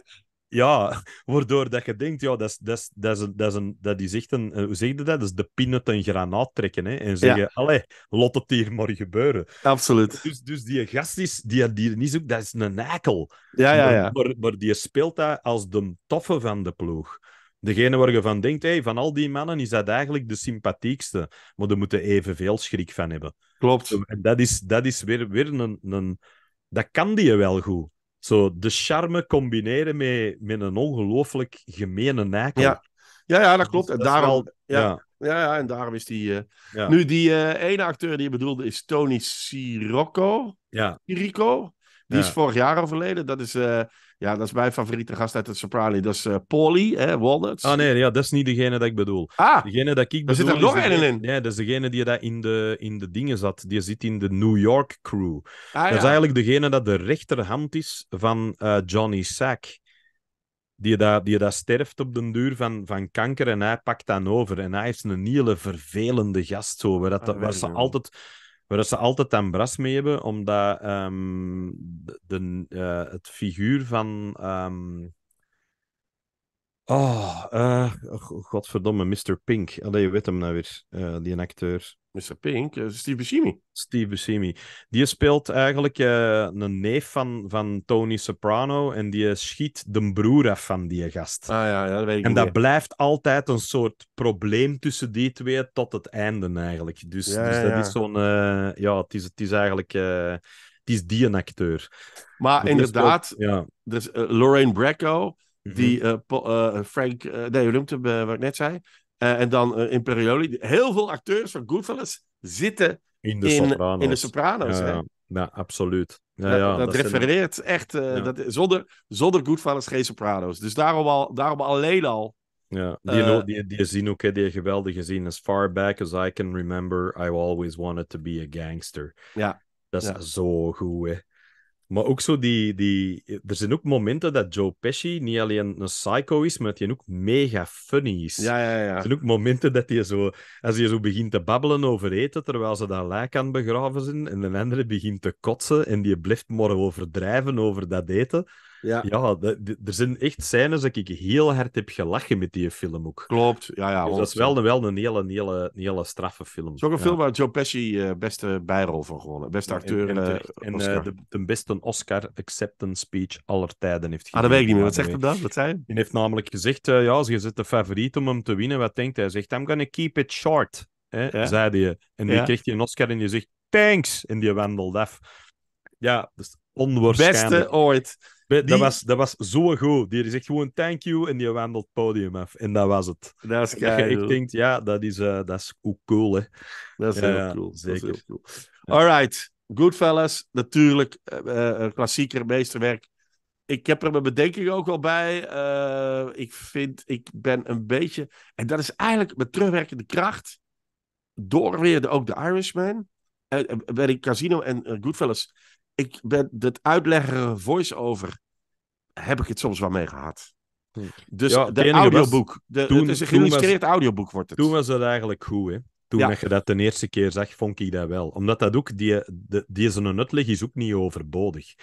Ja, waardoor dat je denkt, ja, dat is, dat is, dat is, een, dat is, een, dat echt een... Eh, hoe zeg je dat? Dat is de pinnen ten een granaat trekken, hè. En zeggen, ja. allee, lot het hier maar gebeuren. Absoluut. Dus, dus die gast is, die, die niet zoekt, dat is een eikel. Ja, ja, ja. Maar, maar, die speelt dat als de toffe van de ploeg. Degene waar je van denkt, hey, van al die mannen is dat eigenlijk de sympathiekste. Maar daar moeten evenveel schrik van hebben. Klopt. En dat is, dat is weer, weer een, een... Dat kan die je wel goed. Zo de charme combineren met, met een ongelooflijk gemene nijkel. Ja. ja, ja, dat dus klopt. En daarom, wel, ja, ja. ja. en daarom is die... Eh, nu, die eh, ene acteur die je bedoelde is Tony Sirocco. Ja. Sirico. Die is vorig jaar overleden. Dat is... Eh, ja, dat is mijn favoriete gast uit het Soprali. Dat is uh, eh, Polly, hè, Walnuts. Ah nee, ja, dat is niet degene dat ik bedoel. Ah, degene dat ik bedoel, er zit er nog een in. Nee, dat is degene die daar in de, in de dingen zat. Die zit in de New York crew. Ah, dat is eigenlijk degene dat de rechterhand is van eh, Johnny Sack. Die daar die dat sterft op den duur van, van kanker en hij pakt dan over. En hij is een hele vervelende gast zo. Waar, dat, was ah, waar ze altijd Waar ze altijd een bras mee hebben, omdat ehm, de, eh, het figuur van ehm, Oh, godverdomme, Mr. Pink. Allee, je weet hem nou weer, eh, die een acteur. Mr. Pink? Eh, Steve Buscemi? Steve Buscemi. Die speelt eigenlijk een neef van, van Tony Soprano en die schiet de broer af van die gast. Ah ja, ja En dat blijft altijd een soort probleem tussen die twee tot het einde eigenlijk. Dus, dus dat is zo'n... ja, het is, het is eigenlijk... het is die een acteur. Maar inderdaad, dus, Lorraine Bracco die mhm. eh, eh, Frank, uh, hem, wat ik net zei. en dan Imperioli. Heel veel acteurs van Goodfellas zitten in de Sopranos. In de sopranos ja, absoluut. Ja, dat, ja, dat, refereert echt. dat, zonder, zonder Goodfellas geen Sopranos. Dus daarom, al, daarom alleen al. Ja, die, die, die zien ook die geweldige zien. As far back as I can remember, I always wanted to be a gangster. Ja. Dat is zo goed, maar ook zo die, die... Er zijn ook momenten dat Joe Pesci niet alleen een psycho is, maar dat hij ook mega funny is. Ja, ja, ja. Er zijn ook momenten dat hij zo... Als hij zo begint te babbelen over eten, terwijl ze daar lijk aan begraven zijn, en een andere begint te kotsen, en die blijft maar overdrijven over dat eten. Ja, ja er zijn echt scènes dat ik heel hard heb gelachen met die film ook. Klopt, ja, ja. Dus dat is wel, wel een hele, hele, hele straffe film. Het is ook een film waar Joe Pesci uh, beste bijrol van gewonnen. Beste acteur. En, en, eh, eh, de, de, beste Oscar acceptance speech aller tijden heeft gegeven. Ah, dat weet ik niet meer. Wat zegt hij dan? Wat zei hij? Hij heeft namelijk gezegd, uh, ja, als je zit de favoriet om hem te winnen, wat denkt hij? Hij zegt, I'm gonna keep it short. Hè, Zei hij. En die kreeg hij een Oscar en je zegt, thanks. in die wandelt af. Ja, dus onwaarschijnlijk. Beste ooit. Dat, was, dat was zo goed. Die zegt gewoon thank you en die wandelt podium af. En dat was het. Dat is kei, Ik denk, ja, dat is, eh, dat is ook cool, hè. Dat is heel cool. Zeker. Heel cool. All right. Goodfellas, natuurlijk. Eh, eh, een klassieker, meesterwerk. Ik heb er mijn bedenkingen ook wel bij. ik vind, ik ben een beetje... En dat is eigenlijk met terugwerkende kracht. Doorweerde ook de Irishman. ben ik Casino en Goodfellas ik ben dat uitleggen voice-over heb ik het soms wel mee gehad. Hm. Dus ja, de audioboek, de, toen, het is een geïllustreerd audioboek wordt het. Toen was dat eigenlijk goed, hè? Toen ja. je dat de eerste keer zag, vond ik dat wel. Omdat dat ook, die, die, die is ook niet overbodig.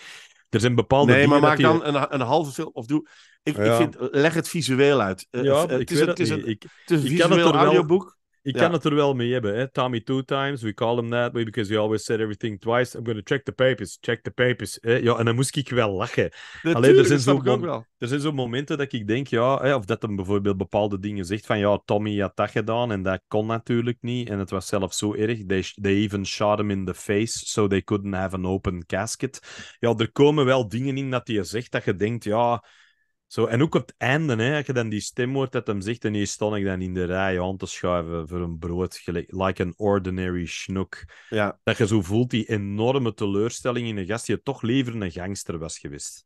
Er zijn bepaalde Nee, maar maak dan een, een halve film of doe... Ik, ik vind, leg het visueel uit. Eh, ja, het, is, het, is Een, ik, het visueel audioboek. Ik kan het er wel mee hebben. Hè? Tommy two times, we call him that way because he always said everything twice. I'm going to check the papers, check the papers. Ja, en dan moest ik wel lachen. Alleen, er zijn zo'n zo momenten dat ik denk, ja, hè, of dat hem bijvoorbeeld bepaalde dingen zegt van, ja, Tommy had dat gedaan en dat kon natuurlijk niet. En het was zelfs zo erg. They, they even shot him in the face, so they couldn't have an open casket. Ja, er komen wel dingen in dat hij zegt dat je denkt, ja zo, en ook op het einde, hè, als je dan die stem hoort dat hem zegt, en hier stond ik dan in de rij aan te schuiven voor een brood, like an ordinary schnoek. Ja. Dat je zo voelt die enorme teleurstelling in een gast die toch liever een gangster was geweest.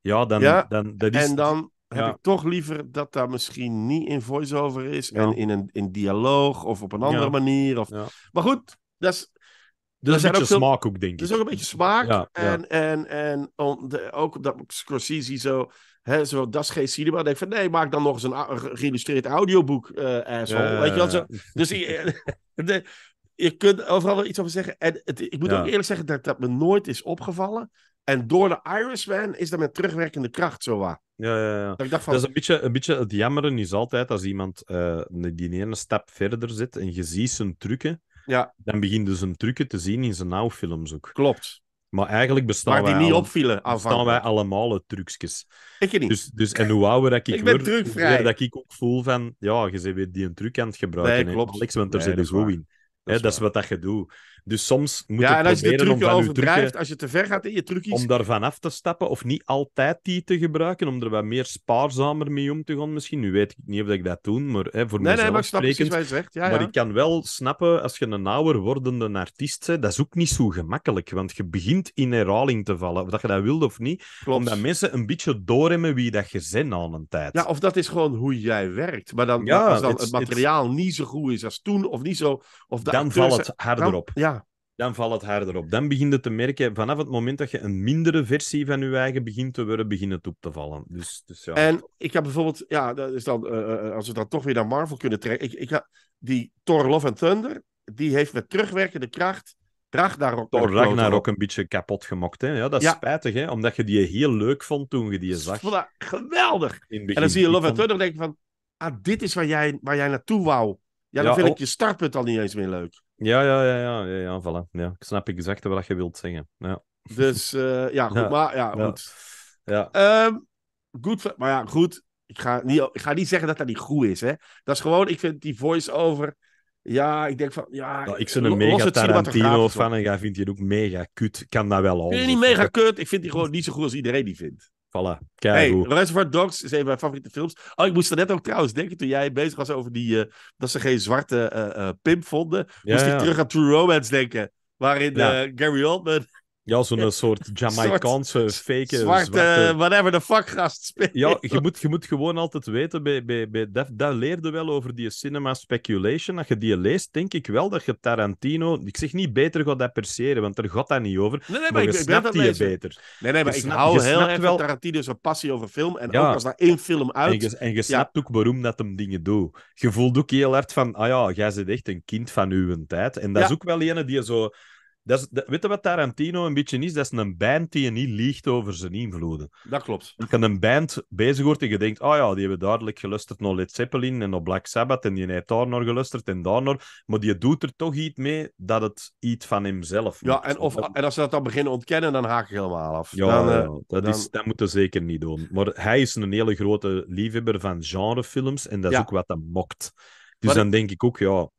Ja, dan, dan, dat is... en dan heb ik toch liever dat dat misschien niet in voice-over is, en in een in dialoog, of op een andere manier. Of... Maar goed, dat is dat is een smaak ook, denk ik. Dat is ook een beetje smaak. En, en, en ook dat Scorsese zo hè, zo, dat is geen cinema. denk van, nee, maak dan nog eens een geïllustreerd audioboek, uh, Weet je wel, zo. Dus je, eh, je kunt overal wel iets over zeggen. En het, ik moet ook eerlijk zeggen dat dat me nooit is opgevallen. En door de Irishman is dat met terugwerkende kracht zo waar. Ja, ja, ja. Dat, van... dat, is een beetje, een beetje het jammeren is altijd als iemand uh, die ene stap verder zit en je ziet zijn trucken. Ja. Dan begint dus een trucken te zien in zijn oude films ook. Klopt. Maar eigenlijk bestaan maar die wij niet alle, bestaan wij allemaal uit trucjes. Ik niet. Dus, dus, en hoe ouder dat ik, ik word, hoe dat ik ook voel van... Ja, je bent weer die een truc aan het gebruiken. Nee, klopt. Hè. Alex, want daar nee, zit er zo in. Hè, dat is wat dat je doet. Dus soms moet ja, je en als je overdrijft, als je te ver gaat in je trucjes... Om daar vanaf te stappen of niet altijd die te gebruiken, om er wat meer spaarzamer mee om te gaan misschien. Nu weet ik niet of ik dat doe, maar hè, voor nee, nee, maar ik snap wat je zegt. Ja, maar ik kan wel snappen, als je een ouder wordende artiest bent, dat is ook niet zo gemakkelijk, want je begint in herhaling te vallen, of dat je dat wilde of niet, Klopt. omdat mensen een beetje doorhebben wie dat je aan een tijd. Ja, of dat is gewoon hoe jij werkt. Maar dan, ja, als het materiaal niet zo goed is als toen, of niet zo... Of dan valt het harder op. Ja, dan valt het harder op. Dan begint het te merken, vanaf het moment dat je een mindere versie van je eigen begint te worden, beginnen het op te vallen. Dus, dus ja. En ik heb bijvoorbeeld, ja, dat is dan, eh, eh, eh, als we dan toch weer naar Marvel kunnen trekken. Ik, ik die Thor Love and Thunder, die heeft met terugwerkende kracht Ragnarok. Thor Ragnarok een beetje kapot gemokt. Hè? Ja, dat is spijtig, hè? omdat je die heel leuk vond toen je die zag. Vond dat geweldig! En dan zie je Love and Thunder en denk je van, ah, dit is waar jij, waar jij naartoe wou. Ja, dan vind ik oh. je startpunt al niet eens meer leuk. Ja, ja, ja, ja, ja, ja, voilà. ja ik snap exact wat je wilt zeggen. Ja. Dus ja, goed, maar ja, goed. Ja. Ehm, goed, maar ja, goed. Ik ga, niet, ik ga niet zeggen dat dat niet goed is, hè. Dat is gewoon, ik vind die voice-over... Ja, ik denk van... Ja, ik ben een mega Tarantino-fan en jij vindt die ook mega kut. Kan dat wel al. Ik vind die niet mega cute Ik vind die gewoon niet zo goed als iedereen die vindt. Voilà. Kijk of Reservoir Dogs is een van mijn favoriete films. Oh, ik moest er net ook trouwens denken toen jij bezig was over die... Eh, dat ze geen zwarte uh, pimp vonden. moest ik terug aan True Romance denken. Waarin Gary Oldman ja, zo'n eh, soort Jamaicaanse fake. Zwarte, whatever the fuck gast speelt. Ja, je moet, je moet gewoon altijd weten, bij, bij, bij dat, dat leerde wel over die cinema speculation. Als je die leest, denk ik wel dat je Tarantino... Ik zeg niet beter gaat dat want er gaat dat niet over. Nee, nee, maar, maar ik, snap die wel beter. Nee, nee, maar je ik snap, hou heel erg wel... van Tarantino's Tarantinos passie over film. En ook als dat één film uit... En je, en je snapt ook waarom dat hem dingen doet. Je voelt ook heel hard van, ah ja, jij zit echt een kind van uw tijd. En dat is ook wel een die zo weet je wat Tarantino een beetje is? Dat is een band die je niet liegt over zijn invloeden. Dat klopt. Dat je een band bezig wordt en je denkt, oh ja, die hebben duidelijk geluisterd naar Led Zeppelin en naar Black Sabbath en die heeft daar nog geluisterd en daar nog, Maar die doet er toch iets mee dat het iets van hemzelf Ja, en, of, en als ze dat dan beginnen ontkennen, dan haak ik helemaal af. Ja, eh, dat, dan... Is, zeker niet doen. Maar hij is een hele grote liefhebber van genrefilms en dat is ook wat hij mokt. Dus dan denk ik ook, ja,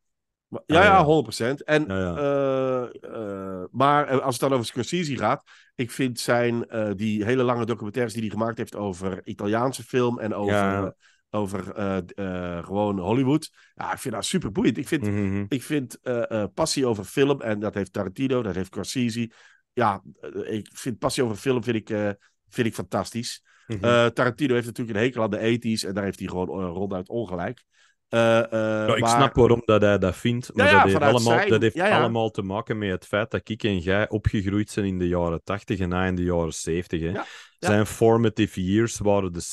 ja, ja, 100%. En, eh, eh, maar eh, als het dan over Scorsese gaat, ik vind zijn, die hele lange documentaires die hij gemaakt heeft over Italiaanse film en over, over gewoon Hollywood. Ja, ik vind dat super boeiend. Ik vind, mhm, mhm. ik vind passie over film, en dat heeft Tarantino, dat heeft Scorsese. Ja, ik vind passie over film vind ik, vind ik fantastisch. Mhm. Tarantino heeft natuurlijk een hekel aan de ethisch en daar heeft hij gewoon ronduit ongelijk ja, eh, eh, nou, ik snap waarom dat hij dat vindt, maar dat, heeft allemaal, dat heeft allemaal te maken met het feit dat ik en jij opgegroeid zijn in de jaren 80 en na in de jaren 70. Hè. Zijn formative years waren de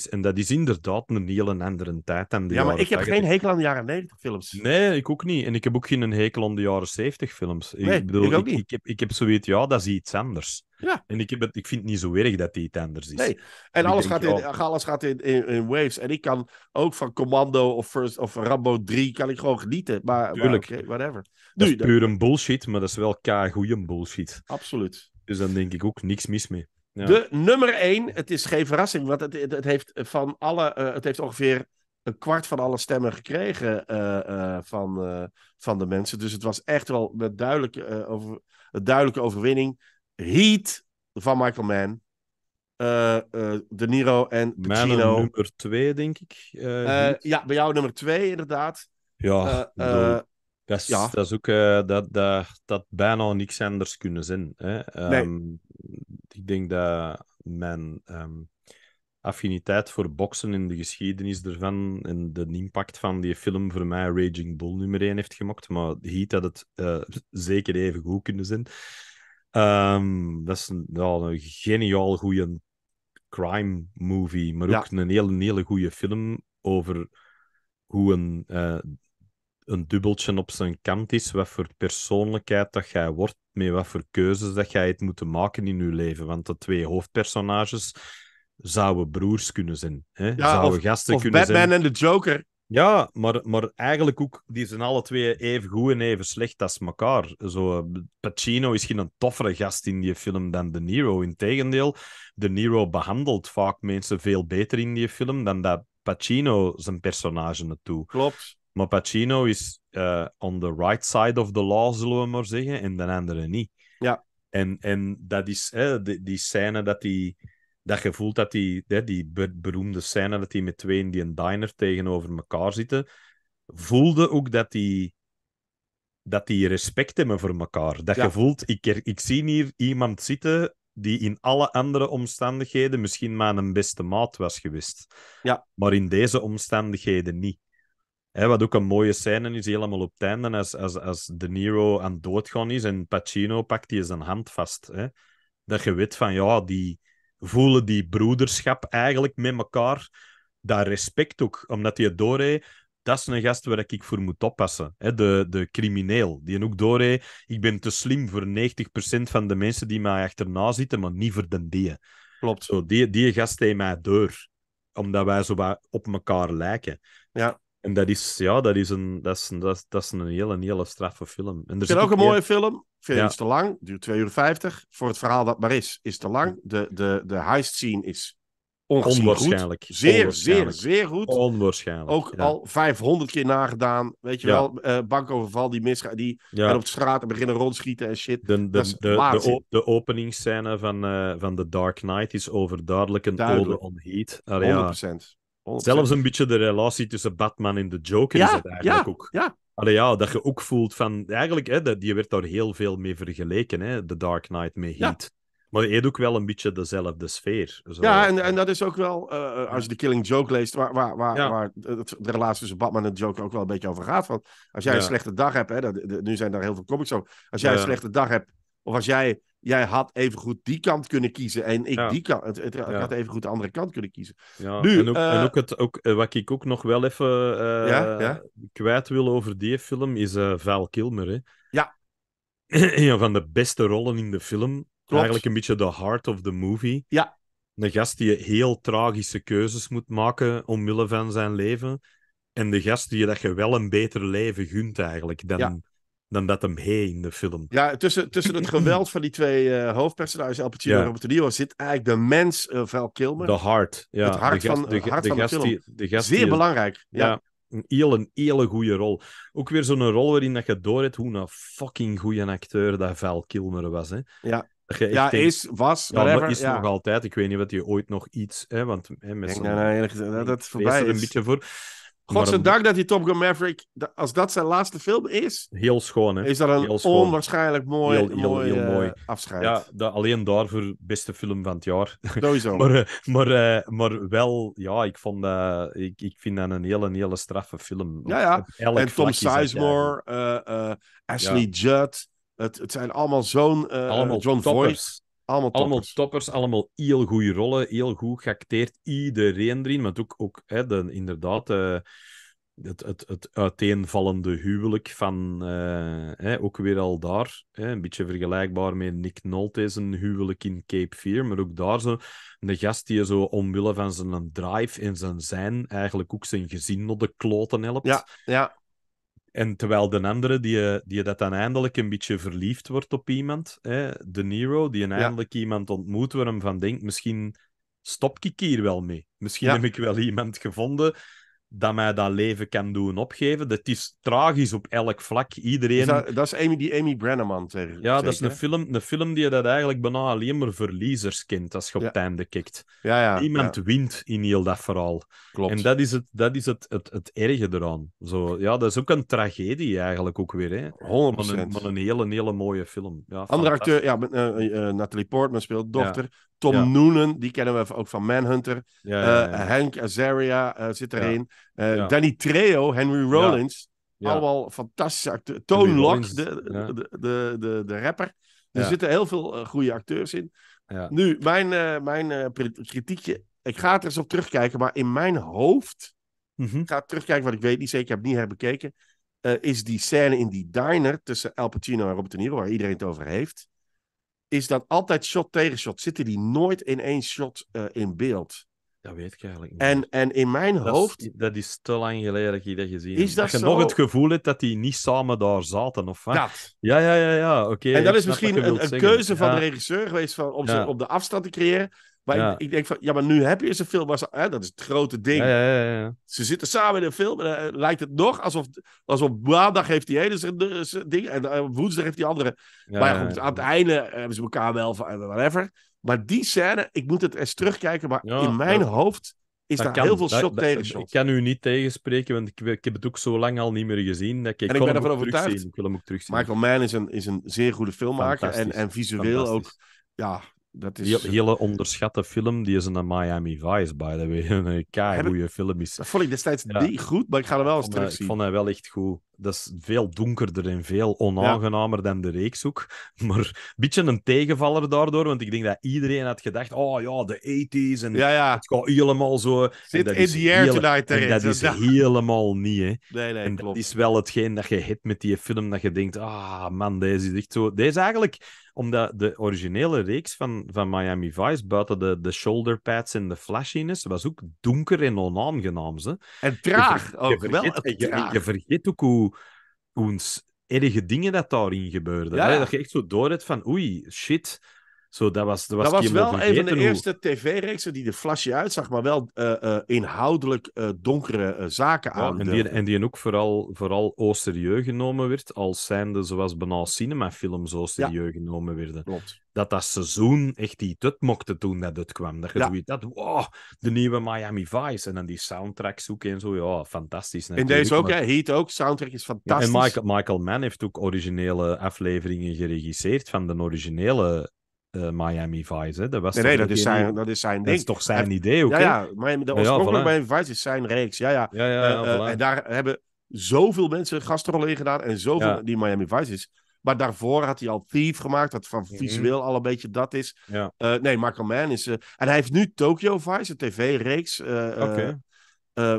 70s. En dat is inderdaad een heel andere tijd dan Ja, maar ik heb geen hekel aan de jaren 90 films. Nee, ik ook niet. En ik heb ook geen hekel aan de jaren 70 films. Nee, ik bedoel, ik, ik, heb, ik heb zoiets, ja, dat is iets anders. Ja. En ik, heb het, ik vind het niet zo erg dat die iets anders is. Nee, en alles, gaat in, alles gaat in, in, waves. En ik kan ook van Commando of, First, of Rambo 3 kan ik gewoon genieten. Maar, Tuurlijk. whatever. Dat is puur een bullshit, maar dat is wel k goeie bullshit. Absoluut. Dus dan denk ik ook niks mis mee. De nummer één, het is geen verrassing, want het, het, heeft, van alle, eh, het heeft ongeveer een kwart van alle stemmen gekregen eh, eh, van, van de mensen. Dus het was echt wel met duidelijke, over, een duidelijke overwinning. Heat van Michael Mann. De Niro en Pacino. Mijn nummer twee, denk ik. ja, bij jou nummer twee, inderdaad. Ja, dat is, dat ook dat, dat, dat bijna niks anders kunnen zijn. Hè? Ehm, ik denk dat mijn ehm, affiniteit voor boksen in de geschiedenis ervan en de impact van die film voor mij Raging Bull nummer 1 heeft gemaakt. Maar het had het eh, zeker even goed kunnen zijn. Ehm, dat is een, een geniaal goede crime movie, maar ook een hele, hele goede film over hoe een eh, een dubbeltje op zijn kant is, wat voor persoonlijkheid dat jij wordt, met wat voor keuzes dat jij het moet maken in je leven. Want de twee hoofdpersonages zouden broers kunnen zijn. Hè? zouden gasten kunnen Batman zijn. Batman en de Joker. Ja, maar, maar eigenlijk ook, die zijn alle twee even goed en even slecht als elkaar. Zo, eh, Pacino is geen toffere gast in die film dan De Niro. Integendeel, De Niro behandelt vaak mensen veel beter in die film dan dat Pacino zijn personage naartoe. Klopt. Maar is uh, on the right side of the law, zullen we maar zeggen, en de andere niet. Ja. En, en dat is hè, die, die scène dat hij. Dat je dat die, hè, die beroemde scène dat die met twee in die diner tegenover elkaar zitten. Voelde ook dat hij dat die respect hebben voor elkaar. Dat ja. ik, ik zie hier iemand zitten die in alle andere omstandigheden misschien maar een beste maat was geweest. Ja. Maar in deze omstandigheden niet. Hè, wat ook een mooie scène is, helemaal op het einde, als, als, als De Niro aan het doodgaan is en Pacino pakt die zijn hand vast. Hè. Dat je weet van, ja, die voelen die broederschap eigenlijk met elkaar. Dat respect ook, omdat hij het Dat is een gast waar ik voor moet oppassen. Hè, de, de crimineel, die ook doorheen. Ik ben te slim voor 90% van de mensen die mij achterna zitten, maar niet voor de die. Klopt. Zo, die, die gast heeft mij door, Omdat wij zo op elkaar lijken. Ja. En dat is, ja, dat is een, dat is dat is, dat is een hele, een hele straffe film. En er ook een mooie film. Veel is te lang, duurt 2 uur 50. Voor het verhaal dat maar is, is te lang. De, de, de heist scene is onwaarschijnlijk. Zeer, zeer, zeer goed. Onwaarschijnlijk. Ook al 500 keer nagedaan. Weet je wel, eh, bankoverval, die misgaat, die ja. op de straat beginnen rondschieten en shit. De, de, de, de, openingsscène van, eh, van The Dark Knight is overduidelijk een ode on heat. 100%. Zelfs een beetje de relatie tussen Batman en de Joker is het eigenlijk ook. Ja. ja, dat je ook voelt van... Eigenlijk, hè, dat, die werd daar heel veel mee vergeleken, hè, The Dark Knight met Maar je eet ook wel een beetje dezelfde sfeer. Zo. Ja, en, en dat is ook wel, eh, eh, als je de Killing Joke leest, waar, waar, waar, de, relatie tussen Batman en de Joker ook wel een beetje over gaat. Want als jij een slechte dag hebt, hè, dat, nu zijn daar heel veel comics over. Als jij een slechte dag hebt, of als jij jij had goed die kant kunnen kiezen en ik die kant. Het, het, ik had even goed de andere kant kunnen kiezen. nu, en, ook, eh, het, ook, eh, wat ik ook nog wel even eh, kwijt wil over die film is uh, Val Kilmer. Hè? Ja. een van de beste rollen in de film. Eigenlijk een beetje de heart of the movie. Ja. Een gast die heel tragische keuzes moet maken omwille van zijn leven. En de gast die dat je wel een beter leven gunt eigenlijk dan dan dat hem heen, de film. Ja, tussen, tussen het geweld van die twee uh, hoofdpersonages, Al Pacino en Robert De Niro, zit eigenlijk de mens uh, Val Kilmer. De hart. Ja, het hart de van de, hart de, van de, film. Die, de gast Zeer belangrijk. ja, een hele, hele goede rol. Ook weer zo'n rol waarin dat je doorhebt hoe een fucking goede acteur dat Val Kilmer was. Hè? Ja. ja, is, was, ja, whatever, is nog altijd. Ik weet niet wat hij ooit nog iets... Hè, want hè, met Denk, dat, dat is voorbij is. een beetje voor. Godzijdank dat die Top Gun Maverick, als dat zijn laatste film is... Heel schoon, hè? Is dat een onwaarschijnlijk mooi, mooi, eh, afscheid. Ja, alleen daarvoor beste film van het jaar. Sowieso. maar, eh, maar, eh, maar wel, ja, ik, vond, uh, ik, ik vind dat een hele, hele straffe film. Ja, ja. En Tom Sizemore, Ashley Judd... Het, het zijn allemaal zo'n... John Voight. Allemaal toppers. Allemaal heel goede rollen, heel goed geacteerd. Iedereen erin, maar ook, ook hè, de, inderdaad eh, het, het, het uiteenvallende huwelijk van, eh, hè, ook weer al daar, hè, een beetje vergelijkbaar met Nick Nolte's huwelijk in Cape Fear, maar ook daar zo de gast die zo omwille van zijn drive en zijn zijn eigenlijk ook zijn gezin op de kloten helpt. Ja, ja. En terwijl de andere, die, eh, die dat dan eindelijk een beetje verliefd wordt op iemand, hè, De Nero, die eindelijk iemand ontmoet waar hem van denkt, misschien stop ik hier wel mee. Misschien heb ik wel iemand gevonden dat mij dat leven kan doen opgeven. Het is tragisch op elk vlak. Iedereen... Is dat, is Amy, die Amy Brenneman. ja, dat is een film, een film die je dat eigenlijk bijna alleen maar verliezers kent als je op tijd het einde kijkt. Ja, ja, wint in heel dat verhaal. Klopt. En dat is het, dat is het, het, het erge eraan. Zo, ja, dat is ook een tragedie eigenlijk ook weer. Hè. 100%. Maar een, hele, hele mooie film. Ja, Andere acteur, ja, uh, Natalie Portman speelt dochter. Tom ja. Noonan, die kennen we ook van Manhunter. Eh, eh, Hank Azaria eh, zit erin. Uh, Danny Trejo, Henry Rollins. Allemaal fantastische acteurs. Toon Locks, de, de, de, de, rapper. Er zitten heel veel goede acteurs in. Nu, mijn, mijn kritiekje. Ik ga er eens op terugkijken, maar in mijn hoofd. Mm Ik ga terugkijken, wat ik weet niet zeker, heb het niet herbekeken. Uh, is die scène in die diner tussen Al Pacino en Robert De Niro, waar iedereen het over heeft is dat altijd shot tegen shot. Zitten die nooit in één shot eh, in beeld? Dat weet ik eigenlijk niet. En, en in mijn hoofd... dat is te lang geleden dat je dat gezien hebt. Dat, je nog het gevoel hebt dat die niet samen daar zaten. Of, Ja, ja, ja. ja. oké. en dat is misschien een, keuze van de regisseur geweest van, om, ze, op de afstand te creëren. Maar ja. ik, denk van, ja, maar nu heb je eens een film. hè, dat is het grote ding. Ja, ze zitten samen in een film. dan eh, lijkt het nog alsof, alsof maandag heeft die ene zijn eh, ding. En uh, woensdag heeft die andere. maar aan het einde hebben ze elkaar wel van whatever. Maar die scène, ik moet het eens terugkijken. Maar in mijn hoofd is daar, heel veel shot tegen. Ik kan u niet tegenspreken, want ik, ik, heb het ook zo lang al niet meer gezien. Dat ik, ik en ik ben ervan overtuigd. Ik wil hem terugzien. Michael Mann is een, is een zeer goede filmmaker. En, en visueel ook ja, dat is... hele onderschatte film, die is een Miami Vice, by the way. Een kei film is. Dat vond ik destijds niet goed, maar ik ga er wel eens terug zien. Ik vond hij wel echt goed. Dat is veel donkerder en veel onaangenamer dan de reeks ook. Maar een beetje een tegenvaller daardoor, want ik denk dat iedereen had gedacht, oh ja, de 80s en het gaat helemaal zo. Zit in the air tonight Dat is helemaal niet, hè. Nee, nee, dat is wel hetgeen dat je hebt met die film, dat je denkt, ah man, deze is echt zo... Deze eigenlijk omdat de originele reeks van, van Miami Vice, buiten de, de shoulder pads en de flashiness, was ook donker en onaangenaam. ze En traag. Je, je, vergeet, traag. je vergeet ook hoe, hoe erge dingen dat daarin gebeurde. Dat je echt zo door hebt van oei, shit zo, dat was, dat was, wel een van de eerste tv-reeksen die de flasje uitzag, maar wel eh, eh, inhoudelijk eh, donkere zaken ja, aan. En die, en die ook vooral, vooral o serieus genomen werd, als zijnde zoals bijna cinemafilms zo serieus genomen werden. Dat dat seizoen echt die tut mochten toen dat het kwam. Dat je ja. dat, de nieuwe Miami Vice. En dan die soundtrack zoeken en zo, ja, fantastisch. En deze ook, hè, Heat ook, soundtrack is fantastisch. en Michael, Michael Mann heeft ook originele afleveringen geregisseerd van de originele eh, Miami Vice. Hè? Dat was nee, nee dat, is zijn, dat is toch zijn idee ook, Ja, ja de oorspronkelijke Miami Vice is zijn reeks. Ja, ja. ja, ja eh, eh, en daar hebben zoveel mensen gastrollen in gedaan en zoveel die Miami Vice is. Maar daarvoor had hij al Thief gemaakt, dat van mhm. visueel al een beetje dat is. nee, Michael Mann is... en hij heeft nu Tokyo Vice, een tv-reeks. Okay.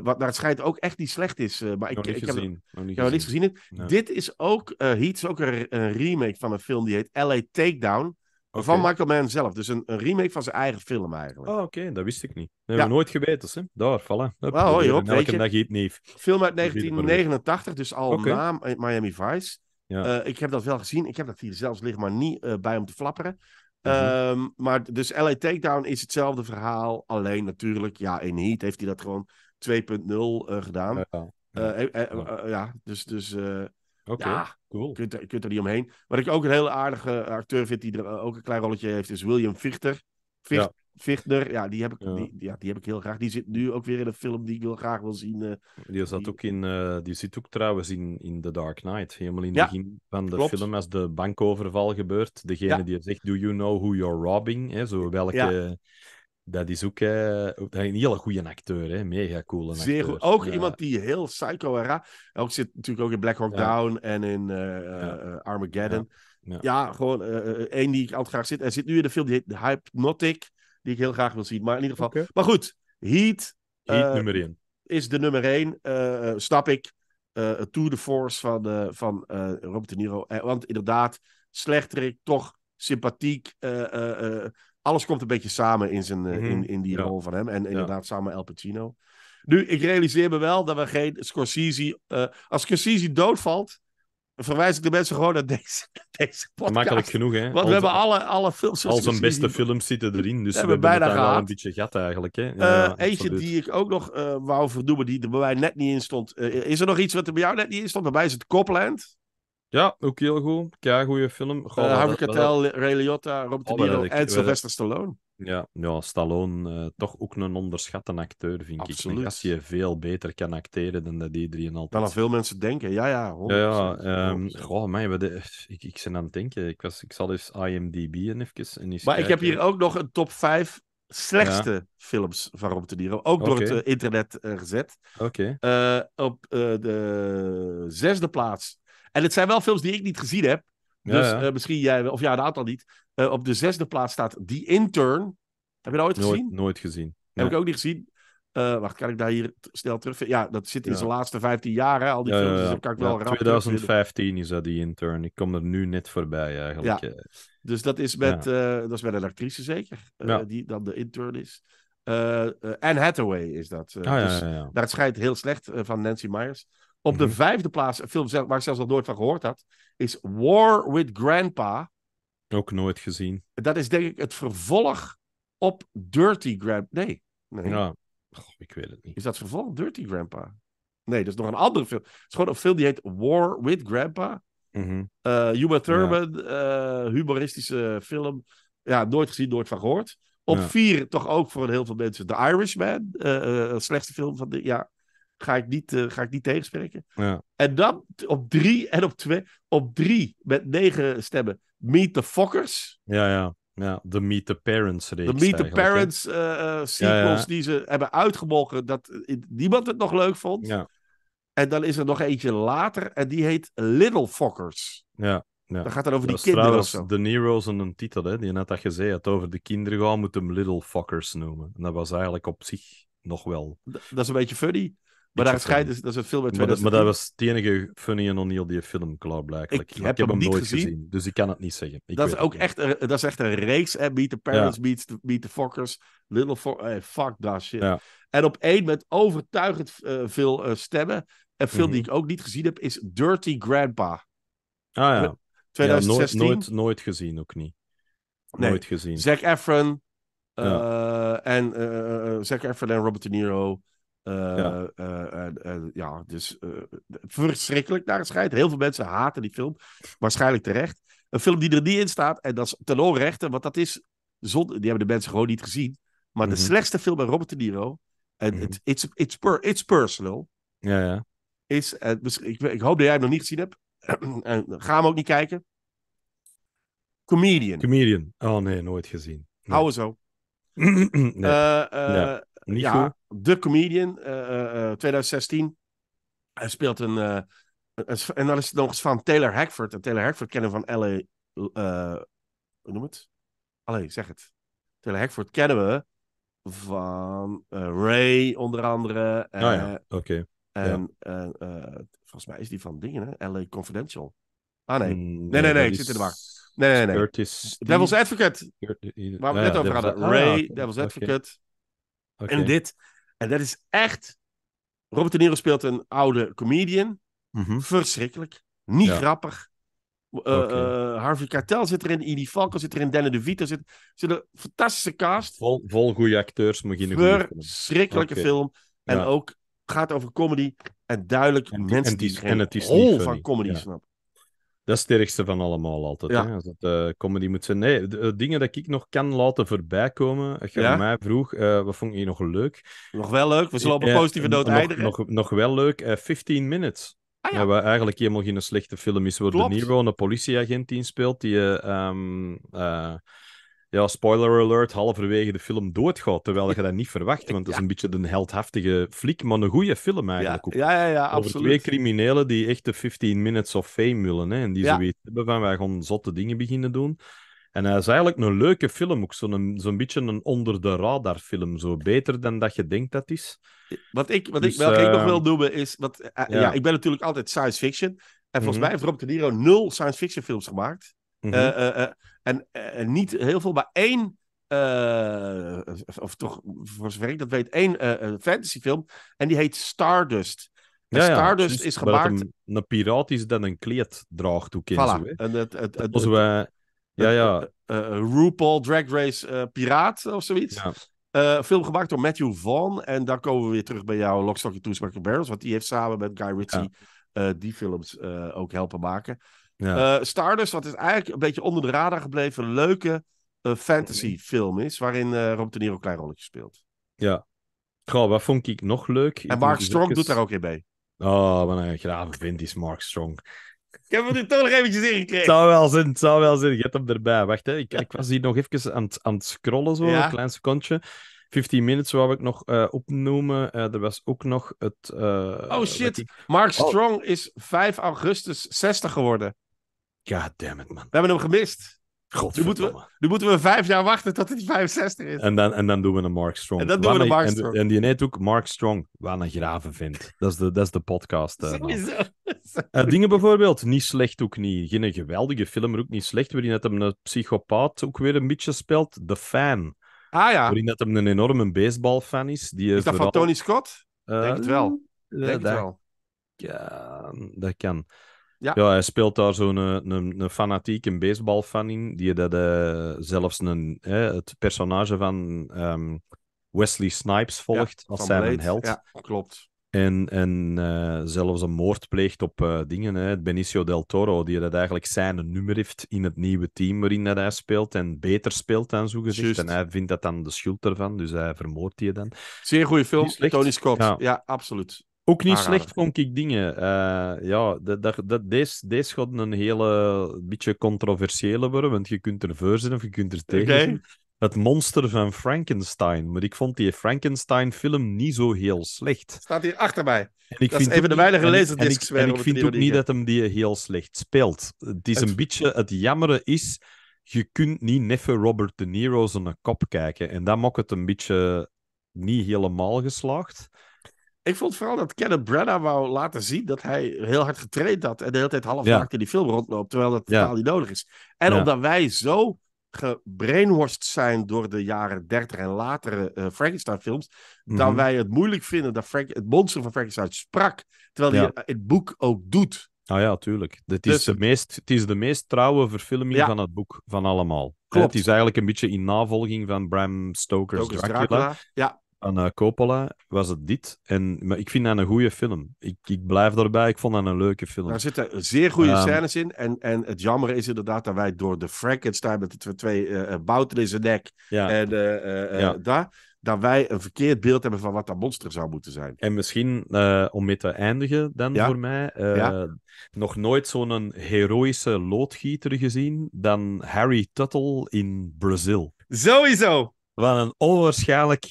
wat naar het schijnt ook echt niet slecht is. maar ik, ik, heb gezien. Nog niet gezien. gezien. Dit is ook, uh, Heat is ook een, een, remake van een film die heet LA Takedown. Van Michael Mann zelf. Dus een, een, remake van zijn eigen film eigenlijk. Oh, oké. Dat wist ik niet. Dat hebben we nooit geweten. Hè? Daar, vallen. Hup, wow, hoor op, weet je. Niet. Film uit 1989, dus al okay. naam Miami Vice. Eh, ik heb dat wel gezien. Ik heb dat hier zelfs liggen, maar niet eh, bij om te flapperen. Mhm. Ehm, maar dus LA Takedown is hetzelfde verhaal. Alleen natuurlijk, ja, in Heat heeft hij dat gewoon 2.0 eh, gedaan. Ja, ja. dus... dus Okay, ja, cool. Kunt er, kunt er niet omheen. Wat ik ook een heel aardige eh, acteur vind, die er eh, ook een klein rolletje heeft, is William Vichter. Vicht, ja. die, heb ik, ja. Die, ja. die, heb ik heel graag. Die zit nu ook weer in een film die ik heel graag wil zien. Eh, die, zat Ook in, die zit ook trouwens in, in The Dark Knight. Helemaal in het begin van de film, als de bankoverval gebeurt. Degene die zegt, do you know who you're robbing? Hè, zo welke dat is ook, eh, een hele goede acteur, hè? mega cool. Zeer goed. Ook iemand die heel psycho era. Hij Ook zit natuurlijk ook in Black Hawk Down en in eh, eh, Armageddon. Ja, gewoon één die ik altijd graag zit. Er zit nu in de film die heet Hypnotic, die ik heel graag wil zien. Maar in ieder geval. Maar goed, Heat. Heat nummer één Is de nummer één. snap ik. to the force van, van Robert De Niro. want inderdaad, slechterik, toch sympathiek. Uh, alles komt een beetje samen in, zijn, eh, in, mhm. in die rol van hem. En inderdaad, samen El Pacino. Nu, ik realiseer me wel dat we geen Scorsese. Eh, als Scorsese doodvalt, verwijs ik de mensen gewoon naar deze, deze podcast. Makkelijk genoeg, hè? Want we hebben alle, alle films. Al zijn beste films zitten erin, dus we hebben bijna een beetje gat eigenlijk. Hè? Eh, eentje die ik ook nog uh, wou verdoemen, die er bij mij net niet in stond. is er nog iets wat er bij jou net niet in stond? Bij mij is het Copland. Ja, ook heel goed. ja goede film. Eh, goh, Harvey Keitel, Ray Liotta, Robert De Niro en eh, Sylvester Stallone. Ja, ja Stallone, eh, toch ook een onderschatte acteur, vind ik. Als je veel beter kan acteren dan dat die drieën altijd. Dan veel mensen denken, ja, ja. Hoor. Ja, ja. Um, ehm, man, ik, ik ben aan het denken. Ik, was, ik zal eens IMDb en even... En maar ik heb hier ook nog een top 5 slechtste films van Robert De Niro. Ook door het internet gezet. Oké. op de zesde plaats en het zijn wel films die ik niet gezien heb. Dus ja, eh, misschien jij, of ja, een aantal niet. Eh, op de zesde plaats staat The Intern. Heb je dat ooit gezien? Nooit gezien. Heb ik ook niet gezien. Eh, wacht, kan ik daar hier snel terug? Ja, dat zit in ja. zijn laatste 15 jaar, al die films. Dus kan ik wel 2015 is dat die intern. Ik kom er nu net voorbij eigenlijk. Ja. Dus dat is, met, dat is met een actrice zeker, die dan de intern is. En Anne Hathaway is dat. Ah, dus, daar het schijnt heel slecht van Nancy Myers. Op de mhm. vijfde plaats, een film waar ik zelfs nog nooit van gehoord had, is War with Grandpa. Ook nooit gezien. Dat is denk ik het vervolg op Dirty Grandpa. Nee. nee. Ja, ik weet het niet. Is dat vervolg Dirty Grandpa? Nee, dat is nog een andere film. Het is gewoon een film die heet War with Grandpa. Mm uh, Thurman, eh, humoristische film. Ja, nooit gezien, nooit van gehoord. Op vier toch ook voor heel veel mensen The Irishman. Uh, slechtste film van dit jaar ga ik niet, eh, ga ik niet tegenspreken. Ja. En dan op drie en op twee, op drie met negen stemmen, Meet the Fokkers. Ja, ja. Ja, de Meet the Parents De Meet the Parents eh, eh, sequels die ze hebben uitgemolken dat niemand het nog leuk vond. Ja. En dan is er nog eentje later en die heet Little Fockers Ja, ja. Dat gaat dan over die kinderen trouwens, of zo. De Nero's en een titel, hè, die je net had gezegd had over de kinderen gaan, moet hem Little Fuckers noemen. En dat was eigenlijk op zich nog wel. dat is een beetje funny. Maar daar schijnt dus- dat is een film uit Maar, dat was de enige Funny en O'Neill die film klaarblijkelijk. Ik, heb, ik heb hem, nooit gezien. dus ik kan het niet zeggen. dat, is ook echt, een, dat is echt een reeks, hè? Meet the Parents, ja. meet, the, meet, Fockers, Little eh, fuck that shit. En op één met overtuigend eh, veel eh, stemmen, een film die mhm. ik ook niet gezien heb, is Dirty Grandpa. Ah ja. 2016. nooit, nooit, gezien, ook niet. Nooit gezien. Zac Efron, en, Zac Efron en Robert De Niro ja. Eh, eh, ja, dus eh, verschrikkelijk naar het schijnt. Heel veel mensen haten die film. Waarschijnlijk terecht. Een film die er niet in staat, en dat is ten onrechte, want dat is zonde, die hebben de mensen gewoon niet gezien. Maar de mhm. slechtste film bij Robert De Niro, en mhm. it's, it's, per, it's personal, ja, ja. is, ik, ik, hoop dat jij hem nog niet gezien hebt, en ga hem ook niet kijken. Comedian. Comedian. Oh nee, nooit gezien. Nee. Houden zo. nee ja, de comedian, 2016. Eh, eh, eh, Hij speelt een, En dan is het nog eens van Taylor Hackford. En Taylor Hackford kennen we van L.A. hoe noem het? Allee, zeg het. Taylor Hackford kennen we van Ray onder andere. Ah, en, ja, oké. En volgens mij is die van dingen, hè? L.A. Confidential. Ah, mm, nee. Nee, nee, nee, ik zit in de war. Nee, nee, nee. Curtis Devil's Advocate. Waar we het net ah, over hadden. Ah, Ray, Devil's Advocate. En dit. En dat is echt. Robert De Niro speelt een oude comedian. Mhm. Verschrikkelijk. Niet grappig. Uh, Harvey Keitel zit erin, Edie Falco zit erin, Danny DeVito zit, zit een fantastische cast. Vol, vol goede acteurs, moet je Verschrikkelijke film. En ook gaat over comedy en duidelijk en, mensen en geen het is hol van comedy snap dat is het sterkste van allemaal altijd. Hè? Als het eh, comedy moet zijn. Nee, eh, dingen dat ik nog kan laten voorbij komen. Als je ja? mij vroeg, eh, wat vond je nog leuk? Nog wel leuk, we zullen op een positieve noot eindigen. Nog, nog, wel leuk, 15 Minutes. Ah, ja. we eigenlijk helemaal geen slechte film is. Waar De Niro een politieagent speelt die... Ehm, ja, spoiler alert, halverwege de film doodgaat. Terwijl je dat niet verwacht, want het is een beetje een heldhaftige flik, maar een goede film eigenlijk ook. Ja, ja, ja, Over twee criminelen die echt de 15 minutes of fame willen. Hè, en die weten hebben van, wij gaan zotte dingen beginnen doen. En hij is eigenlijk een leuke film ook. Zo'n beetje een onder de radar film. Zo beter dan dat je denkt dat is. Wat ik, wat ik, dus, wel uh, ik nog ehm, wil noemen is... Wat, eh, eh, ja. ik ben natuurlijk altijd science fiction. En volgens mhm. mij heeft Rob De Niro nul science fiction films gemaakt. Mm eh, en niet heel veel, maar één. Eh, of toch, voor zover ik dat weet, één eh, fantasyfilm. En die heet Stardust. Stardust is gemaakt. Een, een piraat is een kleed draagt, hoe voilà. Zo, en het, het, het, we, ja, ja. RuPaul Drag Race Piraat of zoiets. Ja. film gemaakt door Matthew Vaughn. En daar komen we weer terug bij jou, Lockstock en Two Barrels. Want die heeft samen met Guy Ritchie die films ook helpen maken. Ja. Eh, Stardust, wat is eigenlijk een beetje onder de radar gebleven, een leuke uh, fantasyfilm is, waarin uh, Rob De Niro een klein rolletje speelt. Ja. Goh, wat vond ik nog leuk? En Mark Strong doet daar ook in mee. Oh, wat een graven vind is Mark Strong. Ik heb het toch nog eventjes ingekregen. Het zou wel zin, het zou wel zin. Je hebt hem erbij. Wacht, hè. Ik, ik was hier nog even aan, aan het scrollen, zo, een klein secondje. 15 Minutes wou ik nog uh, opnoemen. er was ook nog het... oh shit, Mark oh. Strong is 5 augustus 60 geworden. God damn it, man. We hebben hem gemist. Nu moeten, we, nu moeten we vijf jaar wachten tot hij 65 is. En dan, en dan doen we een Mark Strong. En dan doen we een Mark Strong. En, die net ook Mark Strong, waar een graven vindt. Dat is de, dat is de podcast. Eh, eh, dingen bijvoorbeeld, niet slecht ook niet. Geen geweldige film, maar ook niet slecht. Waarin net een psychopaat ook weer een beetje speelt. De Fan. Ah ja. Waarin net hem een enorme baseballfan is. Die is dat van Tony Scott? Uh, Denk het wel. Denk het wel. Ja, dat kan. Ja. ja, hij speelt daar zo'n eh, een, een, een fanatieke baseballfan in, die dat eh, zelfs een, het personage van ehm, Wesley Snipes volgt als zijn held. Ja, klopt. En, en eh, zelfs een moord pleegt op dingen. Hè. Benicio del Toro, die dat eigenlijk zijn nummer heeft in het nieuwe team waarin hij speelt. En beter speelt dan zo gezegd. En hij vindt dat dan de schuld ervan, dus hij vermoordt die dan. Zeer goede film, Tony Scott. ja. absoluut. Ook niet slecht vond ik dingen. Eh, ja, dat, deze, deze gaat een hele beetje controversiële worden, want je kunt er voor zijn of je kunt er tegen zijn. Het monster van Frankenstein. Maar ik vond die Frankenstein-film niet zo heel slecht. Staat hier achter mij. En ik dat vind is even de weinige lezen En ik, en ik vind ook niet dat hem die heel slecht speelt. Het is een beetje... Het jammere is... Je kunt niet neffe Robert De Niro een kop kijken. En dat maakt het een beetje niet helemaal geslaagd. Ik vond vooral dat Kenneth Branagh wou laten zien dat hij heel hard getraind had en de hele tijd half ja. in die film rondloopt, terwijl dat totaal niet nodig is. En omdat wij zo gebrainwashed zijn door de jaren 30 en latere eh, Frankenstein-films, dat mhm. wij het moeilijk vinden dat Frank het monster van Frankenstein sprak, terwijl hij het boek ook doet. Nou ja, tuurlijk. Het is, dus- de, meest, het is de meest trouwe verfilming van het boek, van allemaal. Klopt. het is eigenlijk een beetje in navolging van Bram Stoker's, Dracula. Ja aan Coppola was het dit. En, maar ik vind dat een goede film. Ik, ik blijf daarbij, ik vond dat een leuke film. Daar zitten zeer goede ehm, scènes in. En, en het jammer is inderdaad dat wij door de Frankenstein met de twee, eh, eh, bouten in zijn nek en eh, daar dat wij een verkeerd beeld hebben van wat dat monster zou moeten zijn. En misschien, om mee te eindigen dan voor mij, nog nooit zo'n heroïsche loodgieter gezien dan Harry Tuttle in Brazil. Sowieso! wat een onwaarschijnlijk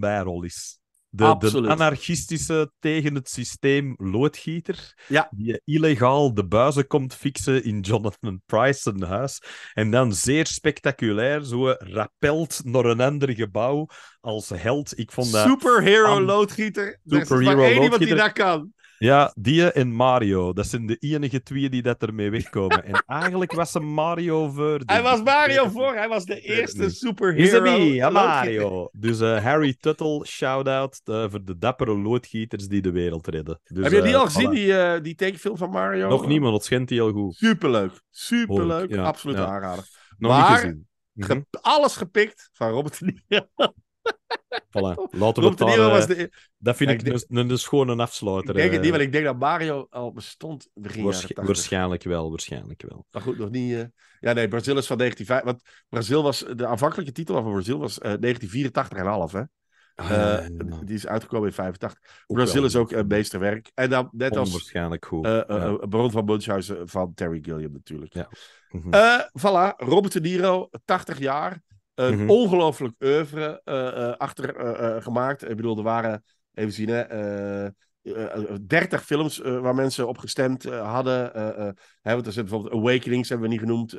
bijrol is. De, de, anarchistische, tegen het systeem loodgieter. Die illegaal de buizen komt fixen in Jonathan Price's huis. En dan zeer spectaculair, zo rappelt naar een ander gebouw als held. Ik vond dat... Superhero loodgieter. Superhero loodgieter. is maar één iemand die dat kan. Ja, die en Mario. Dat zijn de enige twee die dat ermee wegkomen. En eigenlijk was ze Mario voor. Hij was Mario voor. Hij was de eerste superhero. Is Mario. Dus eh, Harry Tuttle, shout-out eh, voor de dappere loodgieters die de wereld redden. Dus, Heb je die eh, al gezien, die, die tekenfilm van Mario? Nog niemand, dat hij heel goed. Superleuk. Superleuk. Absoluut ja. aanrader. Nog maar, niet gezien. Mhm. Ge alles gepikt van Robert Voilà, laten we het de... Eh, e- dat vind ik, denk... een, een, schone afsluiter. Ik denk niet, eh. want ik denk dat Mario al bestond Waarschijnlijk wel, waarschijnlijk wel. Maar goed, nog niet... Eh. Ja, nee, Brazil is van 19 Want Brazil was... De aanvankelijke titel van Brazil was 1984,5, hè? Ah, die is uitgekomen in 85. Brazil is ook een meesterwerk. En dan, net als... waarschijnlijk goed. Baron van Munchausen van Terry Gilliam natuurlijk. Ja. Mhm. voilà, Robert De Niro, 80 jaar. Een mhm. ongelooflijk oeuvre uh, achter eh, gemaakt. Ik bedoel, er waren, even zien hè, 30 films waar mensen op gestemd hadden. hè, want er zitten bijvoorbeeld Awakenings, hebben we niet genoemd.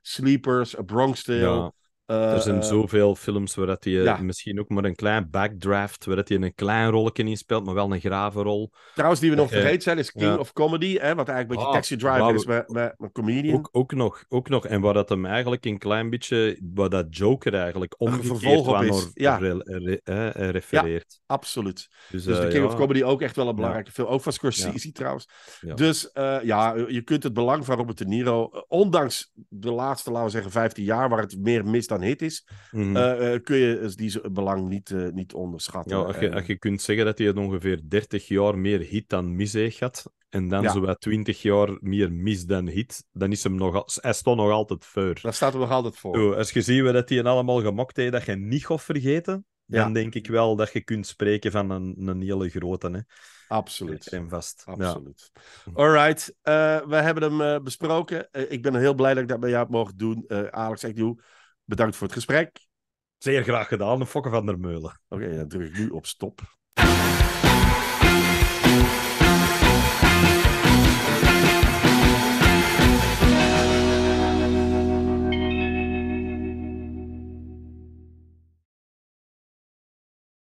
Sleepers, A Bronx Tale er zijn eh, zoveel films waar hij eh, misschien ook maar een klein backdraft, waar hij een klein rolletje in speelt, maar wel een grave rol. Trouwens, die we nog eh, vergeten zijn, is King of Comedy, hè, wat eigenlijk een beetje ah, taxi driver is met, met, met comedian. Ook, ook, nog, ook nog, en waar dat hem eigenlijk een klein beetje, waar dat Joker eigenlijk omgekeerd Ja. refereert. absoluut. Dus, dus de King of Comedy ook echt wel een belangrijke film, ook van Scorsese trouwens. Dus ja, je kunt het belang van Robert De Niro, ondanks de laatste, laten we zeggen, 15 jaar, waar het meer mist dan dan heet is, mhm. eh, eh, kun je dus die belang niet, eh, niet onderschatten. Ja, als, je, je kunt zeggen dat hij ongeveer 30 jaar meer hit dan mis gehad, en dan ja. 20 jaar meer mis dan hit, dan is hem nog, hij staat nog altijd voor. Dat staat er nog altijd voor. als je ziet dat hij allemaal gemokt heeft, dat je niet gaat vergeten, dan denk ik wel dat je kunt spreken van een, een hele grote. Hè. Absoluut. En vast. Absoluut. Hm. All right. we hebben hem besproken. ik ben heel blij dat ik dat bij jou mogen doen, Alex. Ik doe Bedankt voor het gesprek. Zeer graag gedaan, Fokke van der Meulen. Oké, dan druk ik nu op stop.